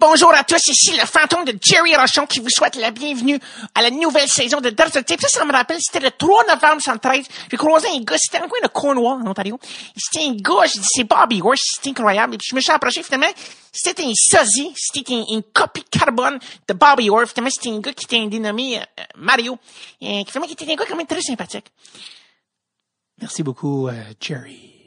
Bonjour à tous, ici le fantôme de Jerry Rochon qui vous souhaite la bienvenue à la nouvelle saison de Dirt Tape. Ça, ça me rappelle, c'était le 3 novembre 113. J'ai croisé un gars, c'était un coin de Cornwall, en Ontario. C'était un gars, j'ai c'est Bobby Orr, c'était incroyable. Et puis je me suis approché, finalement, c'était un sosie, c'était une, copie carbone de Bobby Orr. Finalement, c'était un gars qui était un dénommé euh, Mario, et, finalement, qui était un gars quand même très sympathique. Merci beaucoup, euh, Jerry.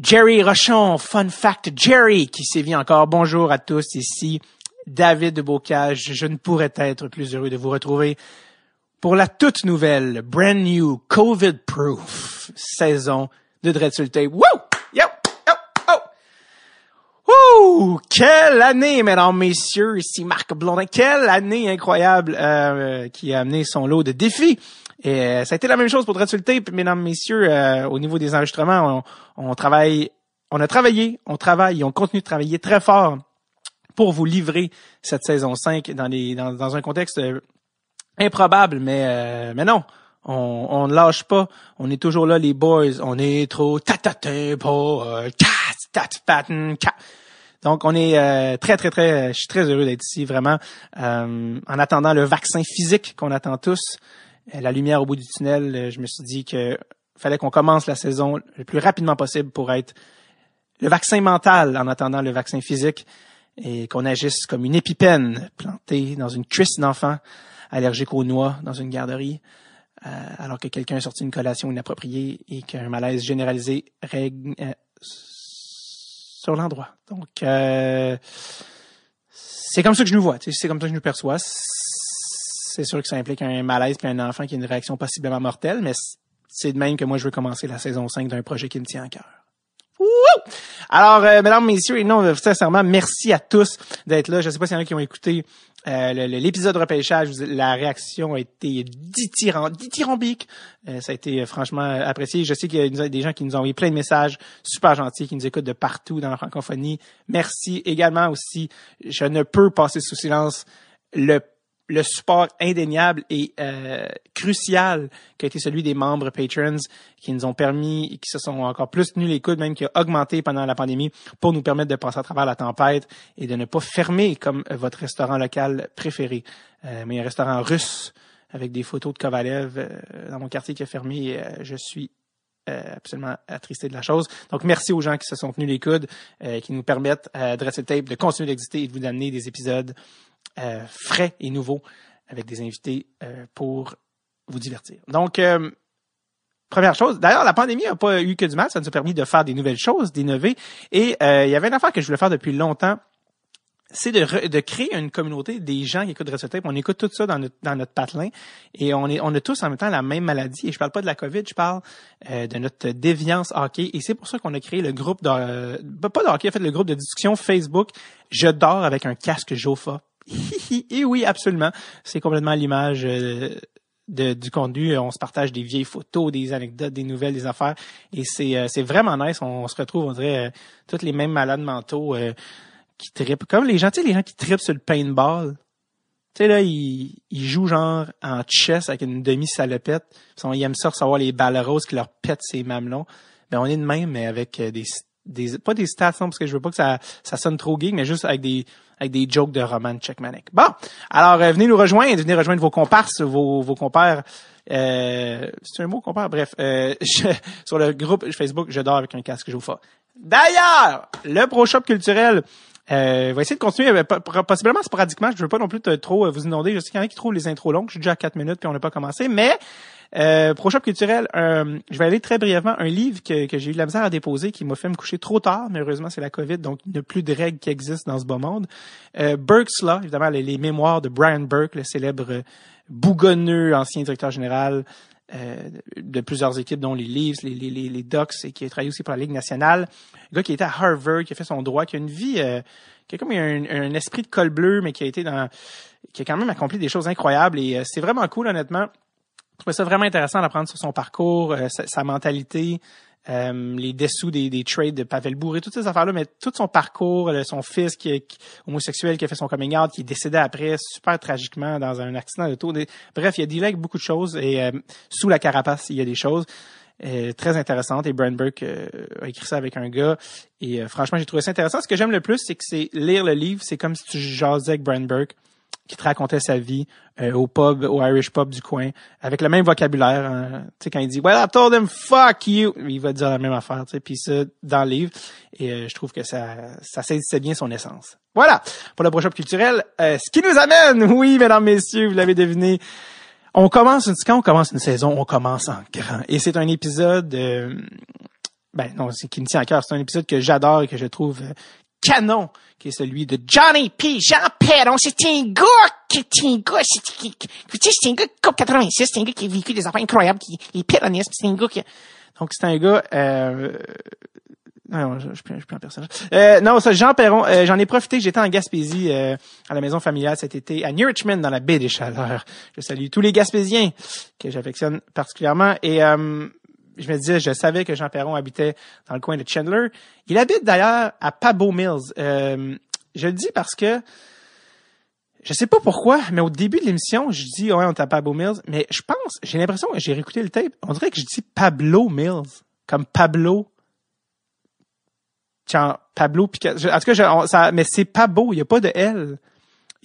Jerry Rochon, fun fact Jerry qui sévit encore. Bonjour à tous, ici David de Bocage. Je ne pourrais être plus heureux de vous retrouver pour la toute nouvelle, brand new, COVID proof saison de Dreadsul Tape. Woo! Yo! Yo! Oh! Woo! Quelle année, mesdames, messieurs, ici Marc Blondin. Quelle année incroyable euh, qui a amené son lot de défis et euh, ça a été la même chose pour Dread mesdames et mesdames, messieurs, euh, au niveau des enregistrements, on, on, travaille, on a travaillé, on travaille on continue de travailler très fort pour vous livrer cette saison 5 dans, les, dans, dans un contexte euh, improbable, mais, mais non. On, on ne lâche pas, on est toujours là les boys, on est trop ta ta donc, on est très, très, très, je suis très heureux d'être ici, vraiment. en attendant le vaccin physique qu'on attend tous, euh, la lumière au bout du tunnel, euh, je me suis dit que fallait qu'on commence la saison le plus rapidement possible pour être le vaccin mental en attendant le vaccin physique et qu'on agisse comme une épipène plantée dans une cuisse d'enfant allergique aux noix dans une garderie euh, alors que quelqu'un a sorti une collation inappropriée et qu'un malaise généralisé règne sur l'endroit. Donc c'est comme ça que je nous vois, c'est comme ça que je nous perçois c'est sûr que ça implique un malaise puis un enfant qui a une réaction possiblement mortelle, mais c'est de même que moi je veux commencer la saison 5 d'un projet qui me tient à cœur. Alors, euh, mesdames, messieurs, non, euh, sincèrement, merci à tous d'être là. Je ne sais pas s'il y en a qui ont écouté euh, l'épisode repêchage. La réaction a été dithyrambique. Euh, ça a été franchement apprécié. Je sais qu'il y a des gens qui nous ont envoyé plein de messages super gentils, qui nous écoutent de partout dans la francophonie. Merci également aussi. Je ne peux passer sous silence le le support indéniable et euh, crucial qui a été celui des membres patrons qui nous ont permis, et qui se sont encore plus tenus les coudes, même qui a augmenté pendant la pandémie pour nous permettre de passer à travers la tempête et de ne pas fermer comme euh, votre restaurant local préféré. Euh, mais un restaurant russe avec des photos de Kovalev euh, dans mon quartier qui a fermé, je suis absolument attristé de la chose. Donc, merci aux gens qui se sont tenus les coudes, qui nous permettent à le Tape de continuer d'exister et de vous amener des épisodes euh, frais et nouveaux avec des invités euh, pour vous divertir. Donc, euh, Première chose. D'ailleurs, la pandémie n'a pas eu que du mal. Ça nous a permis de faire des nouvelles choses, d'innover. Et il y avait une affaire que je voulais faire depuis longtemps. C'est de, créer une communauté des gens qui écoutent Tape. On écoute tout ça dans notre, dans notre patelin. Et on, est, on a tous en même temps la même maladie. Et je parle pas de la COVID, je parle de notre déviance hockey. Et c'est pour ça qu'on a créé le groupe de, pas de hockey, en fait, le groupe de discussion Facebook. Je dors avec un casque Jofa. Et oui, absolument. C'est complètement l'image euh, du contenu. Euh, on se partage des vieilles photos, des anecdotes, des nouvelles, des affaires. Et c'est euh, vraiment nice. On, se retrouve, on dirait, tous les mêmes malades mentaux qui tripent. Comme les gens, tu sais, les gens qui tripent sur le paintball. Tu sais, là, ils, ils, jouent genre en chess avec une demi-salopette. Ils aiment ça recevoir les balles roses qui leur pètent ces mamelons. Mais ben, on est de même, mais avec des, pas des stats, non, parce que je veux pas que ça, ça sonne trop geek, mais juste avec des, avec des jokes de Roman Checkmanic. Bon, alors euh, venez nous rejoindre, venez rejoindre vos comparses, vos, vos compères. Euh, c'est un mot compère, bref. Euh, sur le groupe Facebook, je dors avec un casque, je vous fais. D'ailleurs, le Pro Shop culturel euh, va essayer de continuer, euh, possiblement sporadiquement. Je veux pas non plus trop vous inonder. Je sais qu'il y en a qui trouvent les intros longues. Je suis déjà à 4 minutes puis on n'a pas commencé. Mais euh, pro culturel, euh, je vais aller très brièvement. Un livre que, que j'ai eu la misère à déposer qui m'a fait me coucher trop tard, mais heureusement c'est la COVID, donc il n'y a plus de règles qui existent dans ce beau monde. Euh, Burke's Law, évidemment les, mémoires de Brian Burke, le célèbre bougonneux ancien directeur général euh, de plusieurs équipes, dont les Leafs, les, les, les, Ducks, et qui a travaillé aussi pour la Ligue nationale. un gars qui était à Harvard, qui a fait son droit, qui a une vie, euh, qui a comme un, un, esprit de col bleu, mais qui a été dans, qui a quand même accompli des choses incroyables. Et c'est vraiment cool, honnêtement je trouvais ça vraiment intéressant d'apprendre sur son parcours, euh, sa, mentalité, euh, les dessous des, des, trades de Pavel Bourré, toutes ces affaires-là, mais tout son parcours, son fils qui est homosexuel, qui a fait son coming out, qui est décédé après, super tragiquement, dans un accident de tour. Bref, il y a direct beaucoup de choses et euh, sous la carapace, il y a des choses. très intéressantes. et Brandberg Burke a écrit ça avec un gars et franchement j'ai trouvé ça intéressant. Ce que j'aime le plus c'est que c'est lire le livre, c'est comme si tu jasais avec Brand Burke qui te racontait sa vie euh, au pub, au Irish pub du coin, avec le même vocabulaire. Hein. Tu sais, quand il dit Well, I told him fuck you, il va dire la même affaire. Tu sais, puis ça dans le livre. Et euh, je trouve que ça, ça saisissait bien son essence. Voilà pour le prochain culturel. Euh, ce qui nous amène, oui, mesdames, messieurs, vous l'avez deviné. On commence une, quand on commence une saison, on commence en grand. Et c'est un épisode, ben non, c'est qui me tient à cœur. C'est un épisode que j'adore et que je trouve canon qui est celui de Johnny P. Jean Perron. C'est un gars qui est un gars, c'est qui, c'est un gars qui coupe 86, c'est un gars qui a vécu des affaires incroyables, qui est péroniste, c'est un gars qui... Donc c'est un gars... Euh, non, je, suis peux plus un personnage. Euh, non, ça, Jean Perron, euh, j'en ai profité, j'étais en Gaspésie euh, à la maison familiale cet été, à New Richmond, dans la baie des Chaleurs. Je salue tous les Gaspésiens que j'affectionne particulièrement. Et euh, je me disais, je savais que Jean Perron habitait dans le coin de Chandler. Il habite d'ailleurs à Pabo Mills. Euh, je le dis parce que je sais pas pourquoi, mais au début de l'émission, je dis ouais, on à Pablo Mills, mais je pense, j'ai l'impression, j'ai réécouté le tape, on dirait que je dis Pablo Mills, comme Pablo. Tiens, Pablo Picasso. En tout je, mais c'est Pablo, il n'y a pas de L.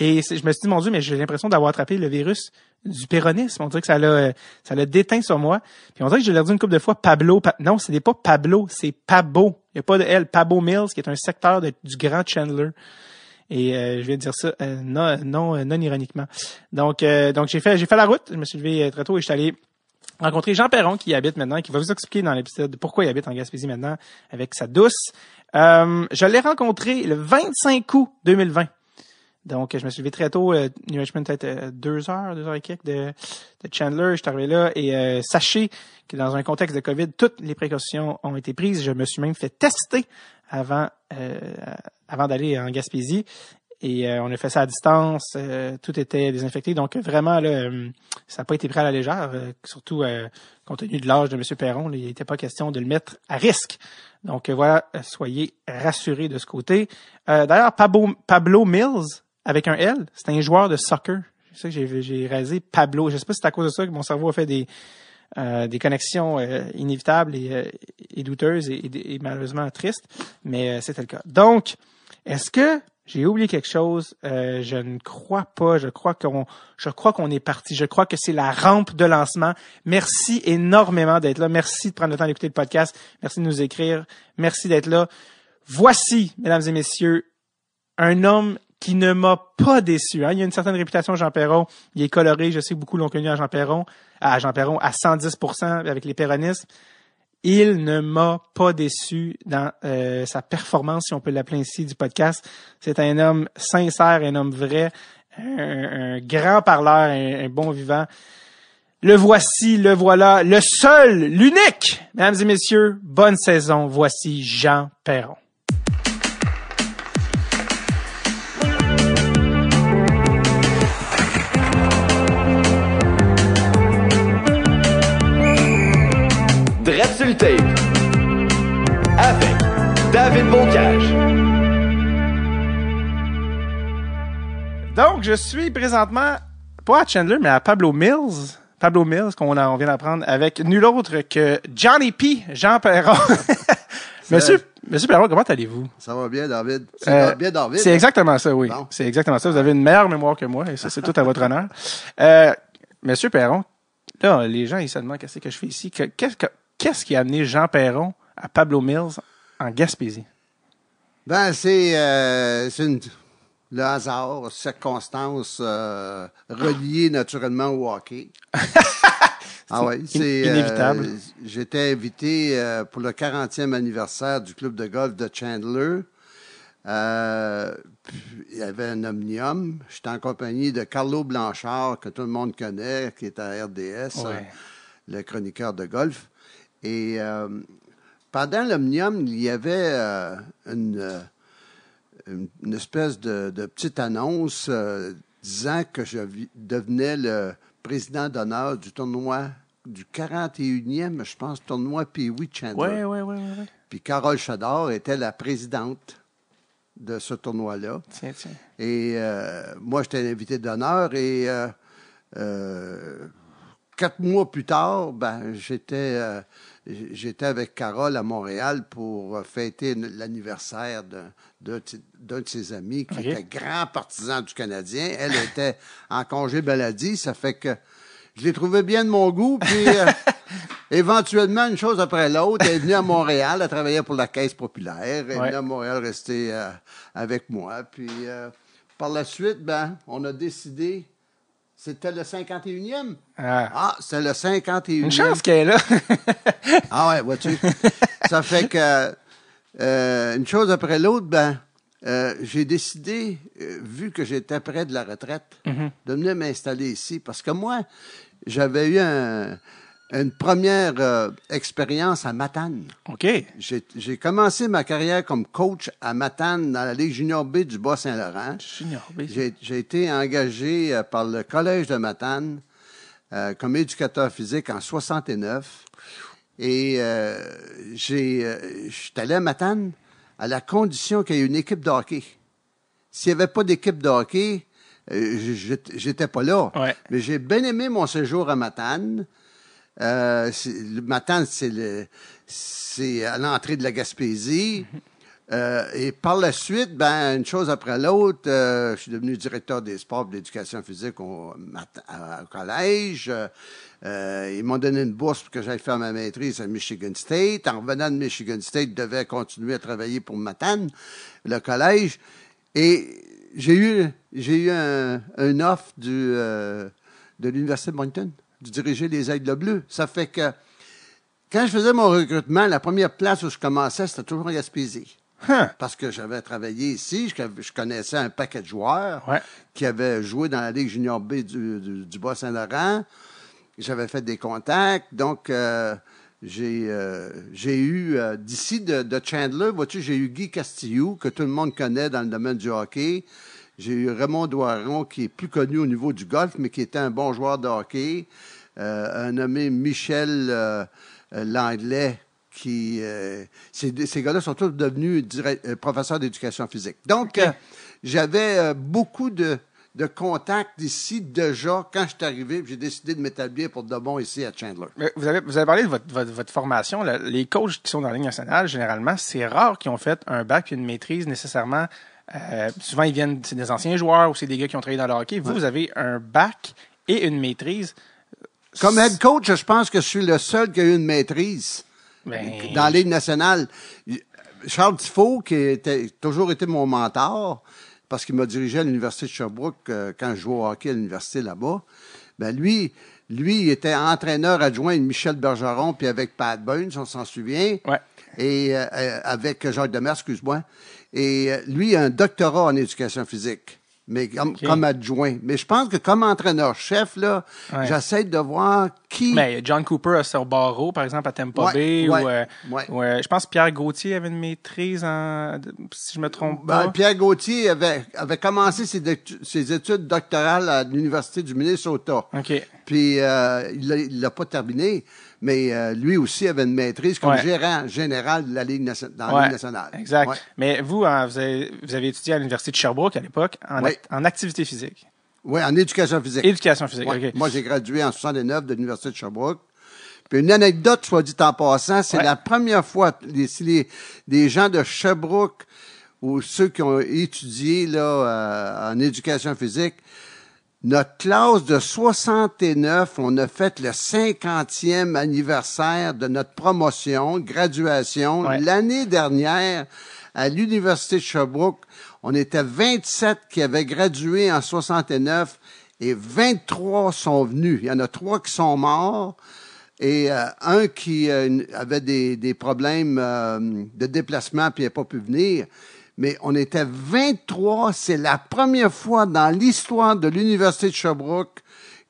Et je me suis dit, mon Dieu, mais j'ai l'impression d'avoir attrapé le virus du péronisme. On dirait que ça l'a, euh, ça l'a déteint sur moi. Puis on dirait que je l'ai dit une couple de fois, Pablo. non, ce n'est pas Pablo, c'est Pabo. Il n'y a pas de L. Pabo Mills, qui est un secteur du Grand Chandler. Et euh, je vais dire ça euh, non, non, non ironiquement. Donc, donc j'ai fait, j'ai fait la route. Je me suis levé très tôt et je suis allé rencontrer Jean Perron qui habite maintenant, qui va vous expliquer dans l'épisode pourquoi il habite en Gaspésie maintenant avec sa douce. je l'ai rencontré le 25 août 2020. Donc, je me suis levé très tôt, euh, New Richmond peut-être euh, deux heures, deux heures et quelques de, de Chandler. Je suis arrivé là et euh, sachez que dans un contexte de COVID, toutes les précautions ont été prises. Je me suis même fait tester avant avant d'aller en Gaspésie et on a fait ça à distance, tout était désinfecté. Donc vraiment, là, ça n'a pas été pris à la légère, surtout compte tenu de l'âge de M. Perron, il n'était pas question de le mettre à risque. Donc voilà, soyez rassurés de ce côté. D'ailleurs, Pablo Mills, avec un L. C'est un joueur de soccer. C'est ça que j'ai, rasé Pablo. Je sais pas si c'est à cause de ça que mon cerveau a fait des, euh, des connexions euh, inévitables et, euh, et douteuses et, malheureusement tristes, mais euh, c'était le cas. Donc, est-ce que j'ai oublié quelque chose Je ne crois pas. Je crois qu'on, je crois qu'on est parti. Je crois que c'est la rampe de lancement. Merci énormément d'être là. Merci de prendre le temps d'écouter le podcast. Merci de nous écrire. Merci d'être là. Voici, mesdames et messieurs, un homme qui ne m'a pas déçu. Hein. Il y a une certaine réputation Jean Perron. Il est coloré. Je sais que beaucoup l'ont connu à Jean Perron, à Jean Perron à 110% avec les perronistes. Il ne m'a pas déçu dans euh, sa performance, si on peut l'appeler ainsi, du podcast. C'est un homme sincère, un homme vrai, un, grand parleur, un bon vivant. Le voici, le voilà, le seul, l'unique. Mesdames et messieurs, bonne saison. Voici Jean Perron. avec David Boncage. Donc, je suis présentement, pas à Chandler, mais à Pablo Mills. Pablo Mills, qu'on on vient d'apprendre, avec nul autre que Johnny P. Jean Perron. Monsieur, Monsieur Perron, comment allez-vous? Ça va bien, David. Ça va euh, bien, David. C'est exactement ça, oui. C'est exactement ça. Vous avez une meilleure mémoire que moi, et ça, c'est tout à votre honneur. Euh, Monsieur Perron, là, les gens, ils se demandent qu'est-ce que je fais ici. Qu'est-ce que, qu'est-ce qui a amené Jean Perron à Pablo Mills en Gaspésie? Ben, c'est euh, le hasard, circonstance euh, reliée naturellement au hockey. ah c'est inévitable. Euh, j'étais invité pour le 40e anniversaire du club de golf de Chandler. il y avait un omnium. J'étais en compagnie de Carlo Blanchard, que tout le monde connaît, qui est à RDS, le chroniqueur de golf. Et euh, pendant l'omnium, il y avait euh, euh, une, une, espèce de, petite annonce disant que je devenais le président d'honneur du tournoi du 41e, je pense, tournoi Pee-Wee Chandler. Oui, oui, oui. Puis Carole Chador était la présidente de ce tournoi-là. Tiens, tiens. Et moi, j'étais l'invité d'honneur et quatre mois plus tard, ben, j'étais j'étais avec Carole à Montréal pour fêter l'anniversaire d'un de, ses amis qui était grand partisan du Canadien. Elle était en congé maladie, ça fait que je l'ai trouvé bien de mon goût, puis euh, éventuellement, une chose après l'autre, elle est venue à Montréal, à travailler pour la Caisse populaire, elle est venue à Montréal rester euh, avec moi, puis... Euh, par la suite, ben, on a décidé c'était le 51e? Ah. ah, c'est le 51e. Une chance qu'elle est là. ah ouais, vois-tu. Ça fait que, euh, euh, une chose après l'autre, ben, euh, j'ai décidé, vu que j'étais près de la retraite, mhm. de venir m'installer ici. Parce que moi, j'avais eu un, une première euh, expérience à Matane. OK. J'ai commencé ma carrière comme coach à Matane dans la Ligue Junior B du Bas-Saint-Laurent. Junior B. J'ai été engagé euh, par le Collège de Matane euh, comme éducateur physique en 69. Et j'ai, je allé à Matane à la condition qu'il y ait une équipe de hockey. S'il n'y avait pas d'équipe de hockey, j'étais pas là. Mais j'ai bien aimé mon séjour à Matane. Euh, le Matane, c'est à l'entrée de la Gaspésie. Mhm. Euh, et par la suite, ben, une chose après l'autre, euh, je suis devenu directeur des sports et de l'éducation physique au, collège. ils m'ont donné une bourse pour que j'aille faire ma maîtrise à Michigan State. En revenant de Michigan State, je devais continuer à travailler pour Matane, le collège. Et j'ai eu, j'ai eu un, offre de l'Université de Moncton de diriger les Aigles bleu Ça fait que quand je faisais mon recrutement, la première place où je commençais, c'était toujours en hein. Parce que j'avais travaillé ici, je, connaissais un paquet de joueurs qui avaient joué dans la Ligue Junior B du, bois Bas-Saint-Laurent. J'avais fait des contacts, donc euh, j'ai euh, j'ai eu, euh, d'ici de, de, Chandler, vois-tu, j'ai eu Guy Castillou, que tout le monde connaît dans le domaine du hockey. J'ai eu Raymond Doiron, qui est plus connu au niveau du golf, mais qui était un bon joueur de hockey. Euh, un nommé Michel euh, euh, qui. ces, gars-là sont tous devenus professeurs d'éducation physique. Donc, j'avais beaucoup de, de contacts ici déjà quand je suis arrivé, j'ai décidé de m'établir pour de bon ici à Chandler. vous, avez, parlé de votre, formation. Les coachs qui sont dans la ligne nationale, généralement, c'est rare qu'ils ont fait un bac et une maîtrise nécessairement euh, souvent, ils viennent, c'est des anciens joueurs ou c'est des gars qui ont travaillé dans le hockey. Vous, vous avez un bac et une maîtrise. Comme head coach, je pense que je suis le seul qui a eu une maîtrise ben, dans l'île nationale. Charles Tifo, qui a toujours été mon mentor, parce qu'il m'a dirigé à l'Université de Sherbrooke euh, quand je jouais au hockey à l'université là-bas, ben lui, lui, il était entraîneur adjoint de Michel Bergeron, puis avec Pat Burns, on s'en souvient. Et euh, avec Jacques Demers, excuse-moi. Et euh, lui a un doctorat en éducation physique mais comme, adjoint. Mais je pense que comme entraîneur-chef, là, j'essaie de voir qui. Mais John Cooper a son par exemple, à Tempo Bay. ou, euh, je pense que Pierre Gauthier avait une maîtrise en. Si je me trompe ben, pas. Pierre Gauthier avait, avait commencé ses, études doctorales à l'Université du Minnesota. OK. Puis euh, il il l'a pas terminé mais euh, lui aussi avait une maîtrise comme gérant général de la Ligue, dans la Ligue nationale. Exact. Mais vous, hein, vous, avez, étudié à l'Université de Sherbrooke à l'époque en, activité physique. Oui, en éducation physique. Éducation physique, OK. Moi, j'ai gradué en 69 de l'Université de Sherbrooke. Puis une anecdote, soit dit en passant, c'est la première fois les, les, gens de Sherbrooke ou ceux qui ont étudié là euh, en éducation physique notre classe de 69, on a fait le 50e anniversaire de notre promotion, graduation. L'année dernière, à l'Université de Sherbrooke, on était 27 qui avaient gradué en 69 et 23 sont venus. Il y en a trois qui sont morts et euh, un qui euh, avait des, problèmes euh, de déplacement puis n'a pas pu venir mais on était 23. C'est la première fois dans l'histoire de l'Université de Sherbrooke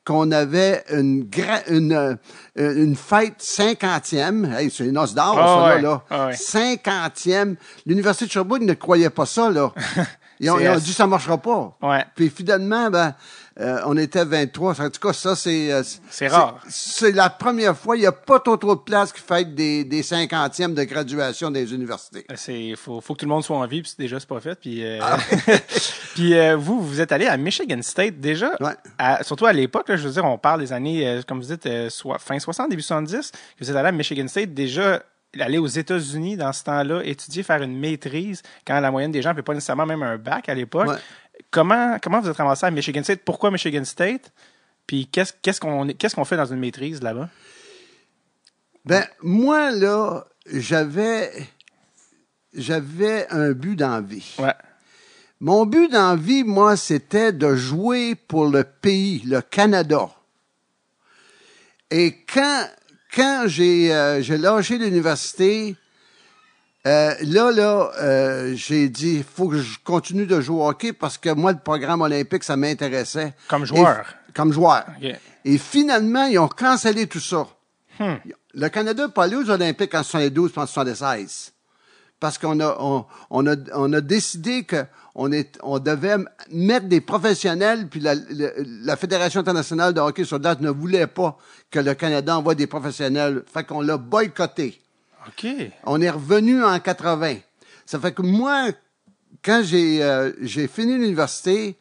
qu'on avait une, une, euh, une fête cinquantième. Hey, c'est une os d'or, ah ça, là. Ah cinquantième. L'Université de Sherbrooke ne croyait pas ça, là. Ils ont, dit, ça marchera pas. Puis finalement, ben, euh, on était 23. En tout cas, ça, c'est... Euh, rare. C'est la première fois. Il n'y a pas trop, trop de place qui fait des, des 50 de graduation des universités. Il euh, faut, que tout le monde soit en vie, puis déjà, c'est pas fait. Puis, ah. vous, vous êtes allé à Michigan State déjà, ouais. surtout à l'époque. Je veux dire, on parle des années, comme vous dites, soit fin 60, début 70. Vous êtes allé à Michigan State déjà aller aux États-Unis dans ce temps-là, étudier, faire une maîtrise, quand la moyenne des gens ne pas nécessairement même un bac à l'époque. Comment, comment vous êtes avancé à Michigan State? Pourquoi Michigan State? Puis qu'est-ce qu'on fait dans une maîtrise là-bas? Ben, moi, là, j'avais j'avais un but d'envie. Ouais. Mon but d'envie, moi, c'était de jouer pour le pays, le Canada. Et quand, quand j'ai euh, lâché l'université, euh, là, là, euh, j'ai dit, faut que je continue de jouer au hockey parce que moi, le programme olympique, ça m'intéressait. Comme joueur. comme joueur. Et finalement, ils ont cancellé tout ça. Hmm. Le Canada n'a pas allé aux Olympiques en 72 et en 76. Parce qu'on a, on, a, on a décidé que on, on devait mettre des professionnels, puis la, Fédération internationale de hockey sur date ne voulait pas que le Canada envoie des professionnels. Fait qu'on l'a boycotté. OK. On est revenu en 80. Ça fait que moi, quand euh, j'ai fini l'université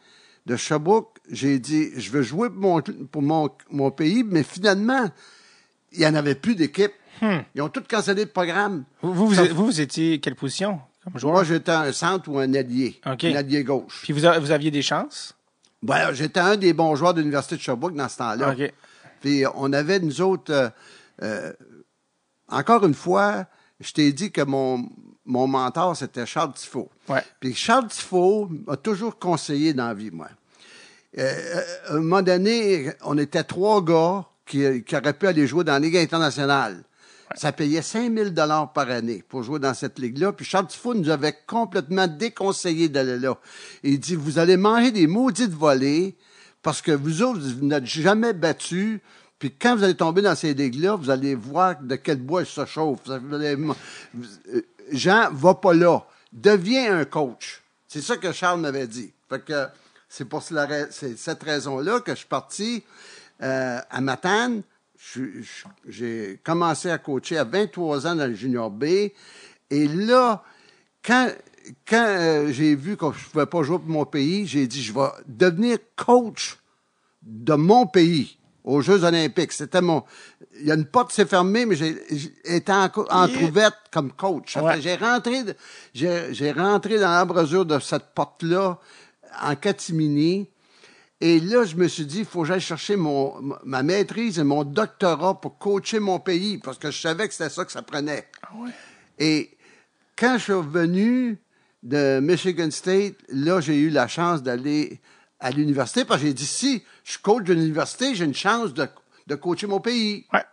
de Sherbrooke, j'ai dit je veux jouer pour mon pays, mais finalement, il n'y en avait plus d'équipe. Hmm. Ils ont tous cancellé le programme. Vous vous, vous, étiez quelle position Moi, j'étais un centre ou un allié. Un allié gauche. Puis vous, aviez des chances? Ben, j'étais un des bons joueurs de l'Université de Sherbrooke dans ce temps-là. Puis on avait, nous autres, euh, euh, encore une fois, je t'ai dit que mon, mentor, c'était Charles Tifo. Puis Charles Tifo m'a toujours conseillé dans la vie, moi. Euh, euh, à un moment donné, on était trois gars qui, auraient pu aller jouer dans la Ligue internationale. Ça payait 5000 dollars par année pour jouer dans cette ligue-là. Puis Charles Tifo nous avait complètement déconseillé d'aller là. Il dit, vous allez manger des maudites volées parce que vous autres, vous n'êtes jamais battus. Puis quand vous allez tomber dans ces dégâts vous allez voir de quel bois il se chauffe. Jean, va pas là. Deviens un coach. C'est ça que Charles m'avait dit. Fait que c'est pour cette raison-là que je suis parti euh, à Matane. J'ai commencé à coacher à 23 ans dans le Junior B. Et là, quand, quand euh, j'ai vu que je ne pouvais pas jouer pour mon pays, j'ai dit, je vais devenir coach de mon pays aux Jeux Olympiques. C'était mon. Il y a une porte qui s'est fermée, mais j'étais en, entrouverte comme coach. J'ai rentré, j'ai rentré dans l'embrasure de cette porte-là en catimini. Et là, je me suis dit, il faut que j'aille chercher mon, ma maîtrise et mon doctorat pour coacher mon pays, parce que je savais que c'était ça que ça prenait. Ah et quand je suis revenu de Michigan State, là, j'ai eu la chance d'aller à l'université parce que j'ai dit si je suis coach de l'université, j'ai une chance de, coacher mon pays. Ouais.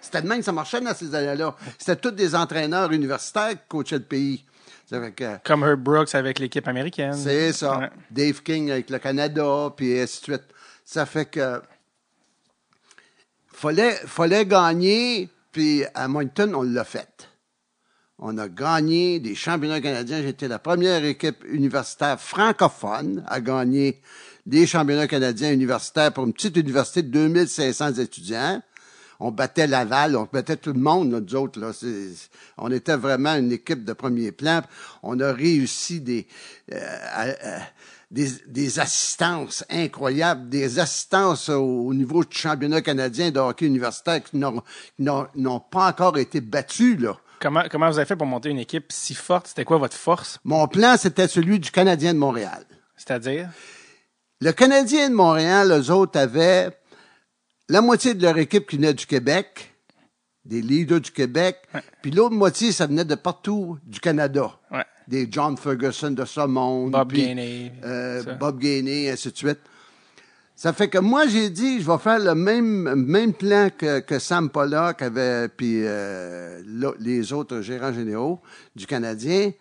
C'était de même que ça marchait dans ces années-là. C'était tous des entraîneurs universitaires qui coachaient le pays. Comme Herb Brooks avec l'équipe américaine. C'est ça. Dave King avec le Canada, puis ainsi de suite. Ça fait que. Fallait, fallait gagner, puis à Moncton, on l'a fait. On a gagné des championnats canadiens. J'étais la première équipe universitaire francophone à gagner des championnats canadiens universitaires pour une petite université de 2500 étudiants. On battait Laval, on battait tout le monde, nous autres. Là. On était vraiment une équipe de premier plan. On a réussi des, euh, des, assistances incroyables, des assistances au, niveau du championnat canadien de hockey universitaire qui n'ont pas encore été battus. Là. Comment, comment, vous avez fait pour monter une équipe si forte? C'était quoi votre force? Mon plan, c'était celui du Canadien de Montréal. C'est-à-dire? Le Canadien de Montréal, eux autres, avaient la moitié de leur équipe qui venait du Québec, des leaders du Québec, puis l'autre moitié, ça venait de partout du Canada. Des John Ferguson de ce monde. Bob Gainey. Euh, Bob Gainey, ainsi de suite. Ça fait que moi, j'ai dit, je vais faire le même, même plan que, que Sam Pollock avait, puis euh, les autres gérants généraux du Canadien.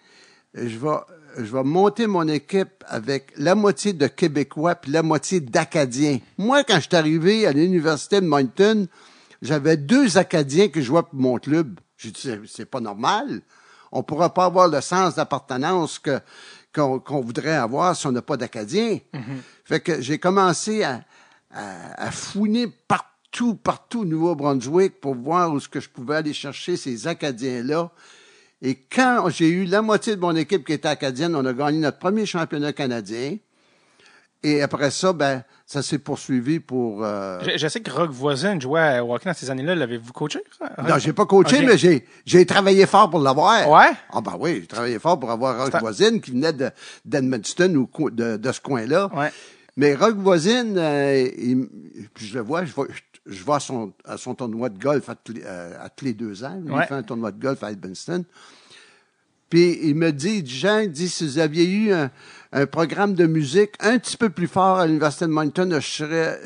Je vais je vais monter mon équipe avec la moitié de Québécois puis la moitié d'Acadiens. Moi, quand je suis arrivé à l'université de Moncton, j'avais deux Acadiens qui jouaient pour mon club. J'ai dit, c'est pas normal. On pourra pas avoir le sens d'appartenance que, qu'on, voudrait avoir si on n'a pas d'Acadiens. Mhm. Fait que j'ai commencé à, à, fouiner partout, partout au Nouveau-Brunswick pour voir où ce que je pouvais aller chercher ces Acadiens-là et quand j'ai eu la moitié de mon équipe qui était acadienne, on a gagné notre premier championnat canadien. Et après ça, ben, ça s'est poursuivi pour. Euh... Je, sais que Rock Voisin jouait à hockey dans ces années-là. L'avez-vous coaché? Hein? Non, j'ai pas coaché, mais j'ai, j'ai travaillé fort pour l'avoir. Ouais? Ah, ben oui, j'ai travaillé fort pour avoir Rock Voisin qui venait de, d'Edmundston ou de, de ce coin-là. Ouais. Mais Rock Voisine, euh, je le vois, je vois, son, à son tournoi de golf à, tous les euh, deux ans. Il fait un tournoi de golf à Edmonton. Puis il me dit, Jean, dit, si vous aviez eu un, programme de musique un petit peu plus fort à l'Université de Moncton, je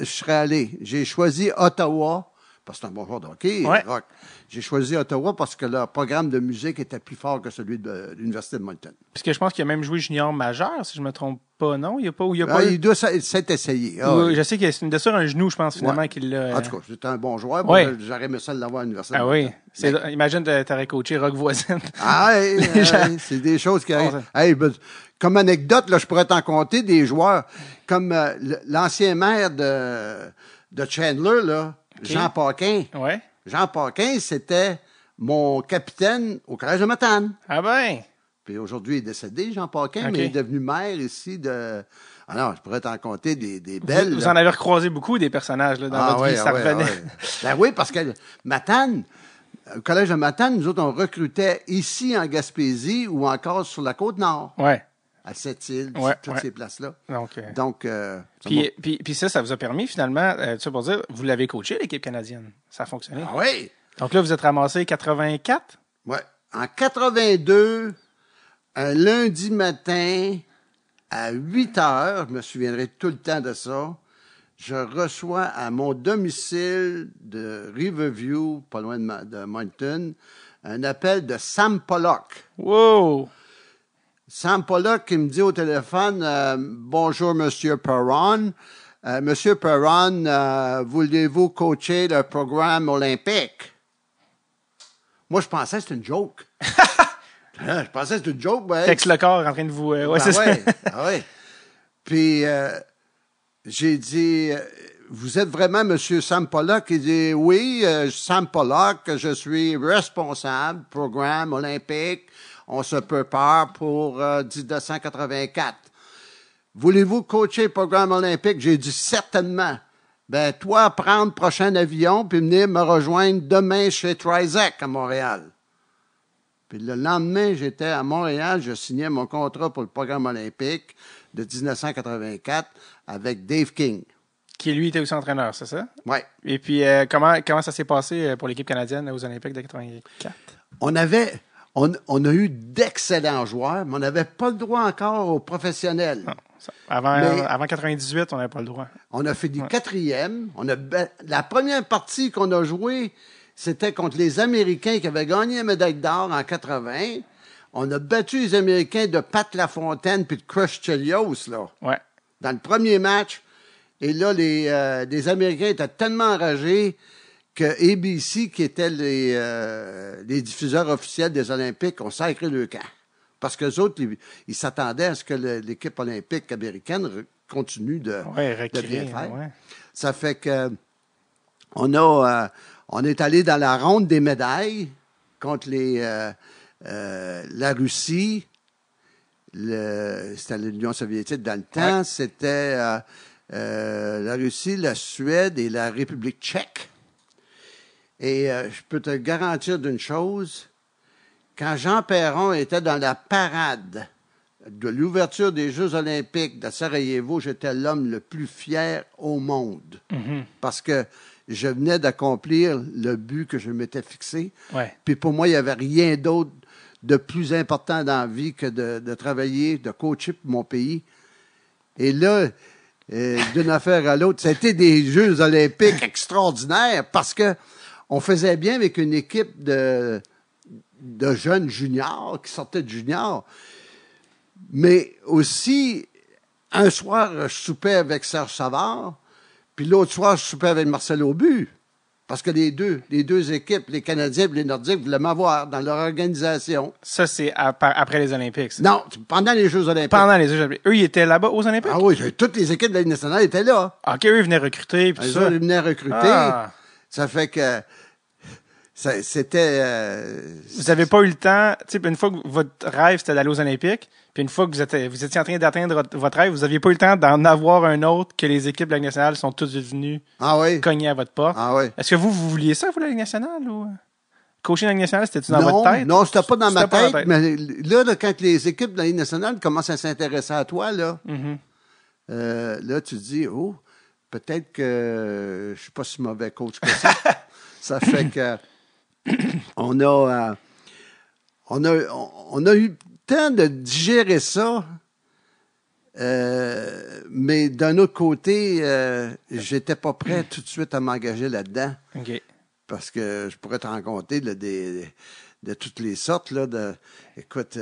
serais, allé. J'ai choisi Ottawa, parce que c'est un bon joueur de hockey, rock. J'ai choisi Ottawa parce que leur programme de musique était plus fort que celui de l'Université de Moncton. Puisque je pense qu'il a même joué junior majeur, si je ne me trompe pas, non? Il, a pas, il, a ah, pas il doit s'être essayé. Ah, je sais qu'il a une un genou, je pense, finalement, qu'il l'a. En tout cas, c'est un bon joueur. J'aurais aimé ça de l'avoir à l'Université ah, Oui. Mais... Imagine, t'aurais coaché Rock Voisin. Ah, oui, c'est des choses qui arrivent. Ben, comme anecdote, là, je pourrais t'en compter des joueurs comme euh, l'ancien maire de, de Chandler, là, Jean Paquin. Ouais Jean Paquin, c'était mon capitaine au Collège de Matane. Ah ben! Puis aujourd'hui, il est décédé, Jean Paquin, mais il est devenu maire ici de. Ah non, je pourrais t'en compter des, belles. Vous, en avez recroisé beaucoup des personnages là, dans ah votre vie, ça ah ah revenait. ben oui, parce que Matane, au Collège de Matane, nous autres, on recrutait ici en Gaspésie ou encore sur la Côte-Nord. Ouais à cette île, toutes ces places-là. Donc, euh, euh, puis, ça, ça vous a permis finalement, euh, tu sais, pour dire, vous l'avez coaché l'équipe canadienne. Ça a fonctionné. Ah oui! Donc là, vous êtes ramassé 84? Oui. En 82, un lundi matin, à 8 heures, je me souviendrai tout le temps de ça, je reçois à mon domicile de Riverview, pas loin de, de Moncton, un appel de Sam Pollock. Wow! Sam Pollock qui me dit au téléphone euh, Bonjour, Monsieur Perron. Euh, Monsieur Perron, euh, voulez-vous coacher le programme olympique? Moi, je pensais que c'était une joke. Hein, je pensais que c'était une joke. Texte le corps en train de vous. Oui, ben c'est ben ouais. Puis, j'ai dit vous êtes vraiment Monsieur Sam Pollock? Il dit, oui, Sam Pollock, je suis responsable programme olympique on se prépare pour 1984. Euh, Voulez-vous coacher le programme olympique? J'ai dit certainement. Ben, toi, prendre le prochain avion puis venir me rejoindre demain chez Trizac à Montréal. Puis le lendemain, j'étais à Montréal, je signais mon contrat pour le programme olympique de 1984 avec Dave King. Qui, lui, était aussi entraîneur, c'est ça? Oui. Et puis, euh, comment, comment ça s'est passé euh, pour l'équipe canadienne aux Olympiques de 1984? On avait on, a eu d'excellents joueurs, mais on n'avait pas le droit encore aux professionnels. Avant, 1998, on n'avait pas le droit. On a fait du quatrième. On a, la première partie qu'on a jouée, c'était contre les Américains qui avaient gagné la médaille d'or en 80. On a battu les Américains de Pat Lafontaine puis de Crush Chelios, là. Ouais. Dans le premier match. Et là, les, euh, les Américains étaient tellement enragés que ABC, qui était les, euh, les diffuseurs officiels des Olympiques, ont sacré le camp. Parce que les autres, ils s'attendaient à ce que l'équipe olympique américaine continue de, bien faire. Ça fait que on a euh, on est allé dans la ronde des médailles contre les euh, la Russie, c'était l'Union soviétique dans le temps, c'était la Russie, la Suède et la République tchèque. Et euh, je peux te garantir d'une chose, quand Jean Perron était dans la parade de l'ouverture des Jeux olympiques de Sarajevo, j'étais l'homme le plus fier au monde. Mhm. Parce que je venais d'accomplir le but que je m'étais fixé. Puis pour moi, il n'y avait rien d'autre de plus important dans la vie que de, travailler, de coacher pour mon pays. Et là, euh, d'une affaire à l'autre, c'était des Jeux olympiques extraordinaires parce que on faisait bien avec une équipe de, de jeunes juniors qui sortaient de juniors. Mais aussi, un soir, je soupais avec Serge Savard, puis l'autre soir, je soupais avec Marcel Aubu. Parce que les deux, les deux équipes, les Canadiens et les Nordiques, voulaient m'avoir dans leur organisation. Ça, c'est après les Olympiques. Non, pendant les Jeux Olympiques. Pendant les Jeux Olympiques. Eux, ils étaient là-bas aux Olympiques? Ah oui, toutes les équipes de la Ligue nationale étaient là. Ah, OK, eux, ils venaient recruter. Puis ça. ils venaient recruter. Ah. Ça fait que c'était. Euh, vous n'avez pas eu le temps. Une fois que votre rêve c'était d'aller aux Olympiques, puis une fois que vous étiez, en train d'atteindre votre rêve, vous n'aviez pas eu le temps d'en avoir un autre que les équipes de la Ligue nationale sont toutes venues ah cogner à votre porte. Ah Est-ce que vous, vous vouliez ça, vous, la Ligue nationale? Ou... Euh, coacher la Ligue nationale, c'était-tu dans votre tête? Non, c'était pas dans ma tête, Mais là, quand les équipes de la Ligue nationale commencent à s'intéresser à toi, là, mm-hmm. euh, là tu te dis, oh, peut-être que je ne suis pas si mauvais coach que ça. ça fait que on a, euh, on a, on a eu le temps de digérer ça. Euh, mais d'un autre côté, je euh, j'étais pas prêt mm. tout de suite à m'engager là-dedans. Parce que je pourrais te raconter de toutes les sortes. Là, écoute,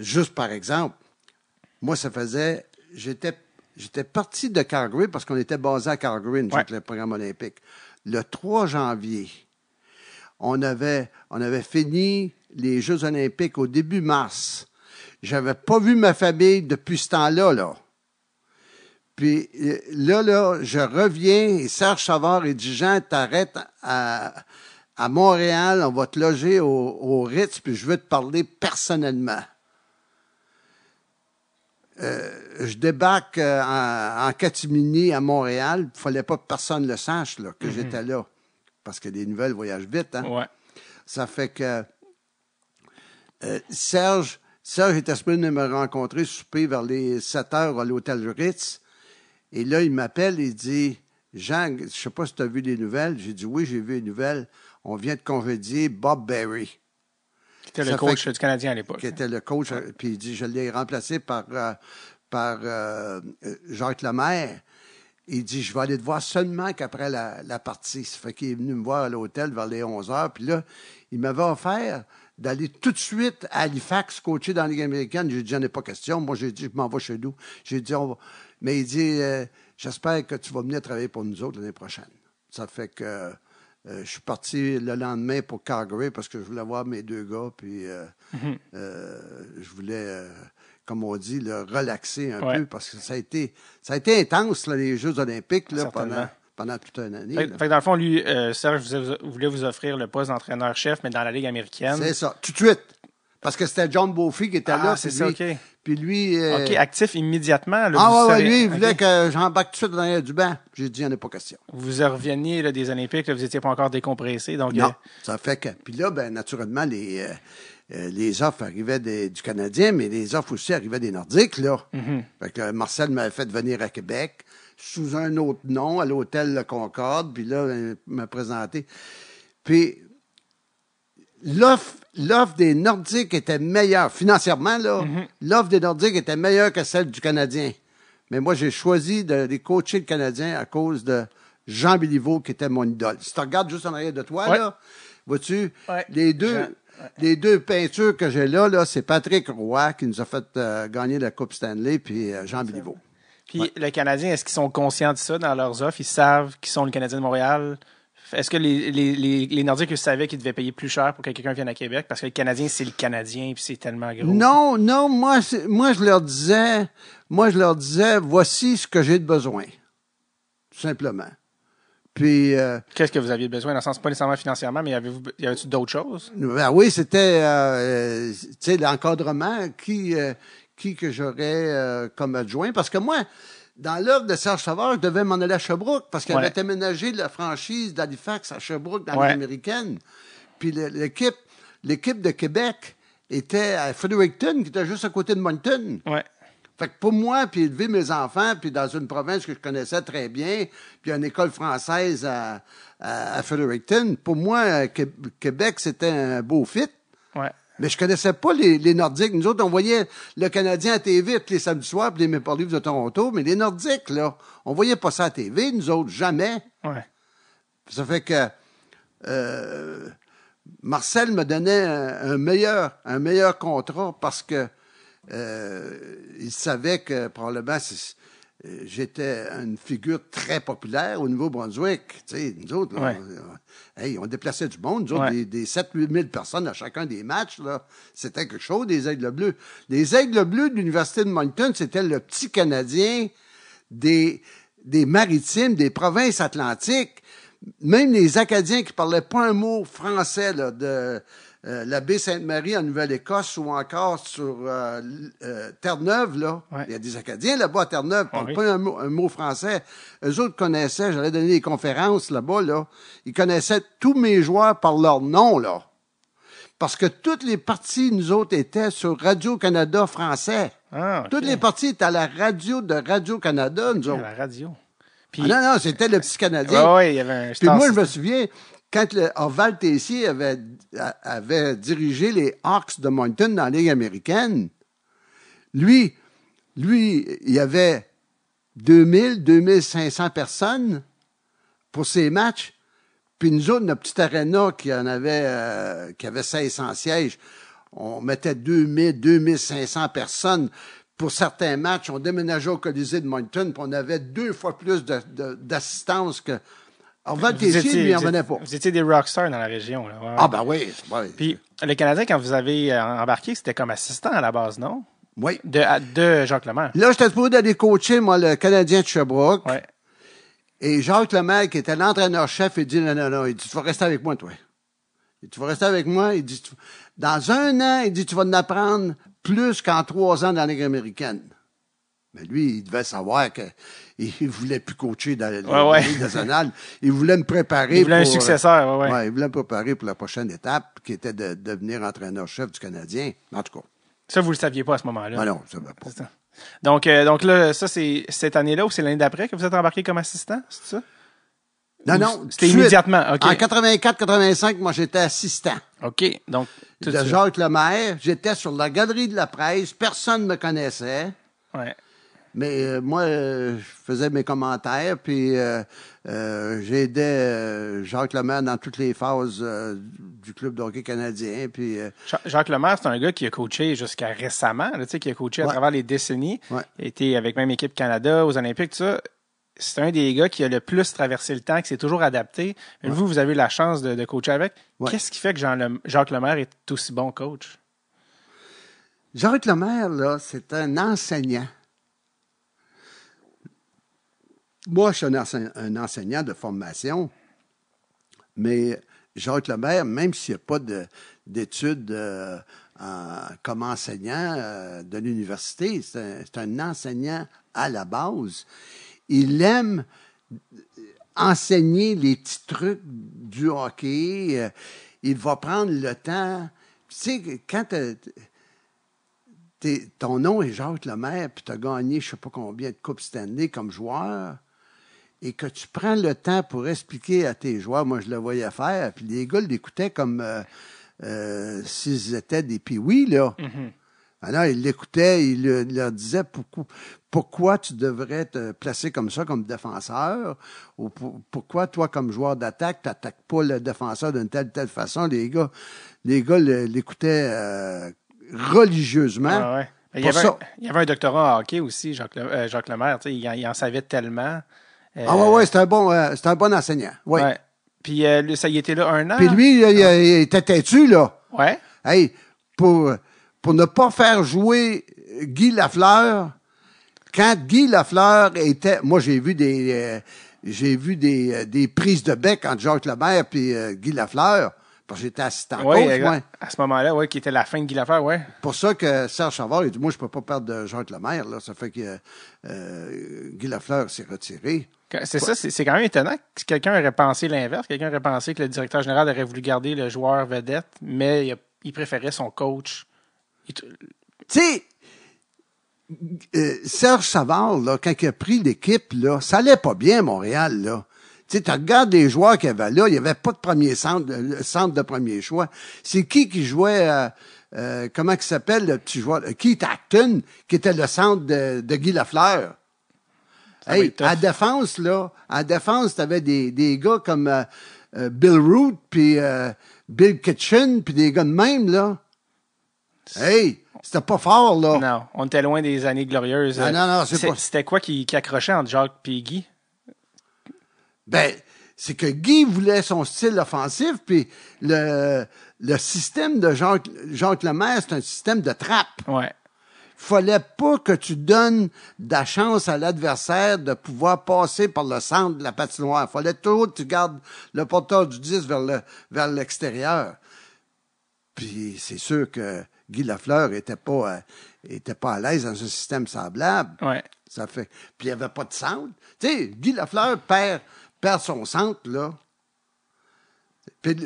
juste par exemple, moi, ça faisait. J'étais J'étais parti de Calgary parce qu'on était basé à Calgary, avec le programme olympique. Le 3 janvier, on avait, on avait fini les Jeux olympiques au début mars. Je n'avais pas vu ma famille depuis ce temps-là, là. Puis euh, là, là, je reviens et Serge Savard et dit Jean, t'arrêtes à, à Montréal, on va te loger au, au Ritz, puis je veux te parler personnellement. Euh, je débarque euh, en, Catimini à Montréal. Il fallait pas que personne le sache que mhm. j'étais là. Parce que les nouvelles voyagent vite. Hein. Ça fait que euh, Serge, Serge était de me rencontrer, souper vers les 7 heures à l'hôtel Ritz. Et là, il m'appelle et il dit Jean, je sais pas si tu as vu les nouvelles. J'ai dit Oui, j'ai vu les nouvelles. On vient de congédier Bob Berry. C'était le coach du Canadien à l'époque. Qui le coach, euh, puis il dit, je l'ai remplacé par, euh, par euh, Jacques Lemaire. Il dit, je vais aller te voir seulement qu'après la, partie. Ça fait qu'il est venu me voir à l'hôtel vers les 11 heures. Puis là, il m'avait offert d'aller tout de suite à Halifax coacher dans la Ligue américaine. J'ai dit, j'en ai pas question. Moi, j'ai dit, je m'en vais chez nous. J'ai dit, Mais il dit, j'espère que tu vas venir travailler pour nous autres l'année prochaine. Ça fait que euh, je suis parti le lendemain pour Calgary parce que je voulais voir mes deux gars, puis euh, mhm. euh, je voulais, comme on dit, le relaxer un peu parce que ça a été, ça a été intense, les Jeux olympiques, là, pendant, pendant toute une année. Fait, dans le fond, lui, Serge voulait vous offrir le poste d'entraîneur-chef, mais dans la Ligue américaine. C'est ça, tout de suite. Parce que c'était John Beaufy qui était ah, là. c'est ça, OK. Puis lui. Euh, OK, actif immédiatement. ah, oui, lui, il voulait que j'embarque tout de suite dans du banc. J'ai dit, il n'y en a pas question. Vous reveniez des Olympiques, vous n'étiez pas encore décompressé. Donc, non, euh, ça fait que. Puis là, ben, naturellement, les, euh, les offres arrivaient du Canadien, mais les offres aussi arrivaient des Nordiques, là. Mhm. Fait que Marcel m'avait fait venir à Québec sous un autre nom à l'hôtel Le Concorde, puis là, ben, il m'a présenté. Puis l'offre des Nordiques était meilleure, financièrement, là, mhm. l'offre des Nordiques était meilleure que celle du Canadien. Mais moi, j'ai choisi de, les coacher le Canadien à cause de Jean Béliveau, qui était mon idole. Si tu regardes juste en arrière de toi, là, vois-tu, les deux. peintures que j'ai là, là c'est Patrick Roy qui nous a fait euh, gagner la Coupe Stanley, puis euh, Jean Béliveau. Puis les Canadiens, est-ce qu'ils sont conscients de ça dans leurs offres? Ils savent qu'ils sont le Canadien de Montréal? Est-ce que les, les, les, Nordiques savaient qu'ils devaient payer plus cher pour que quelqu'un vienne à Québec? Parce que les Canadien, c'est le Canadien, puis c'est tellement gros. Non, non, moi, moi, je leur disais, moi, je leur disais, voici ce que j'ai de besoin. Tout simplement. Puis. Euh, Qu'est-ce que vous aviez besoin? Dans le sens, pas nécessairement financièrement, mais avez-vous, y avait-tu d'autres choses? Ben oui, c'était, euh, tu sais, l'encadrement. Qui, euh, qui que j'aurais comme adjoint? Parce que moi, dans l'œuvre de Serge Savard, je devais m'en aller à Sherbrooke parce qu'elle avait aménagé la franchise d'Halifax à Sherbrooke dans l'américaine. Puis l'équipe, l'équipe de Québec était à Fredericton, qui était juste à côté de Moncton. Fait que pour moi, puis élever mes enfants, puis dans une province que je connaissais très bien, puis une école française à, Fredericton, pour moi, Québec, c'était un beau fit. Mais je connaissais pas les, Nordiques. Nous autres, on voyait le Canadien à TV tous les samedis soirs, puis les Maple Leafs de Toronto, mais les Nordiques, là, on voyait pas ça à TV, nous autres, jamais. Ça fait que euh, Marcel me donnait un, meilleur, un meilleur contrat parce que euh, il savait que probablement euh, j'étais une figure très populaire au Nouveau-Brunswick. Nous autres, là, euh, on, déplaçait du monde, nous autres, des, des 7-8 000 personnes à chacun des matchs. là. C'était quelque chose, des Aigles Bleus. Les Aigles Bleus de l'Université de Moncton, c'était le petit Canadien des, des maritimes, des provinces atlantiques. Même les Acadiens qui parlaient pas un mot français là, de euh, l'abbé Sainte-Marie en Nouvelle-Écosse ou encore sur euh, euh, Terre-Neuve, là. Il y a des Acadiens là-bas à Terre-Neuve, ne ah pas un mot, français. Eux autres connaissaient, j'allais donner des conférences là-bas, là. Ils connaissaient tous mes joueurs par leur nom, là. Parce que toutes les parties, nous autres, étaient sur Radio-Canada français. Ah, toutes les parties étaient à la radio de Radio-Canada, nous autres. À la radio. Ah, non, non, c'était le petit Canadien. il y avait un Puis moi, je me souviens, quand le Orval ah, Tessier avait, dirigé les Hawks de Moncton dans la Ligue américaine, lui, lui, il y avait 2000, 2500 personnes pour ses matchs. Puis nous autres, notre petite aréna qui en avait, euh, qui avait 1600 sièges, on mettait 2000, 2500 personnes pour certains matchs. On déménageait au Colisée de Moncton, puis on avait deux fois plus d'assistance que en fait, pas. Vous étiez des rockstars dans la région. Ah, ben oui. Ouais. Puis, le Canadien, quand vous avez euh, embarqué, c'était comme assistant à la base, non? Oui. De, de Jacques Lemaire. Là, j'étais supposé d'aller coacher, moi, le Canadien de Sherbrooke. Ouais. Et Jacques Lemaire, qui était l'entraîneur-chef, il dit, non, non, non, il dit, tu vas rester avec moi, toi. Il dit, tu vas rester avec moi. Il dit, dans un an, il dit, tu vas en apprendre plus qu'en trois ans dans la Ligue américaine. Mais ben, lui, il devait savoir qu'il ne voulait plus coacher dans la Ligue nationale. Il voulait me préparer. Il voulait un euh, successeur, oui. il voulait me préparer pour la prochaine étape, qui était de, devenir entraîneur-chef du Canadien. En tout cas. Ça, vous ne le saviez pas à ce moment-là. Ah non, ça ne pas. Donc, euh, donc là, ça, c'est cette année-là ou c'est l'année d'après que vous êtes embarqué comme assistant, c'est ça? Non, non. C'était immédiatement. En 84-85, moi, j'étais assistant. OK. Donc, tout de Jacques Lemaire, j'étais sur la galerie de la presse, personne ne me connaissait. Ouais. Mais euh, moi, euh, je faisais mes commentaires, puis euh, j'aidais Jacques Lemaire dans toutes les phases du club de hockey canadien. Puis, Jacques Lemaire, c'est un gars qui a coaché jusqu'à récemment, qui a coaché à travers les décennies. a était avec même équipe Canada, aux Olympiques, ça. C'est un des gars qui a le plus traversé le temps, qui s'est toujours adapté. vous, vous avez eu la chance de, coacher avec. Qu'est-ce qui fait que Jacques Lemaire est aussi bon coach? Jacques Lemaire, là, c'est un enseignant. Moi, je suis un, enseignant de formation, mais Jacques Lemaire, même s'il n'y a pas d'études euh, comme enseignant euh, de l'université, c'est un, enseignant à la base. Il aime enseigner les petits trucs du hockey. Euh, il va prendre le temps. Tu sais, quand ton nom est Jacques Lemaire, puis tu as gagné je ne sais pas combien de Coupes Stanley comme joueur, et que tu prends le temps pour expliquer à tes joueurs, moi je le voyais faire, puis les gars l'écoutaient comme euh, euh, s'ils étaient des piouis, là. Mm-hmm. Alors, ils l'écoutaient, ils leur disaient pourquoi, tu devrais te placer comme ça comme défenseur, ou pourquoi toi, comme joueur d'attaque, tu n'attaques pas le défenseur d'une telle telle façon. Les gars les gars l'écoutaient euh, religieusement. il, y avait un, il, y avait un, doctorat en hockey aussi, Jacques, Lemaire. Il, en savait tellement. Euh, ah ouais, ouais, c'est un, bon, euh, un bon enseignant. Ouais. Puis euh, ça y était là un an. Puis lui, ah. il, était têtu, là. Ouais. Hey, pour, pour ne pas faire jouer Guy Lafleur, quand Guy Lafleur était. Moi, j'ai vu des. Euh, j'ai vu des, euh, des, prises de bec entre Jacques Lemaire et Guy Lafleur j'étais assistant coach, À ce moment-là, oui, qui était la fin de Guy Lafleur, oui. Pour ça que Serge Savard, il dit Moi, je ne peux pas perdre de Jacques Lemaire. Là. Ça fait que Guy Lafleur s'est retiré. C'est ça, c'est quand même étonnant que quelqu'un aurait pensé l'inverse. Quelqu'un aurait pensé que le directeur général aurait voulu garder le joueur vedette, mais il, préférait son coach. Tu sais, euh, Serge Savard, quand il a pris l'équipe, ça allait pas bien, Montréal, là. Tu sais, regardes les joueurs qu'il y avait là, il n'y avait pas de premier centre, le centre de premier choix. C'est qui qui jouait, euh, euh, comment il s'appelle le petit joueur, Keith Acton, qui était le centre de Guy Lafleur hey, à défense, là, à défense, t'avais des, des gars comme euh, euh, Bill Root, puis euh, Bill Kitchen, puis des gars de même, là. Hey, c'était pas fort, là. Non, on était loin des années glorieuses. non, non, C'était quoi qui, accrochait entre Jacques et Guy? Ben, c'est que Guy voulait son style offensif, puis le, le système de Jacques, Jacques Lemaire, c'est un système de trappe. Ouais fallait pas que tu donnes de la chance à l'adversaire de pouvoir passer par le centre de la patinoire. Fallait toujours que tu gardes le porteur du 10 vers le, vers l'extérieur. Puis c'est sûr que Guy Lafleur était pas, euh, était pas à l'aise dans un système semblable. Ouais. Ça fait. Puis il n'y avait pas de centre. Tu sais, Guy Lafleur perd, perd son centre, là. Puis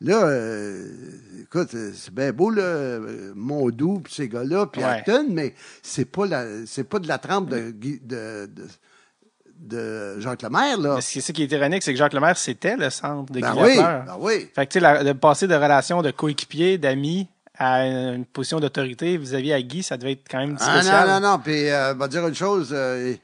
là, euh, écoute, c'est bien beau, là, Mondou, puis ces gars-là, puis Acton, mais c'est pas c'est pas de la trempe de, de, de, de Jacques Lemaire, là. ce, qui, est ironique, c'est que Jacques Lemaire, c'était le centre de ben ah oui, ben oui. Fait que, tu sais, de passer de relations de coéquipier, d'amis, à une position d'autorité vis-à-vis à Guy, ça devait être quand même ah, spécial. Ah non, non, non, puis, euh, va dire une chose, jean euh,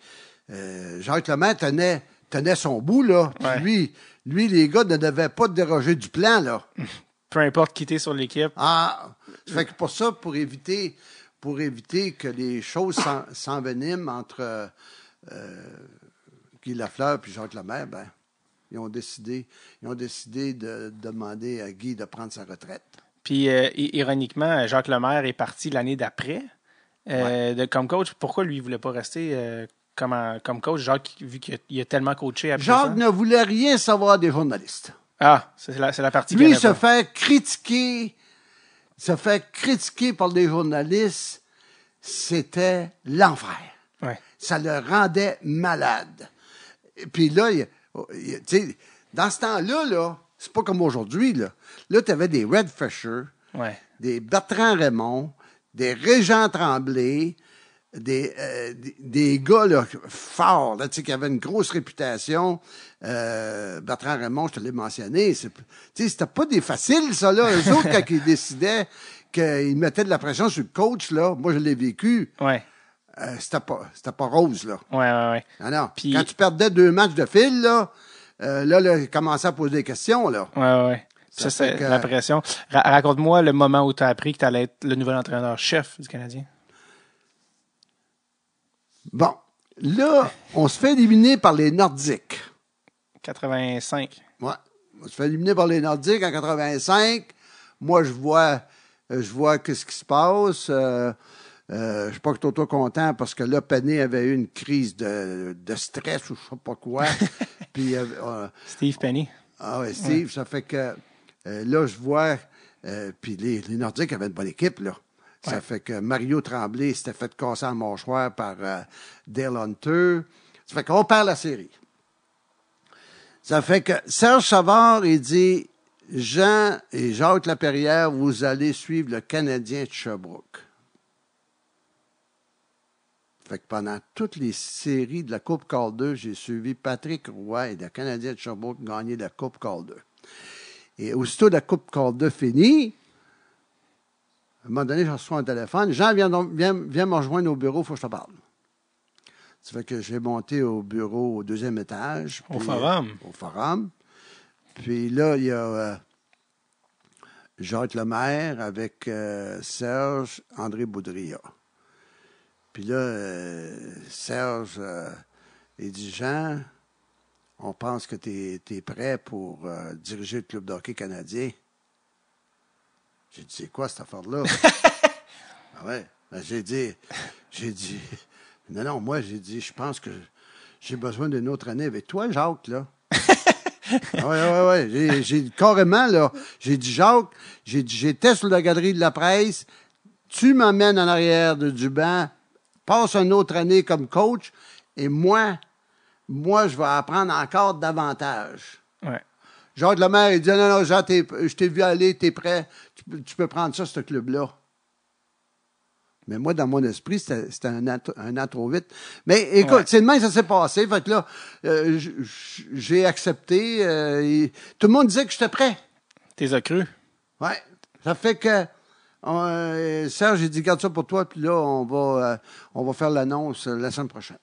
euh, Jacques Lemaire tenait, tenait son bout, là, puis lui lui, les gars ne devaient pas déroger du plan, là. Peu importe quitter sur l'équipe. Ah, fait que pour ça, pour éviter, pour éviter que les choses s'enveniment entre euh, Guy Lafleur et Jacques Lemaire, ben, ils ont décidé, ils ont décidé de demander à Guy de prendre sa retraite. Puis, euh, ironiquement, Jacques Lemaire est parti l'année d'après euh, de, comme coach. Pourquoi lui, il ne voulait pas rester euh, comme, coach? Jacques, vu qu'il a tellement coaché à Jacques ne voulait rien savoir des journalistes. Ah, c'est la, partie Lui se fait critiquer, se fait critiquer par des journalistes, c'était l'enfer. Ça le rendait malade. Et Puis là, dans ce temps-là, là, c'est pas comme aujourd'hui. Là, là tu avais des Red Fisher, des Bertrand Raymond, des Régent Tremblay, euh, des, des, gars là, forts, là, qui avaient une grosse réputation. Euh, Bertrand Raymond, je te l'ai mentionné. C'était pas des faciles, ça. Là. Eux autres, quand ils décidaient qu'ils mettaient de la pression sur le coach, là, moi, je l'ai vécu. Ouais. Euh, c'était pas, pas rose, là. Ouais, ouais, ah, Quand tu perdais deux matchs de fil, là, euh, là, là, commençait à poser des questions, là. Ouais, ouais. Ça, c'est que... la pression. Raconte-moi le moment où tu as appris que tu allais être le nouvel entraîneur-chef du Canadien. Bon, là, on se fait éliminer par les Nordiques. 85. Ouais. On se fait éliminer par les Nordiques en 85. Moi, je vois, je vois ce qui se passe. Euh, euh, je ne suis pas trop content parce que là, Penny avait eu une crise de, stress ou je ne sais pas quoi. Puis, euh, Steve Penny. Ah oui, Steve, ça fait que là, je vois. puis les, les Nordiques avaient une bonne équipe, là. Ça fait que Mario Tremblay s'était fait casser en mâchoire par euh, Dale Hunter. Ça fait qu'on perd la série. Ça fait que Serge Savard, il dit Jean et Jacques Laperrière, vous allez suivre le Canadien de Sherbrooke. Ça Fait que pendant toutes les séries de la Coupe 2, j'ai suivi Patrick Roy et le Canadien de Sherbrooke gagner la Coupe 2. Et aussitôt la Coupe 2 finie, à un moment donné, je reçois un téléphone. Jean, viens, me rejoindre au bureau, il faut que je te parle. Tu fait que j'ai monté au bureau au deuxième étage. Au forum. Euh, au forum. Puis là, il y a euh, Jacques Lemaire avec euh, Serge André Boudria. Puis là, euh, Serge, il dit Jean, on pense que tu es, es, prêt pour diriger le club d'hockey canadien. J'ai dit, c'est quoi cette affaire-là? Ah ouais. Ben, j'ai dit, j'ai dit, non, non, moi, j'ai dit, je pense que j'ai besoin d'une autre année avec toi, Jacques, là. Ah oui, ouais, ouais, J'ai, dit carrément, là, j'ai dit, Jacques, j'ai dit, j'étais sur la galerie de la presse, tu m'emmènes en arrière de, Duban, passe une autre année comme coach, et moi, moi, je vais apprendre encore davantage. Ouais. Jacques Lemaire, il dit, non, non, Jacques, je t'ai vu aller, t'es prêt tu, peux prendre ça, ce club-là. Mais moi, dans mon esprit, c'était un, un an trop vite. Mais écoute, c'est demain ça s'est passé. Fait que là, euh, j'ai accepté. Euh, tout le monde disait que j'étais prêt. T'es accru. Ouais. Ça fait que euh, Serge, j'ai dit, garde ça pour toi, puis là, on va, on va faire l'annonce la semaine prochaine.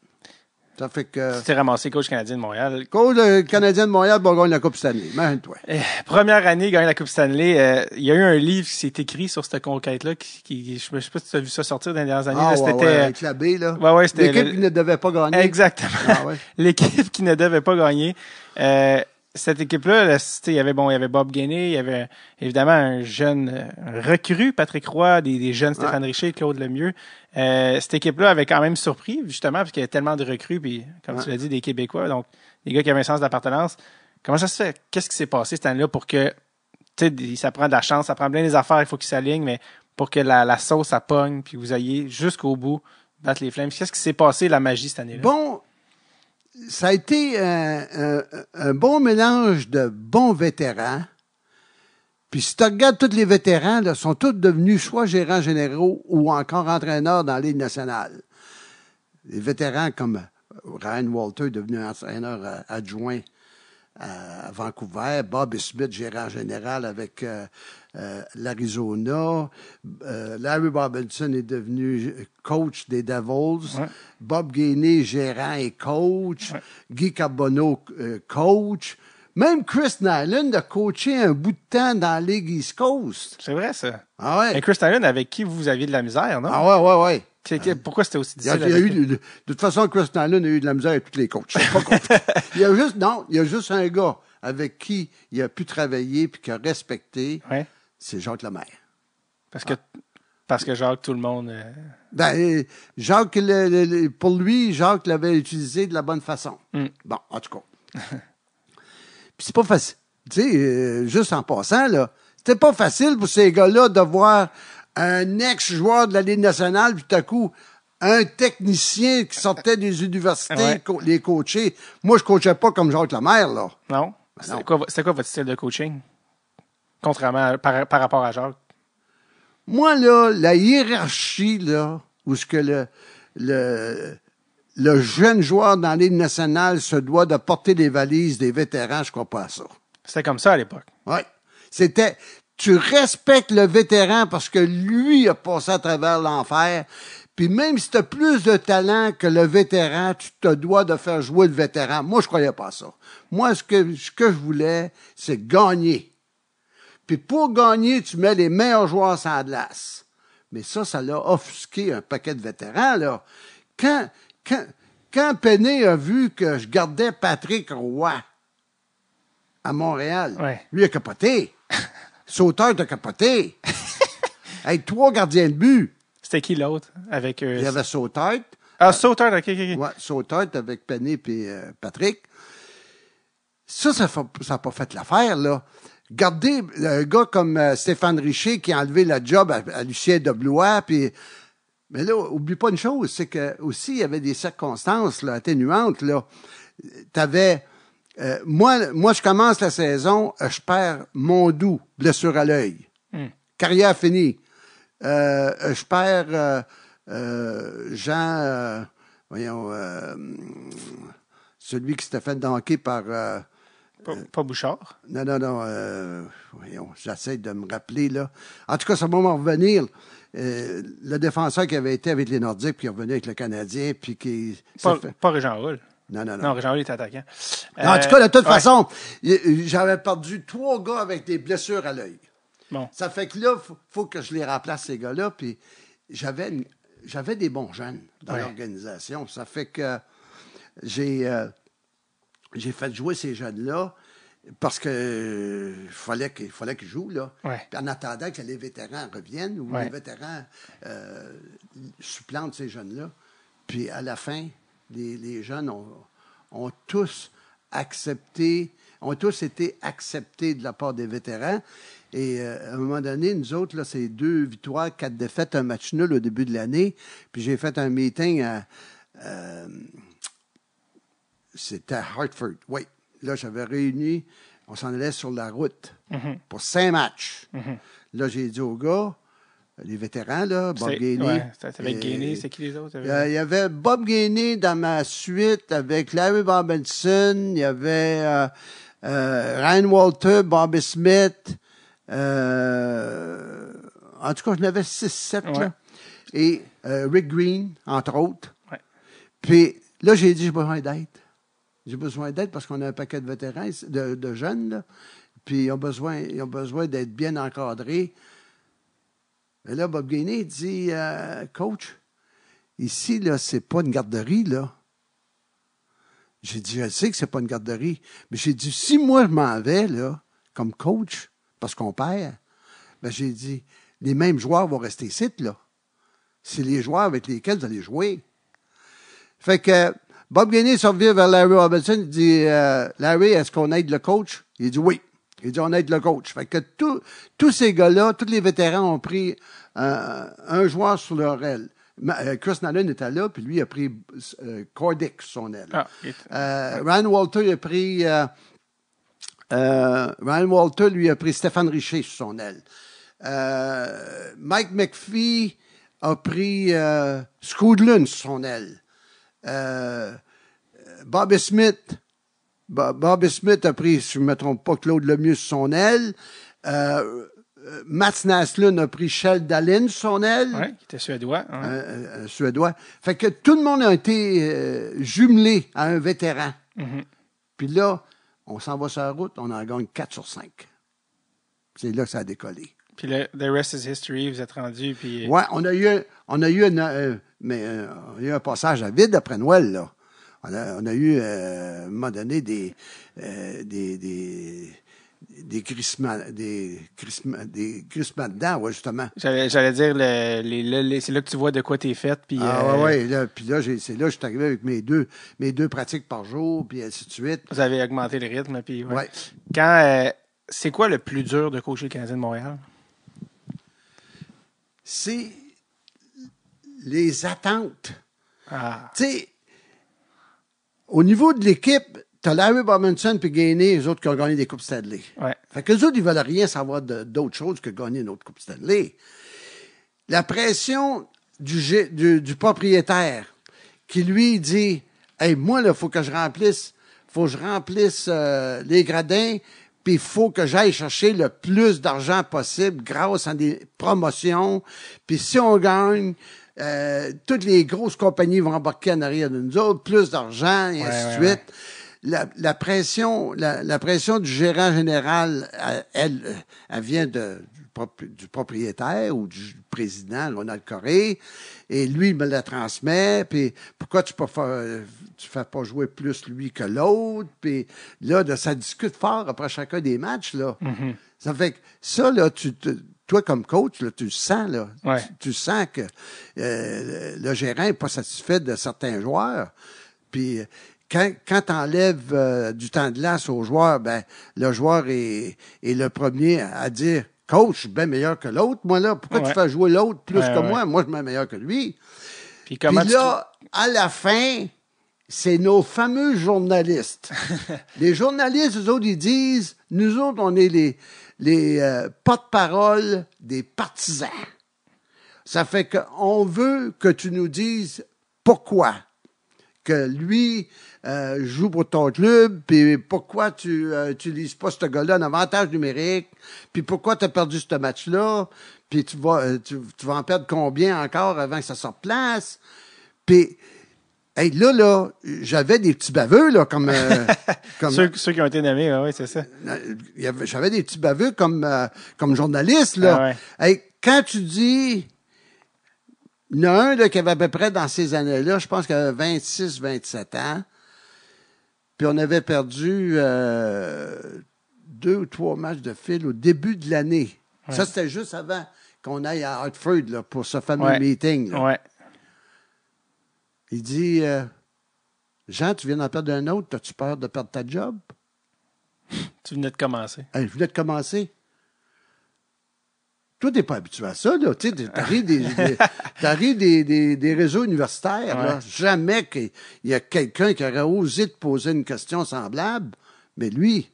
Ça Tu t'es ramassé coach canadien de Montréal. Coach canadien de Montréal, bon, gagne la Coupe Stanley. Imagine-toi. Eh, première année, gagne la Coupe Stanley. Euh, il y a eu un livre qui s'est écrit sur cette conquête-là. Qui, je ne sais pas si tu as vu ça sortir dans les dernières années. Ah, là, ouais, ouais, euh, là. Ouais, ouais, c'était. L'équipe qui ne devait pas gagner. Exactement. Ah, ouais. L'équipe qui ne devait pas gagner. Euh, cette équipe-là, il y avait bon, il y avait Bob Guéni, il y avait évidemment un jeune euh, recrue, Patrick Roy, des, jeunes Stéphane Richer Claude Lemieux. Euh, cette équipe-là avait quand même surpris, justement, parce qu'il y avait tellement de recrues, puis comme tu l'as dit, des Québécois, donc des gars qui avaient un sens d'appartenance. Comment ça se fait? Qu'est-ce qui s'est passé cette année-là pour que tu ça prend de la chance, ça prend plein des affaires, il faut qu'ils s'alignent, mais pour que la, la sauce ça pogne, puis vous ayez jusqu'au bout battre les flammes. Qu'est-ce qui s'est passé la magie cette année-là? Bon, ça a été euh, euh, un, bon mélange de bons vétérans. Puis si tu regardes tous les vétérans, là, sont tous devenus soit gérants généraux ou encore entraîneurs dans l'île nationale. Les vétérans comme Ryan Walter, devenu entraîneur euh, adjoint à Vancouver, Bob Smith, gérant général avec euh, l'Arizona. Euh, Larry Robinson est devenu coach des Devils. Bob Gainey, gérant et coach. Guy Carbonneau, euh, coach. Même Chris Nyland a coaché un bout de temps dans la Ligue East Coast. C'est vrai, ça. Ah ouais. Et Chris Nyland, avec qui vous aviez de la misère, non? Ah ouais, ouais, ouais. Pourquoi c'était aussi difficile? de, toute façon, Chris Nylon a eu de la misère avec tous les coachs. il y a juste, il y a juste un gars avec qui il a pu travailler puis qui a respecté c'est Jacques Lemaire. Parce que, ah. parce que Jacques, tout le monde. Euh, ben, euh, Jacques, pour lui, Jacques l'avait utilisé de la bonne façon. Hmm. Bon, en tout cas. Puis c'est pas facile. Tu sais, euh, juste en passant, là, c'était pas facile pour ces gars-là de voir un ex-joueur de la Ligue nationale, puis tout à coup, un technicien qui sortait des universités, les coacher. Moi, je coachais pas comme Jacques Lemaire, là. Non. Ben c'est C'était quoi votre style de coaching? contrairement à, par, rapport à Jacques? Moi, là, la hiérarchie, là, où ce que le, le, le jeune joueur dans l'île nationale se doit de porter les valises des vétérans, je crois pas à ça. C'était comme ça à l'époque. Oui. C'était, tu respectes le vétéran parce que lui a passé à travers l'enfer. Puis même si tu as plus de talent que le vétéran, tu te dois de faire jouer le vétéran. Moi, je croyais pas à ça. Moi, ce que, ce que je voulais, c'est gagner. Puis pour gagner, tu mets les meilleurs joueurs sans glace. Mais ça, ça l'a offusqué un paquet de vétérans. Là. Quand, quand, Pené a vu que je gardais Patrick Roy à Montréal, lui a capoté. Sauteur de capoté. Avec trois gardiens de but. C'était qui l'autre avec euh, Il y avait Sauteur. Ah, Sauteur, ok, ok. Ouais, Sauteur avec Pené et euh, Patrick. Ça, ça n'a pas fait l'affaire, là. Gardez un gars comme euh, Stéphane Richer qui a enlevé la job à, Lucien de Blois, puis mais là, oublie pas une chose, c'est que aussi il y avait des circonstances atténuantes. Là, t'avais euh, moi, moi, je commence la saison, euh, je perds mon doux. blessure à l'œil, hmm. carrière finie. je perds euh, Jean, voyons, celui qui s'était fait danquer par euh, pas, Bouchard. Non, non, non. Euh, j'essaie de me rappeler, là. En tout cas, ça va m'en revenir. Euh, le défenseur qui avait été avec les Nordiques, puis qui est revenu avec le Canadien, puis qui. Pas, Non, non, non. Non, Régent Roule est attaquant. en tout cas, de toute façon, j'avais perdu trois gars avec des blessures à l'œil. Bon. Ça fait que là, il faut, que je les remplace, ces gars-là. Puis j'avais des bons jeunes dans l'organisation. Ça fait que j'ai j'ai fait jouer ces jeunes-là parce que euh, fallait qu'il fallait qu'ils jouent là. En attendant que les vétérans reviennent ou les vétérans euh, supplantent ces jeunes-là. Puis à la fin, les, jeunes ont, tous accepté, ont tous été acceptés de la part des vétérans. Et euh, à un moment donné, nous autres, là, c'est deux victoires, quatre défaites, un match nul au début de l'année. Puis j'ai fait un meeting à c'était à Hartford. Oui, là, j'avais réuni, on s'en allait sur la route mhm. pour cinq matchs. Mhm. Là, j'ai dit aux gars, les vétérans, là, Bob Gainey. avec Gainey, c'est qui les autres? Il y avait Bob Gainey dans ma suite avec Larry Robinson, il y avait euh, euh, Ryan Walter, Bobby Smith. Euh, en tout cas, je n'avais 6 sept Et Rick Green, entre autres. Puis là, j'ai dit, j'ai besoin d'aide. J'ai besoin d'aide parce qu'on a un paquet de vétérans, de, jeunes, puis ils ont besoin, ils ont besoin d'être bien encadrés. Et là, Bob Gainé dit euh, Coach, ici, là, c'est pas une garderie, là. J'ai dit, je sais que c'est pas une garderie. Mais j'ai dit, si moi je m'en vais, là, comme coach, parce qu'on perd, ben j'ai dit, les mêmes joueurs vont rester ici, là. C'est les joueurs avec lesquels vous allez jouer. Fait que Bob Gainey est vers Larry Robinson. Il dit euh, Larry, est-ce qu'on aide le coach Il dit oui. Il dit on aide le coach. Fait que tous ces gars-là, tous les vétérans ont pris un joueur sur leur aile. Euh, Chris Nolan était là, puis lui a pris euh, Cordick sur son aile. Ah, Ryan Walter a pris. Ryan Walter, lui, a pris Stéphane Richer sur son aile. Mike McPhee a pris Scoodlund sur son aile. Euh, euh, Bobby Smith. Bobby Smith a pris, si je ne me trompe pas, Claude Lemieux sur son aile. Euh, Matt Mats a pris Shell Dallin sur son aile. Oui, qui était suédois. suédois. Fait que tout le monde a été jumelé à un vétéran. Mm-hmm. Puis là, on s'en va sur la route, on en gagne 4 sur 5. C'est là que ça a décollé. Puis le rest is history, vous êtes rendu. Puis... Euh, ouais, on a eu, on a eu, euh, mais, euh, un passage à vide après Noël, là. On a, eu, à un moment donné, des, des, des, des crissements, des dedans, justement. J'allais dire, c'est là que tu vois de quoi tu es fait. Puis, ah, ouais, puis là, c'est là que je suis arrivé avec mes deux, mes deux pratiques par jour, puis ainsi de suite. Vous avez augmenté le rythme, puis Quand, c'est quoi le plus dur de coacher le Canadien de Montréal? c'est les attentes. Ah. Tu sais, au niveau de l'équipe, as Larry Robinson puis Gainé, les autres qui ont gagné des Coupes Stanley. Ouais. Fait que les autres, ils veulent rien savoir d'autre chose que gagner une autre Coupe Stanley. La pression du, propriétaire qui lui dit Hey, moi, il faut que je remplisse, faut je remplisse euh, les gradins, puis il faut que j'aille chercher le plus d'argent possible grâce à des promotions. Puis si on gagne, euh, toutes les grosses compagnies vont embarquer en arrière de nous autres, plus d'argent, et ainsi de suite. La, pression, la, pression du gérant général, elle, vient du propriétaire ou du président, Ronald Corée, et lui il me la transmet, puis pourquoi tu peux faire tu fais pas jouer plus lui que l'autre. Puis là, ça discute fort après chacun des matchs. Là. Mhm. Ça fait que ça, là, tu toi, comme coach, tu le sens, là. Tu, sens que euh, le gérant n'est pas satisfait de certains joueurs. Puis quand, quand tu enlèves euh, du temps de glace aux joueurs, ben, le joueur est, est le premier à dire Coach, je suis bien meilleur que l'autre, moi là, pourquoi tu fais jouer l'autre plus que moi? Moi, je suis meilleur que lui. Puis, là, à la fin, c'est nos fameux journalistes. les journalistes, eux autres, ils disent, nous autres, on est les, les euh, porte-parole des partisans. Ça fait qu'on veut que tu nous dises pourquoi que lui euh, joue pour ton club, puis pourquoi tu n'utilises euh, pas ce gars-là en avantage numérique, puis pourquoi tu as perdu ce match-là, puis tu vas, tu, vas en perdre combien encore avant que ça sorte place. Puis et là, là, j'avais des petits baveux, là, comme. Euh, ceux, qui ont été nommés, oui, c'est ça. Euh, j'avais des petits baveux comme, euh, comme journaliste, là. Ah, Et quand tu dis. Il y en a un qui avait à peu près dans ces années-là, je pense qu'il avait 26, 27 ans. Puis on avait perdu deux ou trois matchs de fil au début de l'année. Ça, c'était juste avant qu'on aille à Hartford là, pour ce fameux meeting. Ouais. Il dit euh, Jean, tu viens d'en perdre un autre, as-tu peur de perdre ta job? tu venais de commencer. Hey, je venais de commencer. Toi, n'es pas habitué à ça, là. Tu arrives des, réseaux universitaires. Jamais qu'il y a quelqu'un qui aurait osé te poser une question semblable, mais lui,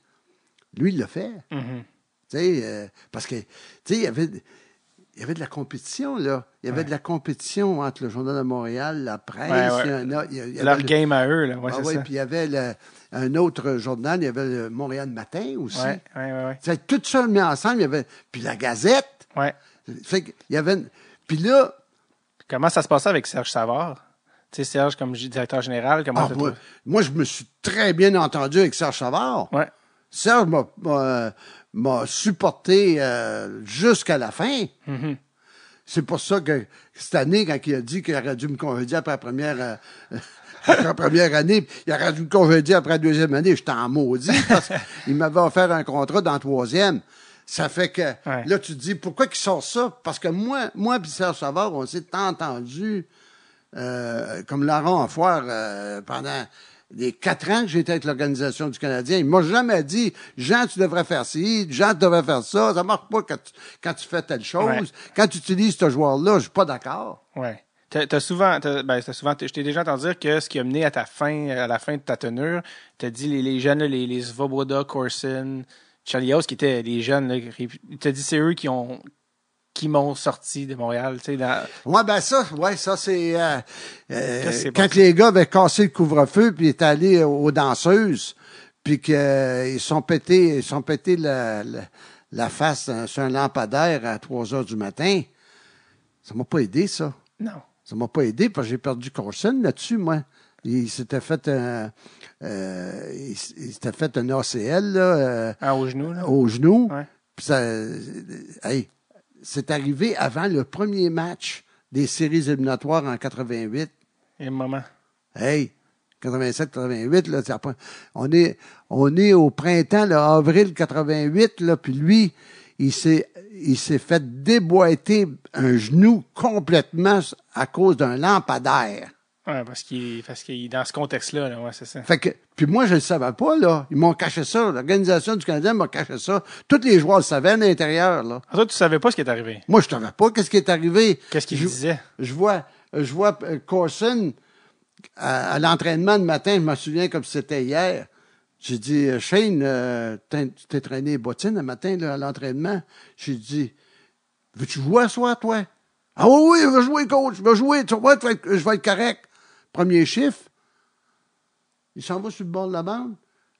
lui, il l'a fait. Mm-hmm. Tu euh, parce que, tu sais, il y avait il y avait de la compétition, là. Il y avait de la compétition entre le Journal de Montréal, la presse. Leur game à eux, là. Ah puis il y avait un autre journal, il y avait le Montréal Matin aussi. Oui, oui, oui. Tout seul, mis ensemble, il y avait. Puis la Gazette. Ouais. Fait qu'il y avait. Puis là. Comment ça se passait avec Serge Savard? Tu sais, Serge, comme directeur général, comment ah, moi, moi, je me suis très bien entendu avec Serge Savard. Oui. Serge m'a, m'a supporté euh, jusqu'à la fin. Mhm. C'est pour ça que cette année, quand il a dit qu'il aurait dû me congédier après la première. Euh, après première année, il aurait dû me congédier après la deuxième année, j'étais en maudit parce qu'il m'avait offert un contrat dans la troisième. Ça fait que là, tu te dis pourquoi qu'ils sort ça? Parce que moi, moi et Serge Savard, on s'est entendu euh, comme Laurent en foire pendant des quatre ans que j'étais avec l'Organisation du Canadien, il m'ont jamais dit Jean, tu devrais faire ci, Jean, tu devrais faire ça, ça marche pas quand tu, quand tu fais telle chose. Quand tu utilises ce joueur-là, je suis pas d'accord. Oui. T'as souvent, ben, t'as souvent, je t'ai déjà entendu dire que ce qui a mené à ta fin, à la fin de ta tenure, t'as dit les, les, jeunes, les, les Svoboda, Corson, Charlie qui étaient les jeunes, as dit c'est eux qui ont, qui m'ont sorti de Montréal. Tu sais, ben ça, ouais, ça c'est euh, euh, quand les gars avaient cassé le couvre-feu puis étaient allés aux danseuses, puis qu'ils euh, se sont pétés, ils sont pétés la, face sur un lampadaire à 3 heures du matin. Ça m'a pas aidé, ça. Non. Ça m'a pas aidé parce que j'ai perdu Corson là-dessus, moi. Il s'était fait un, s'était fait un ACL là, ah, au genou, là. au genou. Ouais. Puis ça, c'est arrivé avant le premier match des séries éliminatoires en 88. Et maman. Hey, 87, 88, là, on est, on est au printemps, le avril 88, là, puis lui, il il s'est fait déboîter un genou complètement à cause d'un lampadaire. Ouais, parce qu'il parce qu'il est dans ce contexte-là, ouais, c'est ça. Fait que, puis moi, je le savais pas, là. Ils m'ont caché ça. L'Organisation du Canadien m'a caché ça. Tous les joueurs le savaient à l'intérieur, là. Ah, toi, tu savais pas ce qui est arrivé? Moi, je savais pas qu'est-ce qui est arrivé. Qu'est-ce qu'il disait? Je vois, je vois euh, Corson à, l'entraînement de matin, je me souviens comme c'était hier. J'ai dit, euh, Shane, euh, tu t'es traîné bottine le matin là, à l'entraînement. J'ai dit, veux-tu jouer à soi toi? Ah oui, oui, je vais jouer, coach, je vais jouer, tu vois, je vais être correct. Premier chiffre, il s'en va sur le bord de la bande.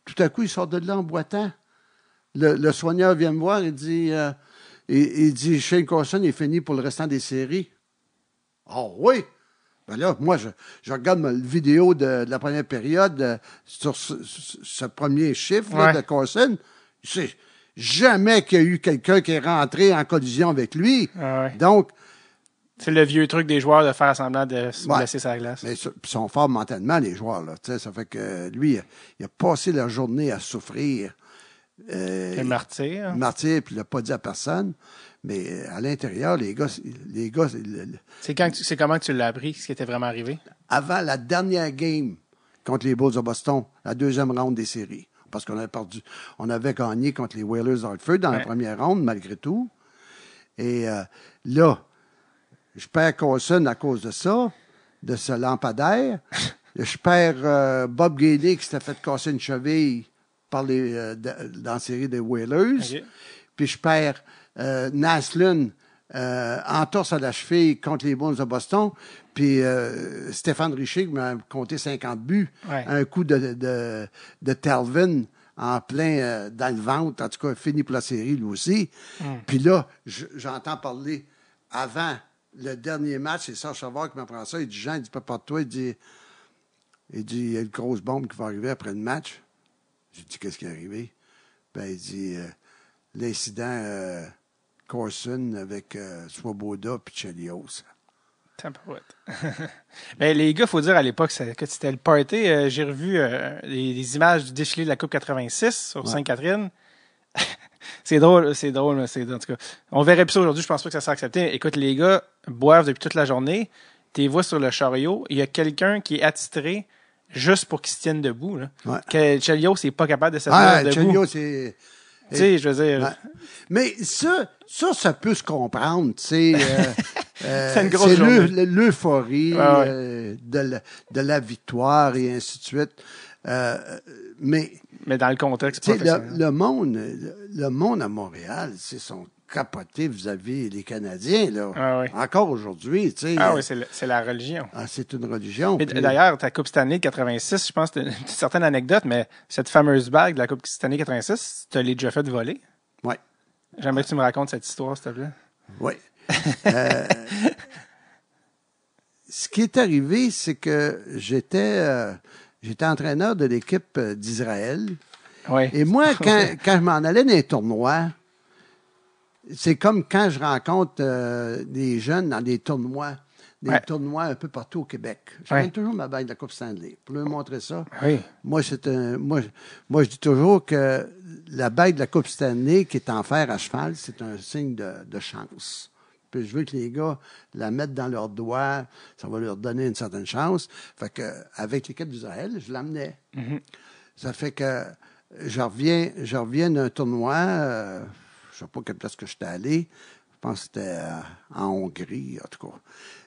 Tout à coup, il sort de là en boitant. Le, le soigneur vient me voir et dit, euh, dit, Shane Carson est fini pour le restant des séries. Oh oui! Ben là, moi, je, regarde ma vidéo de, la première période euh, sur ce, premier chiffre de Carson. jamais qu'il y a eu quelqu'un qui est rentré en collision avec lui. Ah Donc, c'est le vieux truc des joueurs de faire semblant de se blesser sa glace. Mais ils sont forts mentalement, les joueurs. ça fait que lui, il a passé la journée à souffrir. Euh, il martyr. Martyr, puis il l'a pas dit à personne. Mais euh, à l'intérieur, les gars. Les gars c'est, c'est comment que tu l'as appris, ce qui était vraiment arrivé? Avant la dernière game contre les Bulls de Boston, la deuxième ronde des séries. Parce qu'on avait perdu. On avait gagné contre les Whalers d'Hartford dans la première ronde, malgré tout. Et euh, là, je perds Coulson à cause de ça, de ce lampadaire. Je perds euh, Bob Gailey qui s'était fait casser une cheville par les, euh, dans la série des Whalers. Puis je perds Naslin euh, Naslund en torse à la cheville contre les Bones de Boston. Puis Stéphane Richer m'a compté 50 buts. Un coup de, de, Talvin en plein dans le ventre. En tout cas, fini pour la série, lui aussi. Hmm. Puis là, j'entends parler avant le dernier match, c'est Serge Savard qui m'apprend ça. Il dit Jean, il dit Papa, toi, il dit, il dit Il y a une grosse bombe qui va arriver après le match. J'ai dit Qu'est-ce qui est arrivé Ben, il dit euh, L'incident euh, Corson avec euh, Swoboda puis Chelios. ben, les gars, il faut dire à l'époque que c'était le party. Euh, j'ai revu les, images du défilé de la Coupe 86 sur Sainte-Catherine c'est drôle, c'est drôle, mais c'est en On verrait plus aujourd'hui, je pense pas que ça sera accepté. Écoute, les gars boivent depuis toute la journée, t'es vois sur le chariot, il y a quelqu'un qui est attitré juste pour qu'il se tienne debout. Là. Chelio, c'est pas capable de se debout. Chelio, c'est. Tu sais, je veux dire. Mais ça, ça, ça peut se comprendre, euh, euh, c'est une grosse C'est l'euphorie ah euh, de, la victoire et ainsi de suite. mais mais dans le contexte professionnel. Le, monde, le monde à Montréal, c'est son capoté vis-à-vis les Canadiens. Là. Ah Encore aujourd'hui. Tu sais, ah oui, c'est, la religion. Ah, c'est une religion. D'ailleurs, ta Coupe Stanley 86, je pense que c'est une certaine anecdote, mais cette fameuse bague de la Coupe Stanley 86, tu l'as déjà fait voler. Oui. J'aimerais que tu me racontes cette histoire, s'il te plaît. Oui. Euh, ce qui est arrivé, c'est que j'étais. Euh, J'étais entraîneur de l'équipe euh, d'Israël. Et moi, quand, je m'en allais dans les tournois, c'est comme quand je rencontre euh, des jeunes dans des tournois, des tournois un peu partout au Québec. Je toujours ma bague de la Coupe Stanley. Pour leur montrer ça, moi, c'est un, moi, moi, je dis toujours que la bague de la Coupe Stanley qui est en fer à cheval, c'est un signe de chance. Puis je veux que les gars la mettent dans leurs doigts. Ça va leur donner une certaine chance. Fait que, avec l'équipe d'Israël, je l'amenais. Mhm. Ça fait que je reviens, je reviens d'un tournoi, Je euh, je sais pas quelle place que j'étais allé. Je pense que c'était euh, en Hongrie, en tout cas.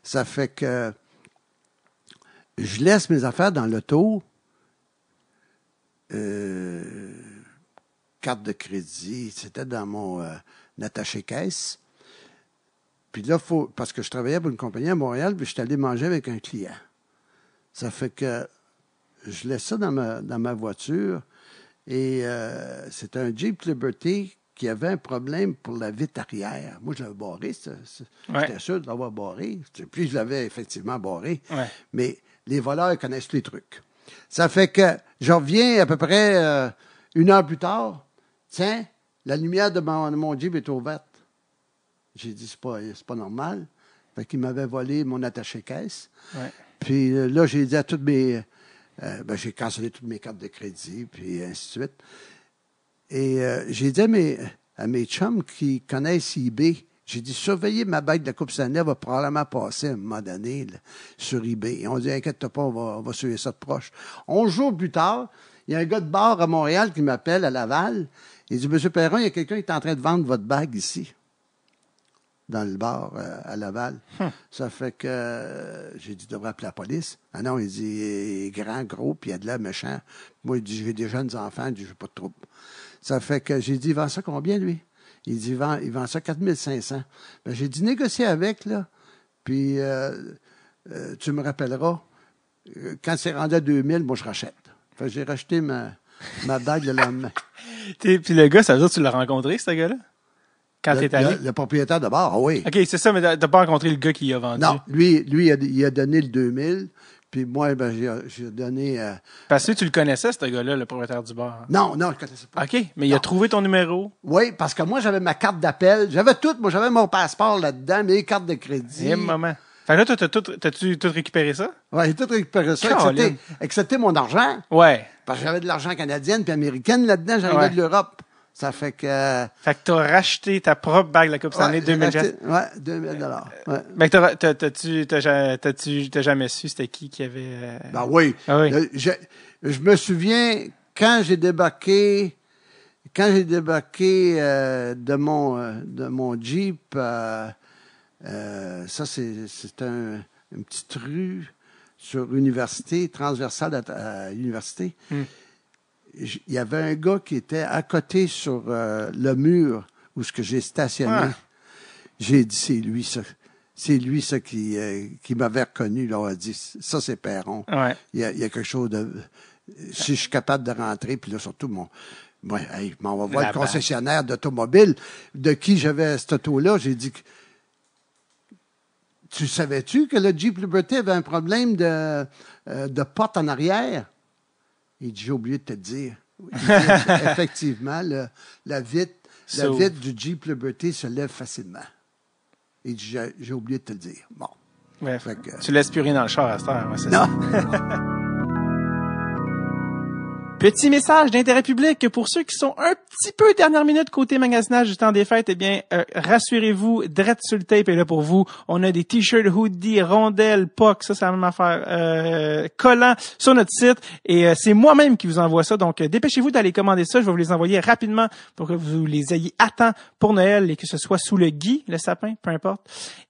Ça fait que je laisse mes affaires dans l'auto. Euh, carte de crédit, c'était dans mon euh, attaché caisse. Puis là, faut, parce que je travaillais pour une compagnie à Montréal, puis je suis allé manger avec un client. Ça fait que je laisse ça dans ma, voiture. Et euh, c'est un Jeep Liberty qui avait un problème pour la vitre arrière. Moi, je l'avais barré. J'étais sûr de l'avoir barré. Puis, je l'avais effectivement barré. Mais les voleurs connaissent les trucs. Ça fait que je reviens à peu près euh, une heure plus tard. Tiens, la lumière de mon, de mon Jeep est ouverte. J'ai dit, c'est pas, pas normal. Fait qu'il m'avait volé mon attaché-caisse. Puis euh, là, j'ai dit à toutes mes. Euh, ben, j'ai cancelé toutes mes cartes de crédit, puis ainsi de suite. Et euh, j'ai dit à mes, à chums qui connaissent eBay, j'ai dit, surveillez ma bague de la Coupe Stanley, elle va probablement passer à un moment donné sur eBay. on dit, inquiète pas, on va, on ça de proche. Onze jours plus tard, il y a un gars de bar à Montréal qui m'appelle à Laval. Il dit, Monsieur Perron, il y a quelqu'un qui est en train de vendre votre bague ici dans le bar euh, à Laval. Hum. Ça fait que euh, j'ai dit, tu devrais appeler la police. Ah non, il dit, grand, gros, puis il y a de l'air méchant. Moi, il dit, j'ai des jeunes enfants, il dit, j'ai pas de troupe. Ça fait que j'ai dit, il vend ça combien, lui? Il dit, il vend, il vend ça 4500. Ben, j'ai dit, négocier avec, là, puis euh, tu me rappelleras. Quand c'est rendu à 2000, moi, je rachète. j'ai racheté ma, ma bague de l'homme puis le gars, ça veut dire que tu l'as rencontré, ce gars-là? le, Le, propriétaire de bar, oui. OK, c'est ça, mais t'as pas rencontré le gars qui a vendu? Non, lui, lui il, a, donné le 2000, puis moi, ben, j'ai, donné... Euh, parce que tu le connaissais, ce gars-là, le propriétaire du bar? Non, non, je ne connaissais pas. OK, mais il a trouvé ton numéro? Oui, parce que moi, j'avais ma carte d'appel, j'avais tout, moi, j'avais mon passeport là-dedans, mes cartes de crédit. Et eh, maman. Fait là, t'as, tu tu tout récupéré ça? Oui, j'ai tout récupéré ça, excepté, excepté, mon argent. Oui. Parce que j'avais de l'argent canadien puis américaine là-dedans, j'avais de l'Europe. Ça fait que. Euh, fait que as racheté ta propre bague de la Coupe Stanley ouais, 2000 Ouais, 2000 dollars. Euh, mais t'as, tu n'as jamais su c'était qui qui avait. Euh, ben oui. Ah oui. Je, me souviens quand j'ai débarqué, quand j'ai débarqué de mon de mon jeep. ça c'est un une petite rue sur université transversale à, l'université. Hmm il y avait un gars qui était à côté sur euh, le mur où ce que j'ai stationné. Ah. J'ai dit, c'est lui ça. C'est lui ça qui, euh, qui m'avait reconnu. Là, on a dit, ça c'est Perron. Il, y a, quelque chose de... Si je suis capable de rentrer, puis là surtout mon... on va voir le concessionnaire d'automobile de qui j'avais cette auto-là. J'ai dit, tu savais-tu que le Jeep Liberty avait un problème de, euh, de porte en arrière? Il dit, j'ai oublié de te dire. effectivement, la vitre, la du Jeep Liberty se lève facilement. Il dit, j'ai oublié de te le dire. Bon. tu laisses plus rien dans le char à cette Non. Petit message d'intérêt public pour ceux qui sont un petit peu dernière minute côté magasinage du temps des fêtes, eh bien, euh, rassurez-vous, Dread sur le tape est là pour vous. On a des t-shirts, hoodies, rondelles, pocs, ça c'est la même affaire, euh, sur notre site. Et euh, c'est moi-même qui vous envoie ça. Donc, euh, dépêchez-vous d'aller commander ça. Je vais vous les envoyer rapidement pour que vous les ayez à temps pour Noël et que ce soit sous le gui, le sapin, peu importe.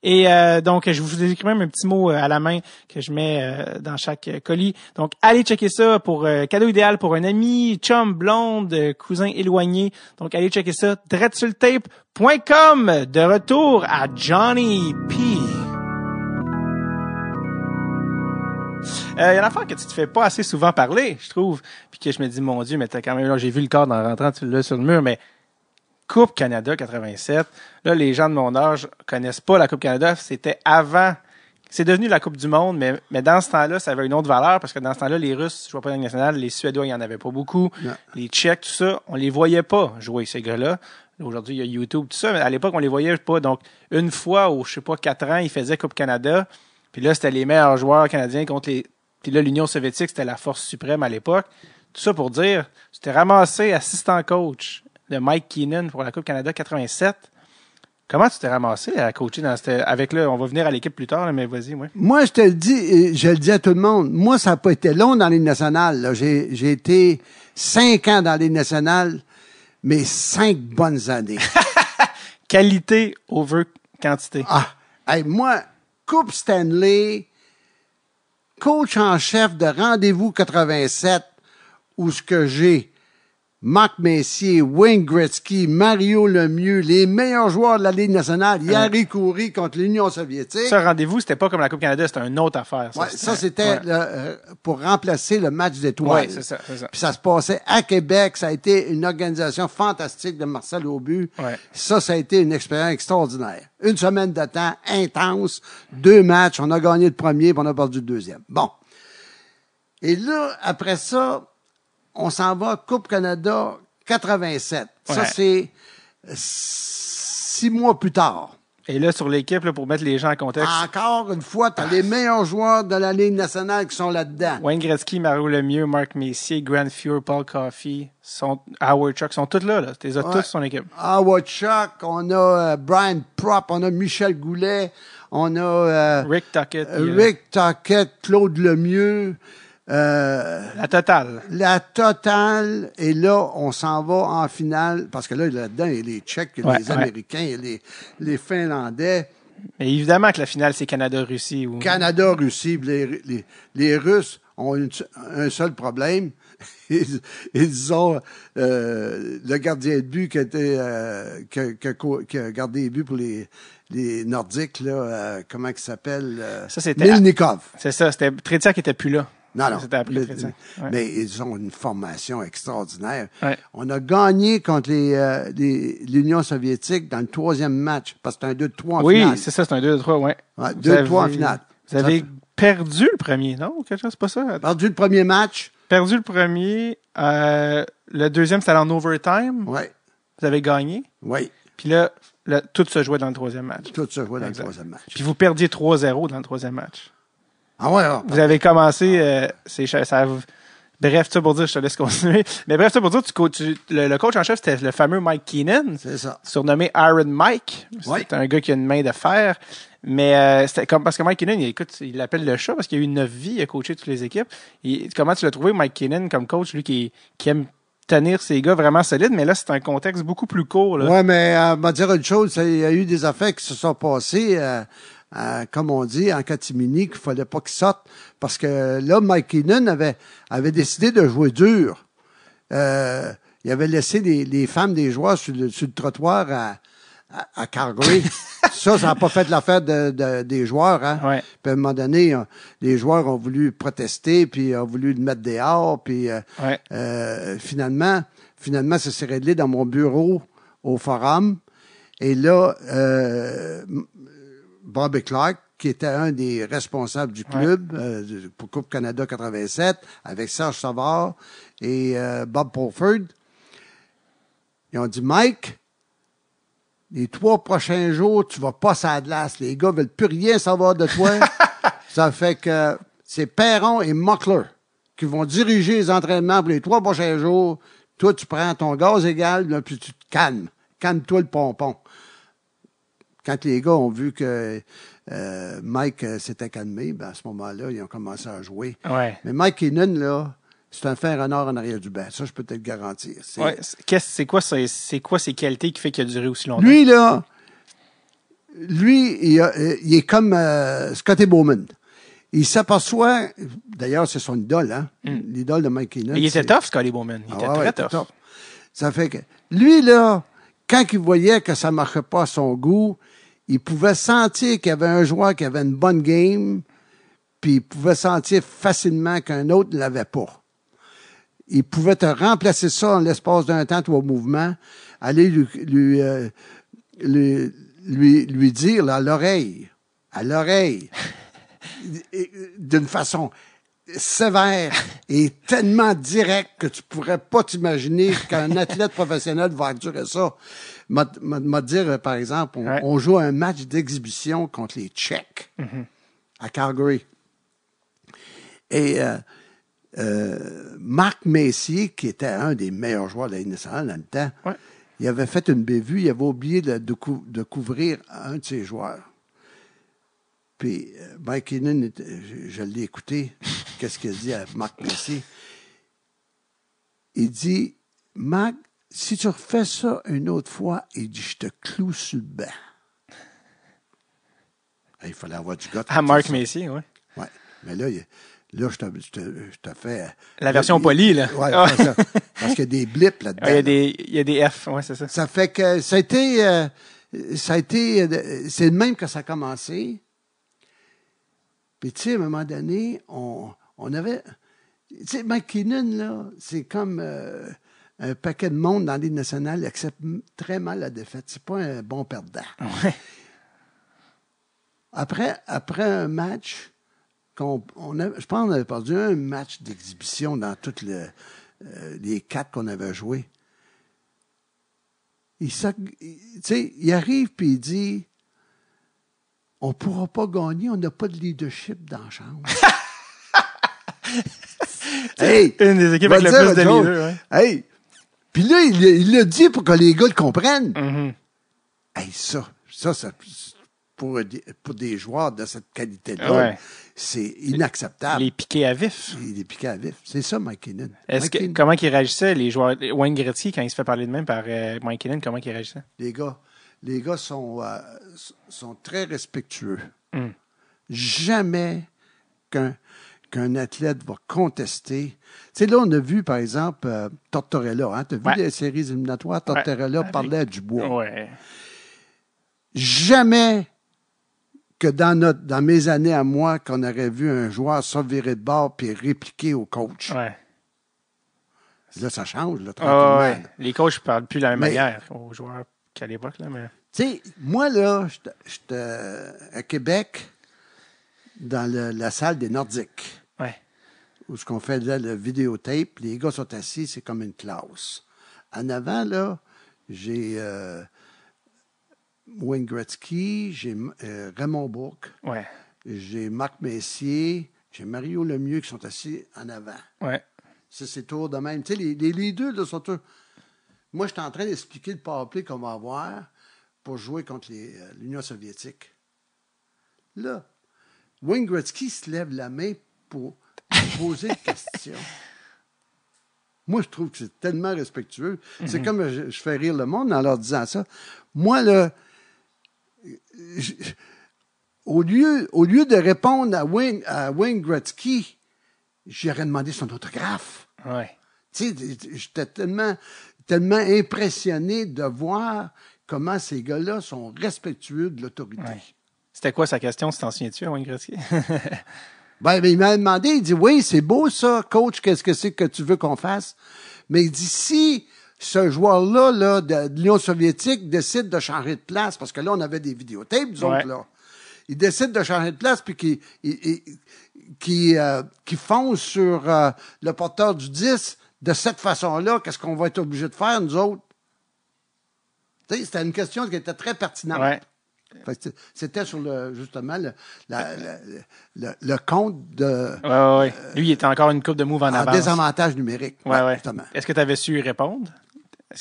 Et donc, je vous écris même un petit mot à la main que je mets dans chaque colis. Donc, allez checker ça pour cadeau idéal pour un un ami, chum, blonde, cousin éloigné. Donc, allez checker ça. Dreadsultape.com. De retour à Johnny P. Il euh, y a une affaire que tu te fais pas assez souvent parler, je trouve. Puis que je me dis, mon Dieu, mais t'as quand même... Là, j'ai vu le corps en rentrant, tu l'as sur le mur, mais... Coupe Canada 87. Là, les gens de mon âge connaissent pas la Coupe Canada. C'était avant c'est devenu la Coupe du Monde, mais, mais dans ce temps-là, ça avait une autre valeur parce que dans ce temps-là, les Russes je vois pas dans les Suédois, il n'y en avait pas beaucoup, les Tchèques, tout ça, on les voyait pas jouer, ces gars-là. Aujourd'hui, il y a YouTube, tout ça, mais à l'époque, on les voyait pas. Donc, une fois au je sais pas, quatre ans, ils faisaient Coupe Canada, puis là, c'était les meilleurs joueurs canadiens contre les. Puis là, l'Union soviétique, c'était la force suprême à l'époque. Tout ça pour dire, c'était ramassé assistant coach de Mike Keenan pour la Coupe Canada 87 Comment tu t'es ramassé à coacher dans cette... avec là, on va venir à l'équipe plus tard, mais vas-y, Moi, je te le dis, je le dis à tout le monde, moi, ça n'a pas été long dans les nationales. J'ai été cinq ans dans les nationale, mais cinq bonnes années. Qualité over quantité. Ah, moi, Coupe Stanley, coach en chef de Rendez-vous 87, où ce que j'ai Marc Messier, Wayne Gretzky, Mario Lemieux, les meilleurs joueurs de la Ligue nationale, euh, Yari contre l'Union soviétique. Ce rendez-vous, c'était pas comme la Coupe Canada, c'était une autre affaire. Ça, ça c'était euh, pour remplacer le match des Ouais, ça, Puis ça se passait à Québec, ça a été une organisation fantastique de Marcel Aubu. Ça, ça a été une expérience extraordinaire. Une semaine de temps intense, deux matchs, on a gagné le premier, puis on a perdu le deuxième. Bon. Et là, après ça, on s'en va Coupe Canada 87. Ça, c'est six mois plus tard. Et là, sur l'équipe, pour mettre les gens en contexte. Encore une fois, t'as les meilleurs joueurs de la Ligue nationale qui sont là-dedans. Wayne Gretzky, Mario Lemieux, Marc Messier, Grant Fuhr, Paul Coffey, sont, Howard Chuck, sont tous là. là. Tu les tous son équipe. Howard Chuck, on a euh, Brian Propp, on a Michel Goulet, on a... Euh, Rick Tuckett. Euh, Rick Tuckett, Claude Lemieux. Euh, la totale. La totale. Et là, on s'en va en finale. Parce que là, là-dedans, il y a les Tchèques, les Américains, les, les Finlandais. Mais évidemment que la finale, c'est Canada-Russie. Ou... Canada-Russie. Les, Russes ont un seul problème. Ils, ont euh, le gardien de but euh, qui, a gardé les buts pour les, Nordiques, là, comment il s'appelle? ça, c'était. Milnikov. C'est ça, c'était Trédia qui n'était plus là. Non, non. Le, ouais. Mais ils ont une formation extraordinaire. On a gagné contre les, euh, l'Union soviétique dans le troisième match, parce que c'est un 2-3 en finale. Oui, c'est ça, c'est un 2-3, oui. 2-3 en finale. Vous avez perdu le premier, non? Quelque pas ça? Perdu le premier match. Perdu le premier. Euh, le deuxième, c'était en overtime. Oui. Vous avez gagné. Oui. Puis là, tout se jouait dans le troisième match. Tout se jouait dans le troisième match. Puis vous perdiez 3-0 dans le troisième match. Ah ouais, ah. Vous avez commencé, euh, c'est, ça, Bref, ça pour dire, je te laisse continuer. Mais bref, ça pour dire, tu, le, coach en chef, c'était le fameux Mike Keenan. C'est ça. Surnommé Iron Mike. C'est un gars qui a une main de fer. Mais euh, c'était comme parce que Mike Keenan, il, écoute, il l'appelle le chat parce qu'il a eu une vie, à coacher toutes les équipes. Il, comment tu l'as trouvé, Mike Keenan, comme coach, lui qui, aime tenir ses gars vraiment solides, mais là, c'est un contexte beaucoup plus court. Oui, mais à euh, me dire une chose, il y a eu des affaires qui se sont passées. Euh, euh, comme on dit, en catimini, qu'il fallait pas qu'il sorte. Parce que là, Mike Keenan avait, avait décidé de jouer dur. Euh, il avait laissé les, femmes des joueurs sur le, sur trottoir à, à, ça, ça n'a pas fait l'affaire de, de, des joueurs. Hein? Puis à un moment donné, euh, les joueurs ont voulu protester, puis ont voulu le mettre dehors. Puis euh, finalement, finalement, ça s'est réglé dans mon bureau au forum. Et là, euh, Bobby Clark, qui était un des responsables du club euh, pour Coupe Canada 87, avec Serge Savard et euh, Bob Pulford. Ils ont dit, Mike, les trois prochains jours, tu vas pas à la Les gars veulent plus rien savoir de toi. Ça fait que c'est Perron et Muckler qui vont diriger les entraînements pour les trois prochains jours. Toi, tu prends ton gaz égal, puis tu te calmes. Calme-toi le pompon. Quand les gars ont vu que euh, Mike euh, s'était calmé, ben à ce moment-là, ils ont commencé à jouer. Mais Mike Keenan, là, c'est un fer en en arrière du bain. Ça, je peux te le garantir. C'est -ce, quoi, c'est quoi ses qualités qui fait qu'il a duré aussi longtemps? Lui, là, lui, il, euh, est comme Scotty Bowman. Il s'aperçoit, d'ailleurs, c'est son idole, hein? Hmm. L'idole de Mike Keenan. Il était tough, Scotty Bowman. Il ah était très tough. Ça fait que, lui, là, quand il voyait que ça ne marchait pas à son goût, il pouvait sentir qu'il y avait un joueur qui avait une bonne game, puis il pouvait sentir facilement qu'un autre ne l'avait pas. Il pouvait te remplacer ça en l'espace d'un temps, toi, au mouvement, aller lui, lui, euh, lui, dire à l'oreille, à l'oreille, d'une façon sévère et tellement directe que tu pourrais pas t'imaginer qu'un athlète professionnel va endurer ça m'a dire, euh, par exemple, on, joue un match d'exhibition contre les Tchèques mm-hmm. à Calgary. Et euh, euh, Marc Messier, qui était un des meilleurs joueurs de la Ligue nationale temps, il avait fait une bévue, il avait oublié de, couvrir un de ses joueurs. Puis Mike Heenan, je, je l'ai écouté, qu'est-ce qu'il dit à Marc Messier. Il dit, Marc, si tu refais ça une autre fois, et dit, je te cloue sur le banc. Ah, il fallait avoir du gars. À ah, Mark Messi, oui. Oui. Mais là, là je, te, je, fais. Euh, La version polie, là. Oui, ça. parce qu'il y a des blips là-dedans. il, y a des, il y a des F, oui, c'est ça. Ça fait que ça a été. Euh, ça a euh, c'est le même que ça a commencé. Puis, tu sais, à un moment donné, on, on avait. Tu sais, McKinnon, là, c'est comme un paquet de monde dans l'île nationale accepte très mal la défaite. C'est pas un bon perdant. Après, après un match, on je pense qu'on avait perdu un match d'exhibition dans toutes euh, les quatre qu'on avait joués. Il, arrive et il dit On pourra pas gagner, on n'a pas de leadership dans la chambre. une des équipes avec le plus de Hey, puis là, il l'a dit pour que les gars le comprennent. Mm hey, ça, ça, ça pour, des, pour des joueurs de cette qualité-là, c'est inacceptable. est piqué à vif. Il est piqué à vif. C'est ça, Mike Kinnon. comment ils réagissait, les joueurs, Wayne Gretzky, quand il se fait parler de même par euh, Mike Kinnon, comment ils réagissait? Les gars, les gars sont, euh, sont très respectueux. Mm. Jamais qu'un qu'un athlète va contester. Tu sais, là, on a vu, par exemple, euh, Tortorella. Hein? Tu as vu les séries éliminatoires? Tortorella parlait du bois. Jamais que dans, notre, dans mes années à moi, qu'on aurait vu un joueur se virer de bord puis répliquer au coach. Là, ça change, là, ah, Les coachs ne parlent plus la même manière aux joueurs qu'à l'époque. Tu sais, moi, là, j'étais à Québec, dans la salle des Nordiques où ce qu'on fait là, le vidéotape, les gars sont assis, c'est comme une classe. En avant, là, j'ai euh, Wayne Gretzky, j'ai euh, Raymond Bourque, j'ai Marc Messier, j'ai Mario Lemieux qui sont assis en avant. Ouais. Ça, c'est tour de même. les, deux, là, sont tous... Moi, suis en train d'expliquer le powerplay qu'on va avoir pour jouer contre euh, l'Union soviétique. Là, Wayne Gretzky se lève la main pour poser une questions. Moi, je trouve que c'est tellement respectueux. C'est mm-hmm. comme euh, je, fais rire le monde en leur disant ça. Moi, là, au, lieu, au lieu de répondre à Wayne, à Gretzky, j'aurais demandé son autographe. Ouais. Tu sais, j'étais tellement, tellement impressionné de voir comment ces gars-là sont respectueux de l'autorité. C'était quoi sa question, si t'en souviens-tu, Wayne Gretzky? Ben, il m'a demandé, il dit, oui, c'est beau ça, coach, qu'est-ce que c'est que tu veux qu'on fasse? Mais il dit, si ce joueur-là là, de, lyon l'Union soviétique décide de changer de place, parce que là, on avait des vidéotapes, disons, là. Il décide de changer de place, puis qu'il qui euh, qui fonce sur euh, le porteur du 10 de cette façon-là, qu'est-ce qu'on va être obligé de faire, nous autres? C'était une question qui était très pertinente. C'était sur le, justement le, le, compte de. Oui, oui. Euh, Lui, il était encore une coupe de move en, en un désavantage numérique. Oui, oui. Est-ce que tu avais su y répondre?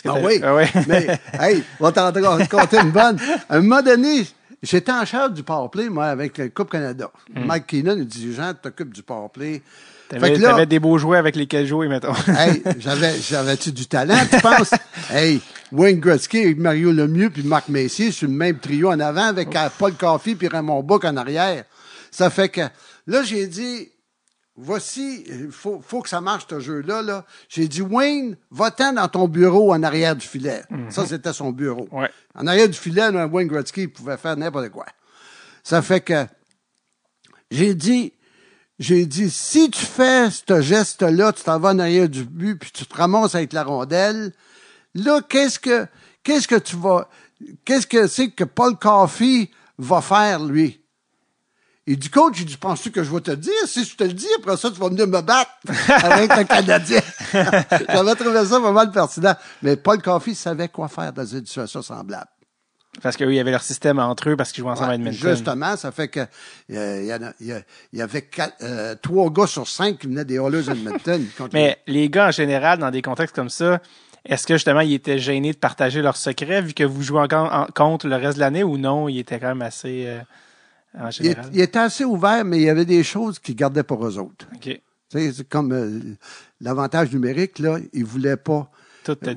ah oui, ah, oui. mais hey, on t'en raconter une bonne. À un moment donné, j'étais en charge du powerplay, moi, avec le Coupe Canada. Hmm. Mike Keenan, le dirigeant, t'occupe du powerplay. T'avais, des beaux jouets avec lesquels jouer, mettons. hey, j'avais, j'avais-tu du talent, tu penses? hey, Wayne Gretzky, Mario Lemieux, puis Marc Messier sur le même trio en avant avec euh, Paul Coffey puis Raymond Bouc en arrière. Ça fait que, là, j'ai dit, voici, il faut, faut, que ça marche, ce jeu-là. -là, J'ai dit, Wayne, va-t'en dans ton bureau en arrière du filet. Mhm. Ça, c'était son bureau. Ouais. En arrière du filet, Wayne Gretzky pouvait faire n'importe quoi. Ça fait que j'ai dit, j'ai dit, si tu fais ce geste-là, tu t'en vas en arrière du but, puis tu te ramasses avec la rondelle, là, qu'est-ce que, qu'est-ce que tu vas, qu'est-ce que c'est que Paul Coffey va faire, lui? Et du coach, il dit, penses-tu que je vais te dire? Si je te le dis, après ça, tu vas venir me battre avec un Canadien. J'avais trouvé ça vraiment pertinent. Mais Paul Coffey savait quoi faire dans une situation semblable. Parce qu'eux, il y avait leur système entre eux parce qu'ils jouaient ensemble à Edmonton. Justement, ça fait que euh, il y, avait euh, trois gars sur cinq qui venaient des à Edmonton. Mais les gars, en général, dans des contextes comme ça, est-ce que justement ils étaient gênés de partager leurs secrets vu que vous jouez encore contre le reste de l'année ou non? Ils étaient quand même assez euh, en général. Il, était assez ouverts, mais il y avait des choses qu'ils gardaient pour eux autres. C'est comme l'avantage numérique, là, ils voulaient pas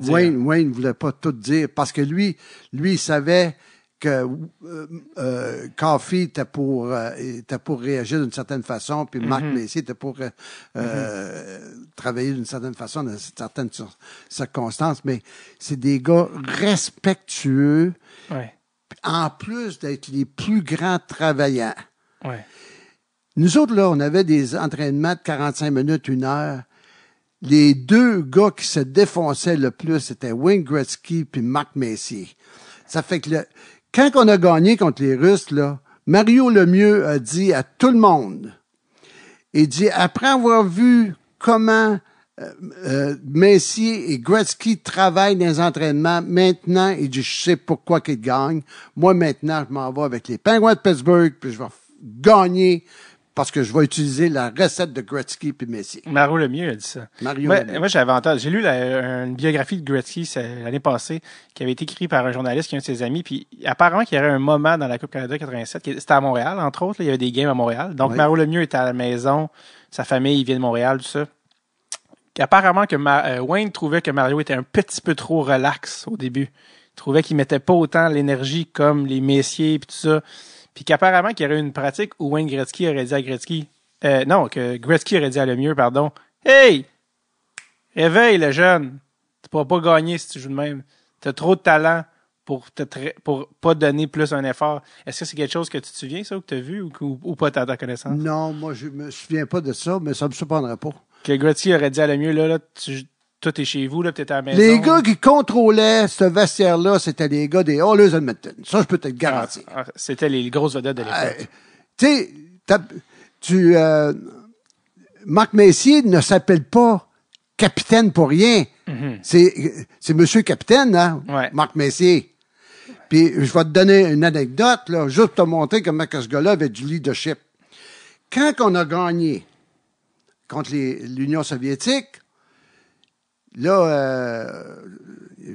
Wayne, voulait pas tout dire parce que lui, lui, il savait que euh, euh Coffee était pour, euh, était pour réagir d'une certaine façon, puis Marc mhm. Messier était pour euh, mhm. travailler d'une certaine façon dans certaines circonstances, mais c'est des gars respectueux, en plus d'être les plus grands travaillants. Nous autres, là, on avait des entraînements de 45 minutes, une heure les deux gars qui se défonçaient le plus, c'était Wayne Gretzky puis Marc Messier. Ça fait que quand on a gagné contre les Russes, là, Mario Lemieux a dit à tout le monde, il dit, après avoir vu comment euh, euh, Messier et Gretzky travaillent dans les entraînements, maintenant, il dit, je sais pourquoi qu'ils gagnent. Moi, maintenant, je m'en vais avec les pingouins de Pittsburgh, puis je vais gagner parce que je vais utiliser la recette de Gretzky puis Messier. – Mario Lemieux a dit ça. Mario moi, moi j'avais entendu, j'ai lu une biographie de Gretzky l'année passée qui avait été écrite par un journaliste qui est un de ses amis. Puis apparemment qu'il y avait un moment dans la Coupe Canada 87, c'était à Montréal, entre autres, il y avait des games à Montréal. Donc Mario Lemieux était à la maison, sa famille il vient de Montréal, tout ça. apparemment que euh, Wayne trouvait que Mario était un petit peu trop relax au début. Il trouvait qu'il mettait pas autant l'énergie comme les Messiers puis tout ça puis qu'apparemment qu'il y aurait une pratique où Wayne Gretzky aurait dit à Gretzky, euh, non, que Gretzky aurait dit à le mieux, pardon, Hey! Réveille le jeune! Tu pourras pas gagner si tu joues de même. Tu as trop de talent pour te pour pas donner plus un effort. Est-ce que c'est quelque chose que tu te souviens, ça, ou que tu as vu, ou, ou, pas ta connaissance? Non, moi, je me souviens pas de ça, mais ça me surprendrait pas. Que Gretzky aurait dit à le mieux là, là, tu, tout est chez vous, là, peut-être à la Les gars qui contrôlaient ce vestiaire-là, c'était les gars des de Edmonton. Ça, je peux te le garantir. Ah, ah, c'était les grosses vedettes de euh, l'époque. sais, tu euh, Marc Messier ne s'appelle pas capitaine pour rien. Mhm. C'est monsieur capitaine, hein, Marc Messier. Puis je vais te donner une anecdote, là, juste pour te montrer comment ce gars-là avait du leadership. Quand on a gagné contre l'Union soviétique, Là, euh,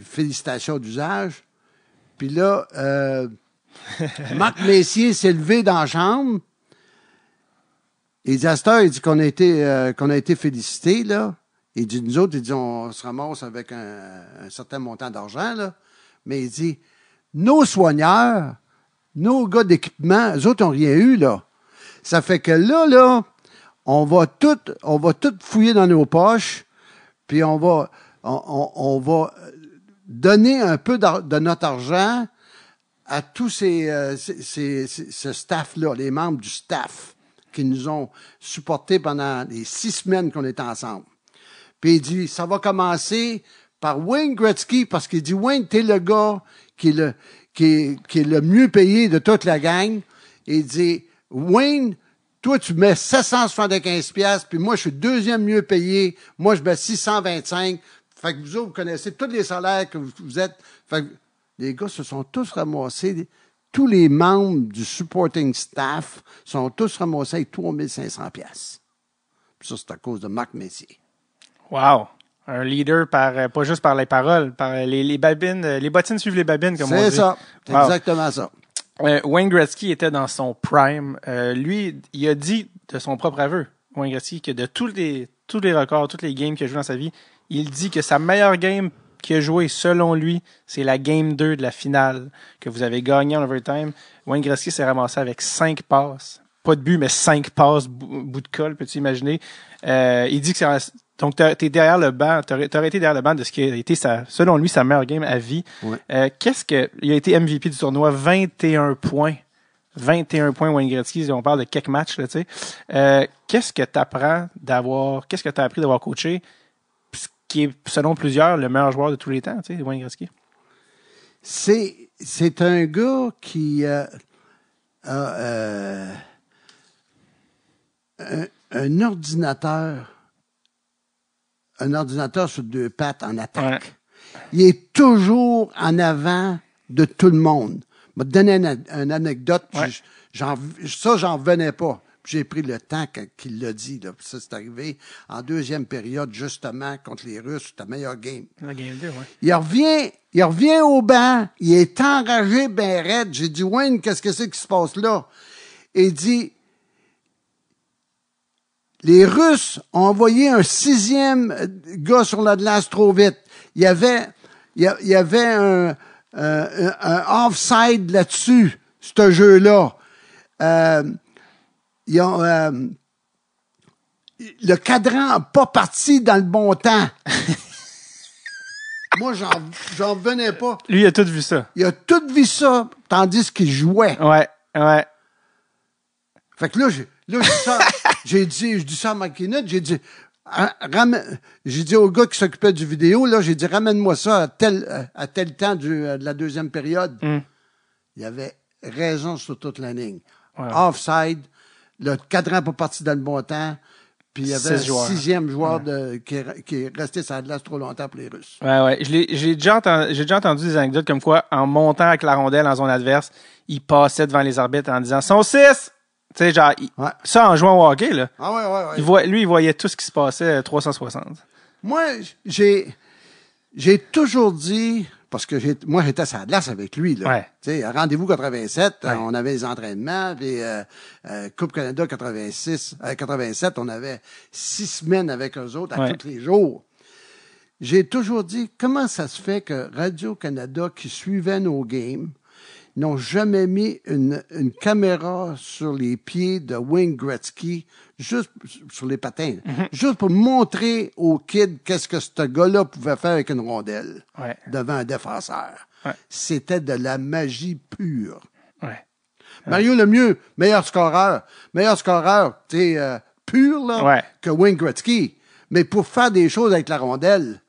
félicitations d'usage. Puis là, euh, Marc Messier s'est levé dans la chambre. Il dit il dit qu'on a été, euh, qu'on a été félicité, là. Il dit, nous autres, il dit, on se ramasse avec un, certain montant d'argent, là. Mais il dit, nos soigneurs, nos gars d'équipement, eux autres n'ont rien eu, là. Ça fait que là, là, on va tout, on va tout fouiller dans nos poches, puis on va, on, va donner un peu de notre argent à tous euh, ces, ce staff-là, les membres du staff qui nous ont supportés pendant les six semaines qu'on était ensemble. Puis il dit, ça va commencer par Wayne Gretzky, parce qu'il dit, Wayne, t'es le gars qui est le, qui, qui est le mieux payé de toute la gang. Il dit, Wayne, toi, tu mets 775$, puis moi, je suis deuxième mieux payé. Moi, je mets 625. Fait que vous autres, vous connaissez tous les salaires que vous, êtes. Fait que les gars se sont tous ramassés. Tous les membres du supporting staff sont tous ramassés avec 3500 pièces. Ça, c'est à cause de Marc Messier. Wow! Un leader par, euh, pas juste par les paroles, par les, babines, euh, les bottines suivent les babines, comme on dit. C'est ça. Exactement ça. Euh, Wayne Gretzky était dans son prime. Euh, lui, il a dit de son propre aveu, Wayne Gretzky, que de tous les, tous les records, toutes les games qu'il a joué dans sa vie, il dit que sa meilleure game qu'il a joué selon lui, c'est la game 2 de la finale que vous avez gagnée en overtime. Wayne Gretzky s'est ramassé avec 5 passes. Pas de but, mais 5 passes, bout de colle, peux-tu imaginer? Euh, il dit que c'est donc, t'es derrière le banc, t'aurais été derrière le banc de ce qui a été, sa, selon lui, sa meilleure game à vie. Euh, qu'est-ce que, il a été MVP du tournoi, 21 points. 21 points Wayne Gretzky, on parle de quelques matchs, tu sais. Euh, qu'est-ce que t'apprends d'avoir, qu'est-ce que t'as appris d'avoir coaché, ce qui est, selon plusieurs, le meilleur joueur de tous les temps, tu sais, Wayne Gretzky? C'est, un gars qui euh, a euh, un ordinateur un ordinateur sur deux pattes en attaque. Il est toujours en avant de tout le monde. Je vais te donner une, anecdote, ça, j'en venais pas. J'ai pris le temps qu'il l'a dit. ça, c'est arrivé en deuxième période, justement, contre les Russes. C'était meilleur game. La game 2, ouais. Il revient, il revient au banc. Il est enragé, ben raide. J'ai dit, Wayne, qu'est-ce que c'est qui se passe là? Et il dit, les Russes ont envoyé un sixième euh, gars sur la glace trop vite. Il y avait, il y avait euh, un, un offside là-dessus, ce jeu-là. Euh, euh le cadran n'a pas parti dans le bon temps. Moi, j'en venais pas. Lui, il a tout vu ça. Il a tout vu ça, tandis qu'il jouait. Ouais, ouais. Fait que là, j'ai Là, j'ai dit, je dis ça à McKinnon, j'ai dit, hein, j'ai dit au gars qui s'occupait du vidéo, là, j'ai dit, ramène-moi ça à tel, à tel temps du, euh, de la deuxième période. Mm. il y avait raison sur toute la ligne. Offside, le cadran pas parti dans le bon temps. Puis il y avait le sixième joueur qui, est, resté sur la glace trop longtemps pour les Russes. Ouais, ouais. J'ai déjà, entendu, déjà entendu des anecdotes comme quoi, en montant avec la rondelle en zone adverse, il passait devant les arbitres en disant Son 6! Tu sais, genre, ça en jouant au hockey, là. Ah lui, il voyait tout ce qui se passait à 360. Moi, j'ai, j'ai toujours dit, parce que moi, j'étais à la glace avec lui, là. Tu sais, rendez-vous 87, on avait les entraînements, puis euh, euh, Coupe Canada 86, 87, euh, on avait six semaines avec eux autres à tous les jours. J'ai toujours dit, comment ça se fait que Radio-Canada, qui suivait nos games, n'ont jamais mis une, caméra sur les pieds de Wayne Gretzky, juste sur les patins, mhm. juste pour montrer aux kids qu'est-ce que ce gars-là pouvait faire avec une rondelle devant un défenseur. C'était de la magie pure. Ouais. Mario Lemieux, meilleur scoreur, meilleur scoreur, tu euh, pur là, que Wayne Gretzky. Mais pour faire des choses avec la rondelle,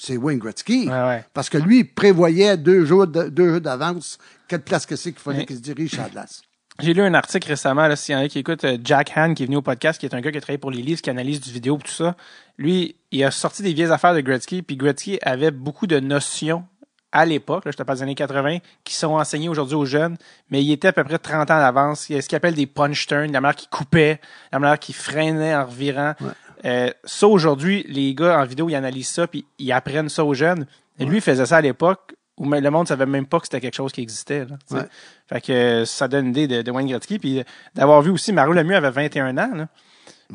c'est Wayne Gretzky. Parce que lui, il prévoyait deux jours deux jours d'avance quelle place que c'est qu'il fallait qu'il se dirige à Dallas. J'ai lu un article récemment, là, s'il y en a qui écoute euh, Jack Han, qui est venu au podcast, qui est un gars qui a pour les livres, qui analyse du vidéo tout ça. Lui, il a sorti des vieilles affaires de Gretzky, puis Gretzky avait beaucoup de notions à l'époque, là, je te parle des années 80, qui sont enseignées aujourd'hui aux jeunes, mais il était à peu près 30 ans d'avance. Il y a ce qu'il appelle des punch turns, la manière qui coupait, la manière qui freinait en revirant. Euh, ça, aujourd'hui, les gars en vidéo, ils analysent ça, puis ils apprennent ça aux jeunes. Et lui, il faisait ça à l'époque où le monde savait même pas que c'était quelque chose qui existait. Fait que euh, ça donne une idée de, Wayne Gretzky. Puis euh, d'avoir vu aussi, Mario Lemieux avait 21 ans là,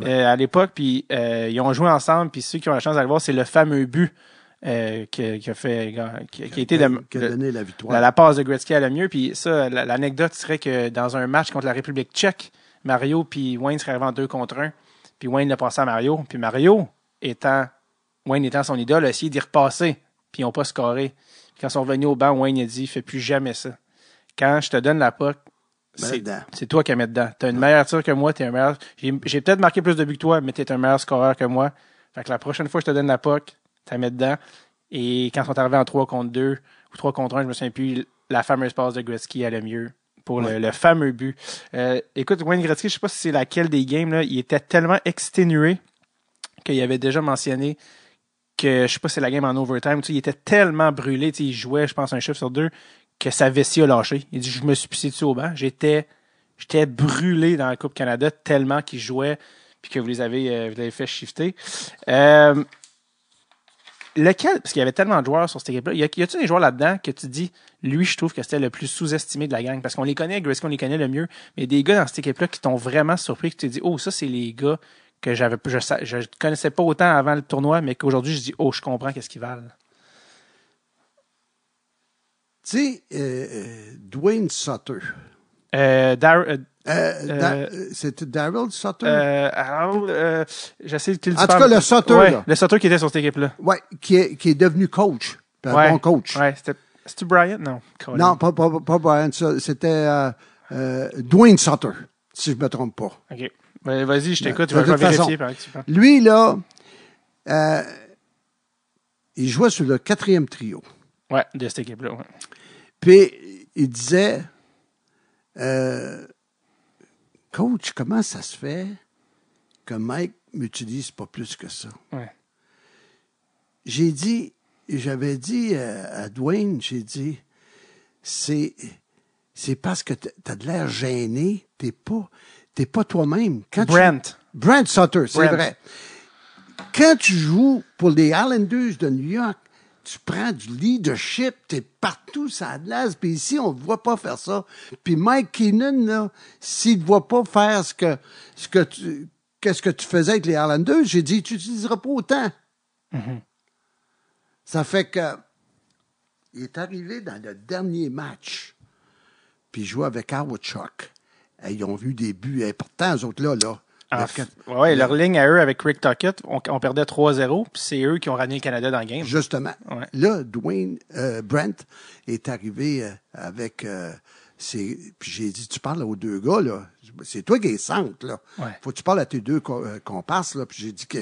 euh, à l'époque, puis ils ont joué ensemble. Puis ceux qui ont la chance d'aller voir, c'est le fameux but qui, a fait qui, de, donné la victoire. La, passe de Gretzky à Lemieux. Puis ça, l'anecdote serait que dans un match contre la République tchèque, Mario puis Wayne seraient arrivés en deux contre un. Puis Wayne l'a passé à Mario. Puis Mario, étant Wayne étant son idole, a essayé d'y repasser. Puis ils n'ont pas scoré. Puis quand ils sont revenus au banc, Wayne a dit Fais plus jamais ça. Quand je te donne la POC, c'est toi qui la mets dedans. Tu as une meilleure tir que moi, t'es un meilleur. J'ai peut-être marqué plus de buts que toi, mais es un meilleur scoreur que moi. Fait que la prochaine fois que je te donne la POC, t'as mets dedans. Et quand ils sont arrivés en 3 contre 2 ou 3 contre 1, je me souviens plus, la fameuse passe de Gretzky le mieux pour le, fameux but. Euh, écoute, Wayne Gretzky, je sais pas si c'est laquelle des games, là, il était tellement exténué qu'il avait déjà mentionné que, je sais pas si c'est la game en overtime, tu sais, il était tellement brûlé, tu sais, il jouait, je pense, un chiffre sur deux, que sa vessie a lâché. Il dit, je me suis pissé dessus au banc. J'étais, j'étais brûlé dans la Coupe Canada tellement qu'il jouait puis que vous les avez, euh, vous l'avez fait shifter. Euh, lequel, parce qu'il y avait tellement de joueurs sur cette équipe-là, y a-t-il des joueurs là-dedans que tu dis, lui, je trouve que c'était le plus sous-estimé de la gang, parce qu'on les connaît, Grace, on les connaît le mieux, mais des gars dans cette équipe-là qui t'ont vraiment surpris, que tu dis, oh, ça, c'est les gars que j'avais, je, je connaissais pas autant avant le tournoi, mais qu'aujourd'hui, je dis, oh, je comprends qu'est-ce qu'ils valent. Tu sais, euh, euh, Dwayne Sutter. Euh, euh euh, euh, euh, c'était Daryl Sutter? Euh, j'essaie qu'il En tout cas, le Sutter. Le Sutter qui était sur cette équipe-là. Oui, qui est, qui est devenu coach. Un bon coach. Oui, c'était. C'était Bryant? Non. Non, pas, pas, Bryant. C'était Dwayne Sutter, si je ne me trompe pas. OK. Ben, vas-y, je t'écoute. Tu vas vérifier par Lui, là, il jouait sur le quatrième trio. Ouais, de cette équipe-là. Ouais. Puis, il disait Coach, comment ça se fait que Mike m'utilise pas plus que ça? J'ai dit, j'avais dit euh, à Dwayne, j'ai dit, c'est, c'est parce que t'as de l'air gêné, t'es pas, pas toi-même. Brent. Brent Sutter, c'est vrai. Quand tu joues pour les Islanders de New York, tu prends du leadership, es partout ça glace, puis ici, on ne voit pas faire ça. Puis Mike Keenan, s'il ne voit pas faire ce que, ce que tu, qu'est-ce que tu faisais avec les Highlanders, j'ai dit, tu n'utiliseras pas autant. Mhm. Ça fait que, il est arrivé dans le dernier match, puis il jouait avec Howard ils ont vu des buts importants, eux autres là, là. Oui, Ouais, leur ligne à eux avec Rick Tuckett, on, perdait 3-0, puis c'est eux qui ont ramené le Canada dans le game. Justement. Là, Dwayne euh, Brent est arrivé euh, avec. Euh, puis j'ai dit, tu parles aux deux gars, là. C'est toi qui es centre, là. Faut que tu parles à tes deux euh, comparses, là. Puis j'ai dit que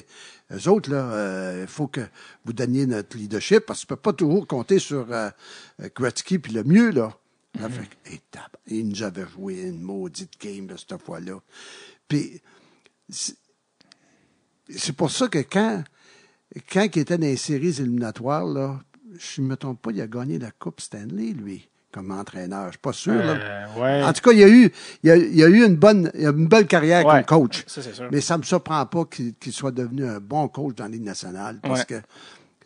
les autres, là, il faut que vous donniez notre leadership, parce que tu peux pas toujours compter sur Gretzky, puis le mieux, là. Mm mm-hmm. et, il nous avait joué une maudite game, cette fois-là. Puis c'est pour ça que quand, quand il était dans les séries éliminatoires, là, je ne me trompe pas, il a gagné la Coupe Stanley, lui, comme entraîneur. Je ne suis pas sûr. Euh, en tout cas, il a eu, il a eu une bonne, une belle carrière comme coach. Mais ça ne me surprend pas qu'il soit devenu un bon coach dans l'île nationale parce que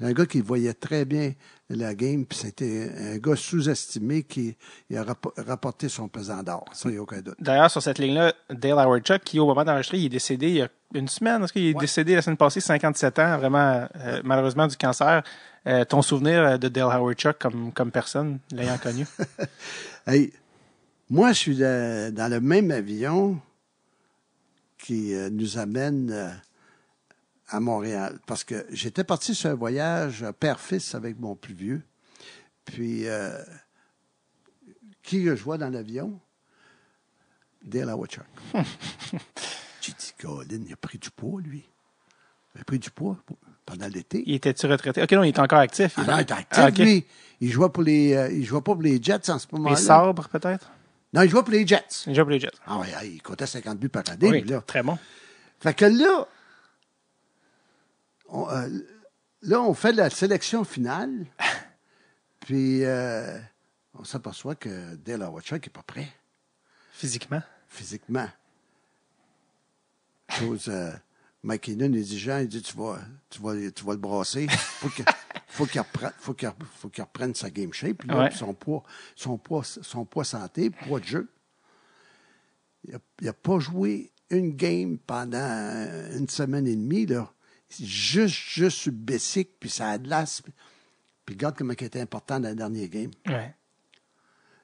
un gars qui voyait très bien la game, puis c'était un gars sous-estimé qui a rapporté son pesant d'or, ça, il a aucun doute. D'ailleurs, sur cette ligne-là, Dale Howard Chuck, qui au moment d'enregistrer, il est décédé il y a une semaine, est-ce qu'il est décédé la semaine passée, 57 ans, vraiment, euh, malheureusement, du cancer. Euh, ton souvenir euh, de Dale Howard Chuck comme, comme personne, l'ayant connu? moi, je suis dans le même avion qui nous amène à Montréal. Parce que j'étais parti sur un voyage père-fils avec mon plus vieux. Puis, euh, qui je vois dans l'avion? Dale Howachuk. J'ai dit, Colin, il a pris du poids, lui. Il a pris du poids pendant l'été. Il était-tu retraité? OK, non, il est encore actif. Ah il est ah, actif, lui. Il jouait, pour les, euh, il jouait pas pour les Jets en ce moment-là. Les sabres, peut-être? Non, il joue pour les Jets. Il joue pour les Jets. Ah oui, il comptait 50 buts par année. Oui, là. très bon. Fait que là, euh, là, on fait la sélection finale, puis euh, on s'aperçoit que Dale qui n'est pas prêt. Physiquement? Physiquement. Chose, euh, Mike Hinnon, dit Jean, il dit Tu vas, tu tu le brasser. Faut faut qu'il reprenne, sa game shape, son, poids, son, poids, son poids santé, poids de jeu. Il n'a pas joué une game pendant une semaine et demie. Là juste, juste sur le puis ça a de l'as. Puis regarde comment il était important dans le dernier game.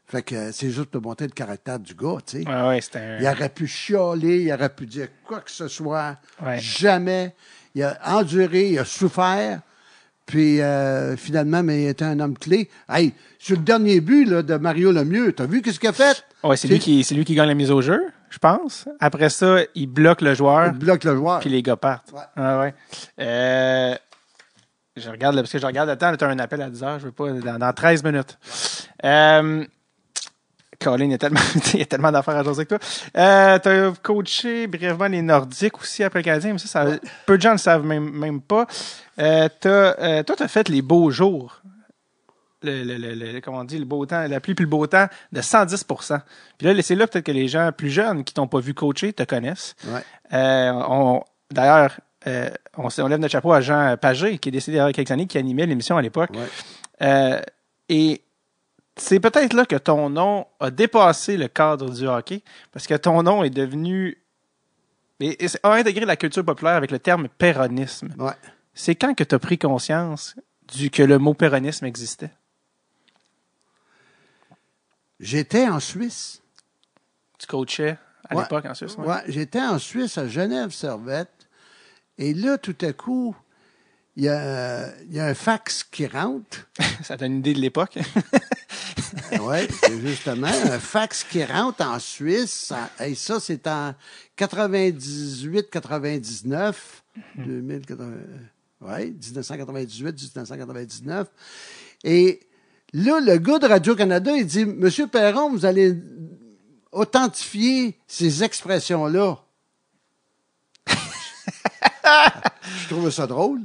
Fait que c'est juste le montrer de caractère du gars, tu sais. Il aurait pu chialer, il aurait pu dire quoi que ce soit. Jamais. Il a enduré, il a souffert. Puis euh, finalement, mais il était un homme clé. Hey, sur le dernier but là, de Mario Lemieux, t'as vu qu'est-ce qu'il a fait? Ouais, c'est lui, qui, lui qui gagne la mise au jeu? je pense. Après ça, il bloque le joueur. Il bloque le joueur. Puis les gars partent. Ouais. ouais. Euh, je regarde, là, parce que je regarde le temps, tu as un appel à 10 heures, je veux pas, dans, 13 minutes. Euh, Colin, il y a tellement, d'affaires à jouer avec toi. Euh, tu as coaché brièvement les Nordiques aussi après le mais ça, ça peu de gens ne le savent même, même pas. Euh, euh, toi, tu as fait les beaux jours le, le, le, comment on dit, le beau temps, la pluie puis le beau temps de 110 Puis là, c'est là peut-être que les gens plus jeunes qui t'ont pas vu coacher te connaissent. Euh, on, d'ailleurs, euh, on, on, lève notre chapeau à Jean Pagé, qui est décédé il y a quelques années, qui animait l'émission à l'époque. Euh, et c'est peut-être là que ton nom a dépassé le cadre du hockey, parce que ton nom est devenu. a intégré la culture populaire avec le terme péronisme. C'est quand que tu as pris conscience du, que le mot péronisme existait? J'étais en Suisse. Tu coachais à l'époque en Suisse? Oui, ouais, j'étais en Suisse, à Genève-Servette. Et là, tout à coup, il y, a, y un fax qui rentre. Ça donne une idée de l'époque. Ben oui, justement, un fax qui rentre en Suisse. Et ça, c'est en 98, 99, 2000, ouais, 1998, 1999. Et Là, le gars de Radio-Canada, il dit, Monsieur Perron, vous allez authentifier ces expressions-là. je trouve ça drôle.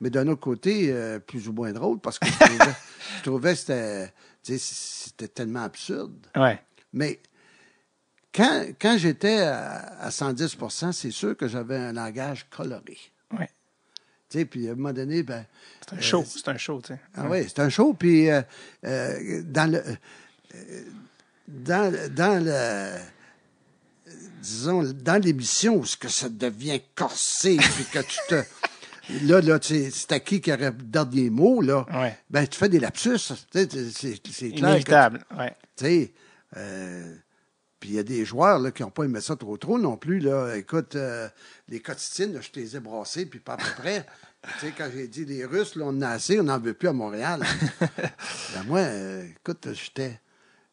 Mais d'un autre côté, euh, plus ou moins drôle, parce que je trouvais, je c'était, c'était tellement absurde. Mais quand, j'étais à, à 110 c'est sûr que j'avais un langage coloré sais, puis à un moment donné, ben. C'est un show, euh, c'est un show, tu sais. Ah oui, c'est un show, puis euh, euh dans le. Euh, dans, dans le. Disons, dans l'émission où ce que ça devient corsé, puis que tu te. là, là c'est à qui qui aurait le dernier mot, là. Ben, tu fais des lapsus. C'est clair. Inévitable, oui. Tu sais, euh, puis il y a des joueurs là, qui n'ont pas aimé ça trop trop non plus. Là. Écoute, les quotidiennes, je te les ai brassés puis pas à peu près. Tu sais, quand j'ai dit les Russes, là, on en a assez, on n'en veut plus à Montréal. Ben, moi, euh, écoute, j'étais.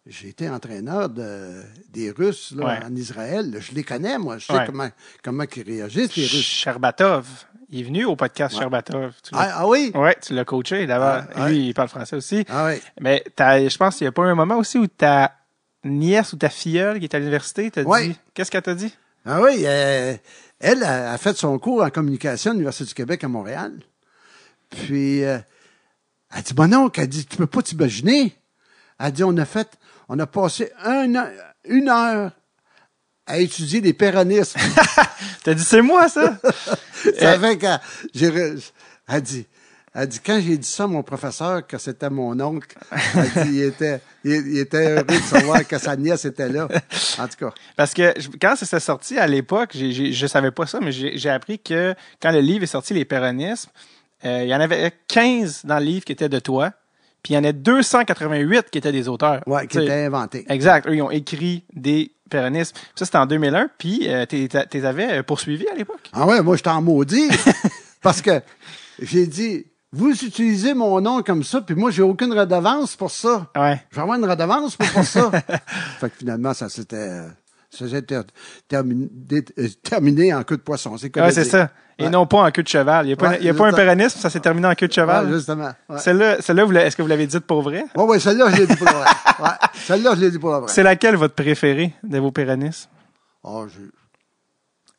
J'étais entraîneur des Russes là, en Israël. Je les connais, moi. Je sais comment, comment ils réagissent, les Russes. Cherbatov, Il est venu au podcast Cherbatov. Ah, ah, oui? Oui, tu l'as coaché d'abord. Ah, Lui, il parle français aussi. Ah oui. Mais je pense qu'il n'y a pas un moment aussi où ta nièce ou ta filleule qui est à l'université t'a dit. Qu'est-ce qu'elle t'a dit? Ah oui, euh, elle a, fait son cours en communication à l'Université du Québec à Montréal. Puis, euh, elle dit, mon oncle, elle dit, tu peux pas t'imaginer. Elle dit, on a fait, on a passé un une heure à étudier les péronismes. T'as dit, c'est moi, ça? ça fait qu'elle elle dit, elle dit, quand j'ai dit ça à mon professeur, que c'était mon oncle, qui il était, il, était heureux de savoir que sa nièce était là. En tout cas. Parce que quand ça s'est sorti à l'époque, je ne savais pas ça, mais j'ai appris que quand le livre est sorti, les péronismes, euh, il y en avait 15 dans le livre qui étaient de toi. Puis il y en a 288 qui étaient des auteurs. Oui, qui étaient inventés. Exact. Eux, ils ont écrit des péronismes. Ça, c'était en 2001. Puis euh, tu les avais euh, poursuivis à l'époque. Ah ouais, moi, je t'en maudit. parce que j'ai dit, vous utilisez mon nom comme ça, puis moi, j'ai aucune redevance pour ça. Ouais. Je vraiment avoir une redevance pour, ça. fait que finalement, ça s'était euh, terminé, euh, terminé, en queue de poisson. C'est ouais, c'est ça. Et non pas en queue de cheval. Il n'y a, pas, y a pas un pérennisme, ça s'est terminé en queue de cheval. justement. Celle-là, celle est-ce que vous l'avez dite pour vrai? Oui, celle-là, je l'ai dit pour vrai. celle-là, je l'ai dit pour vrai. C'est laquelle votre préférée de vos pérennismes? Oh, ah, je,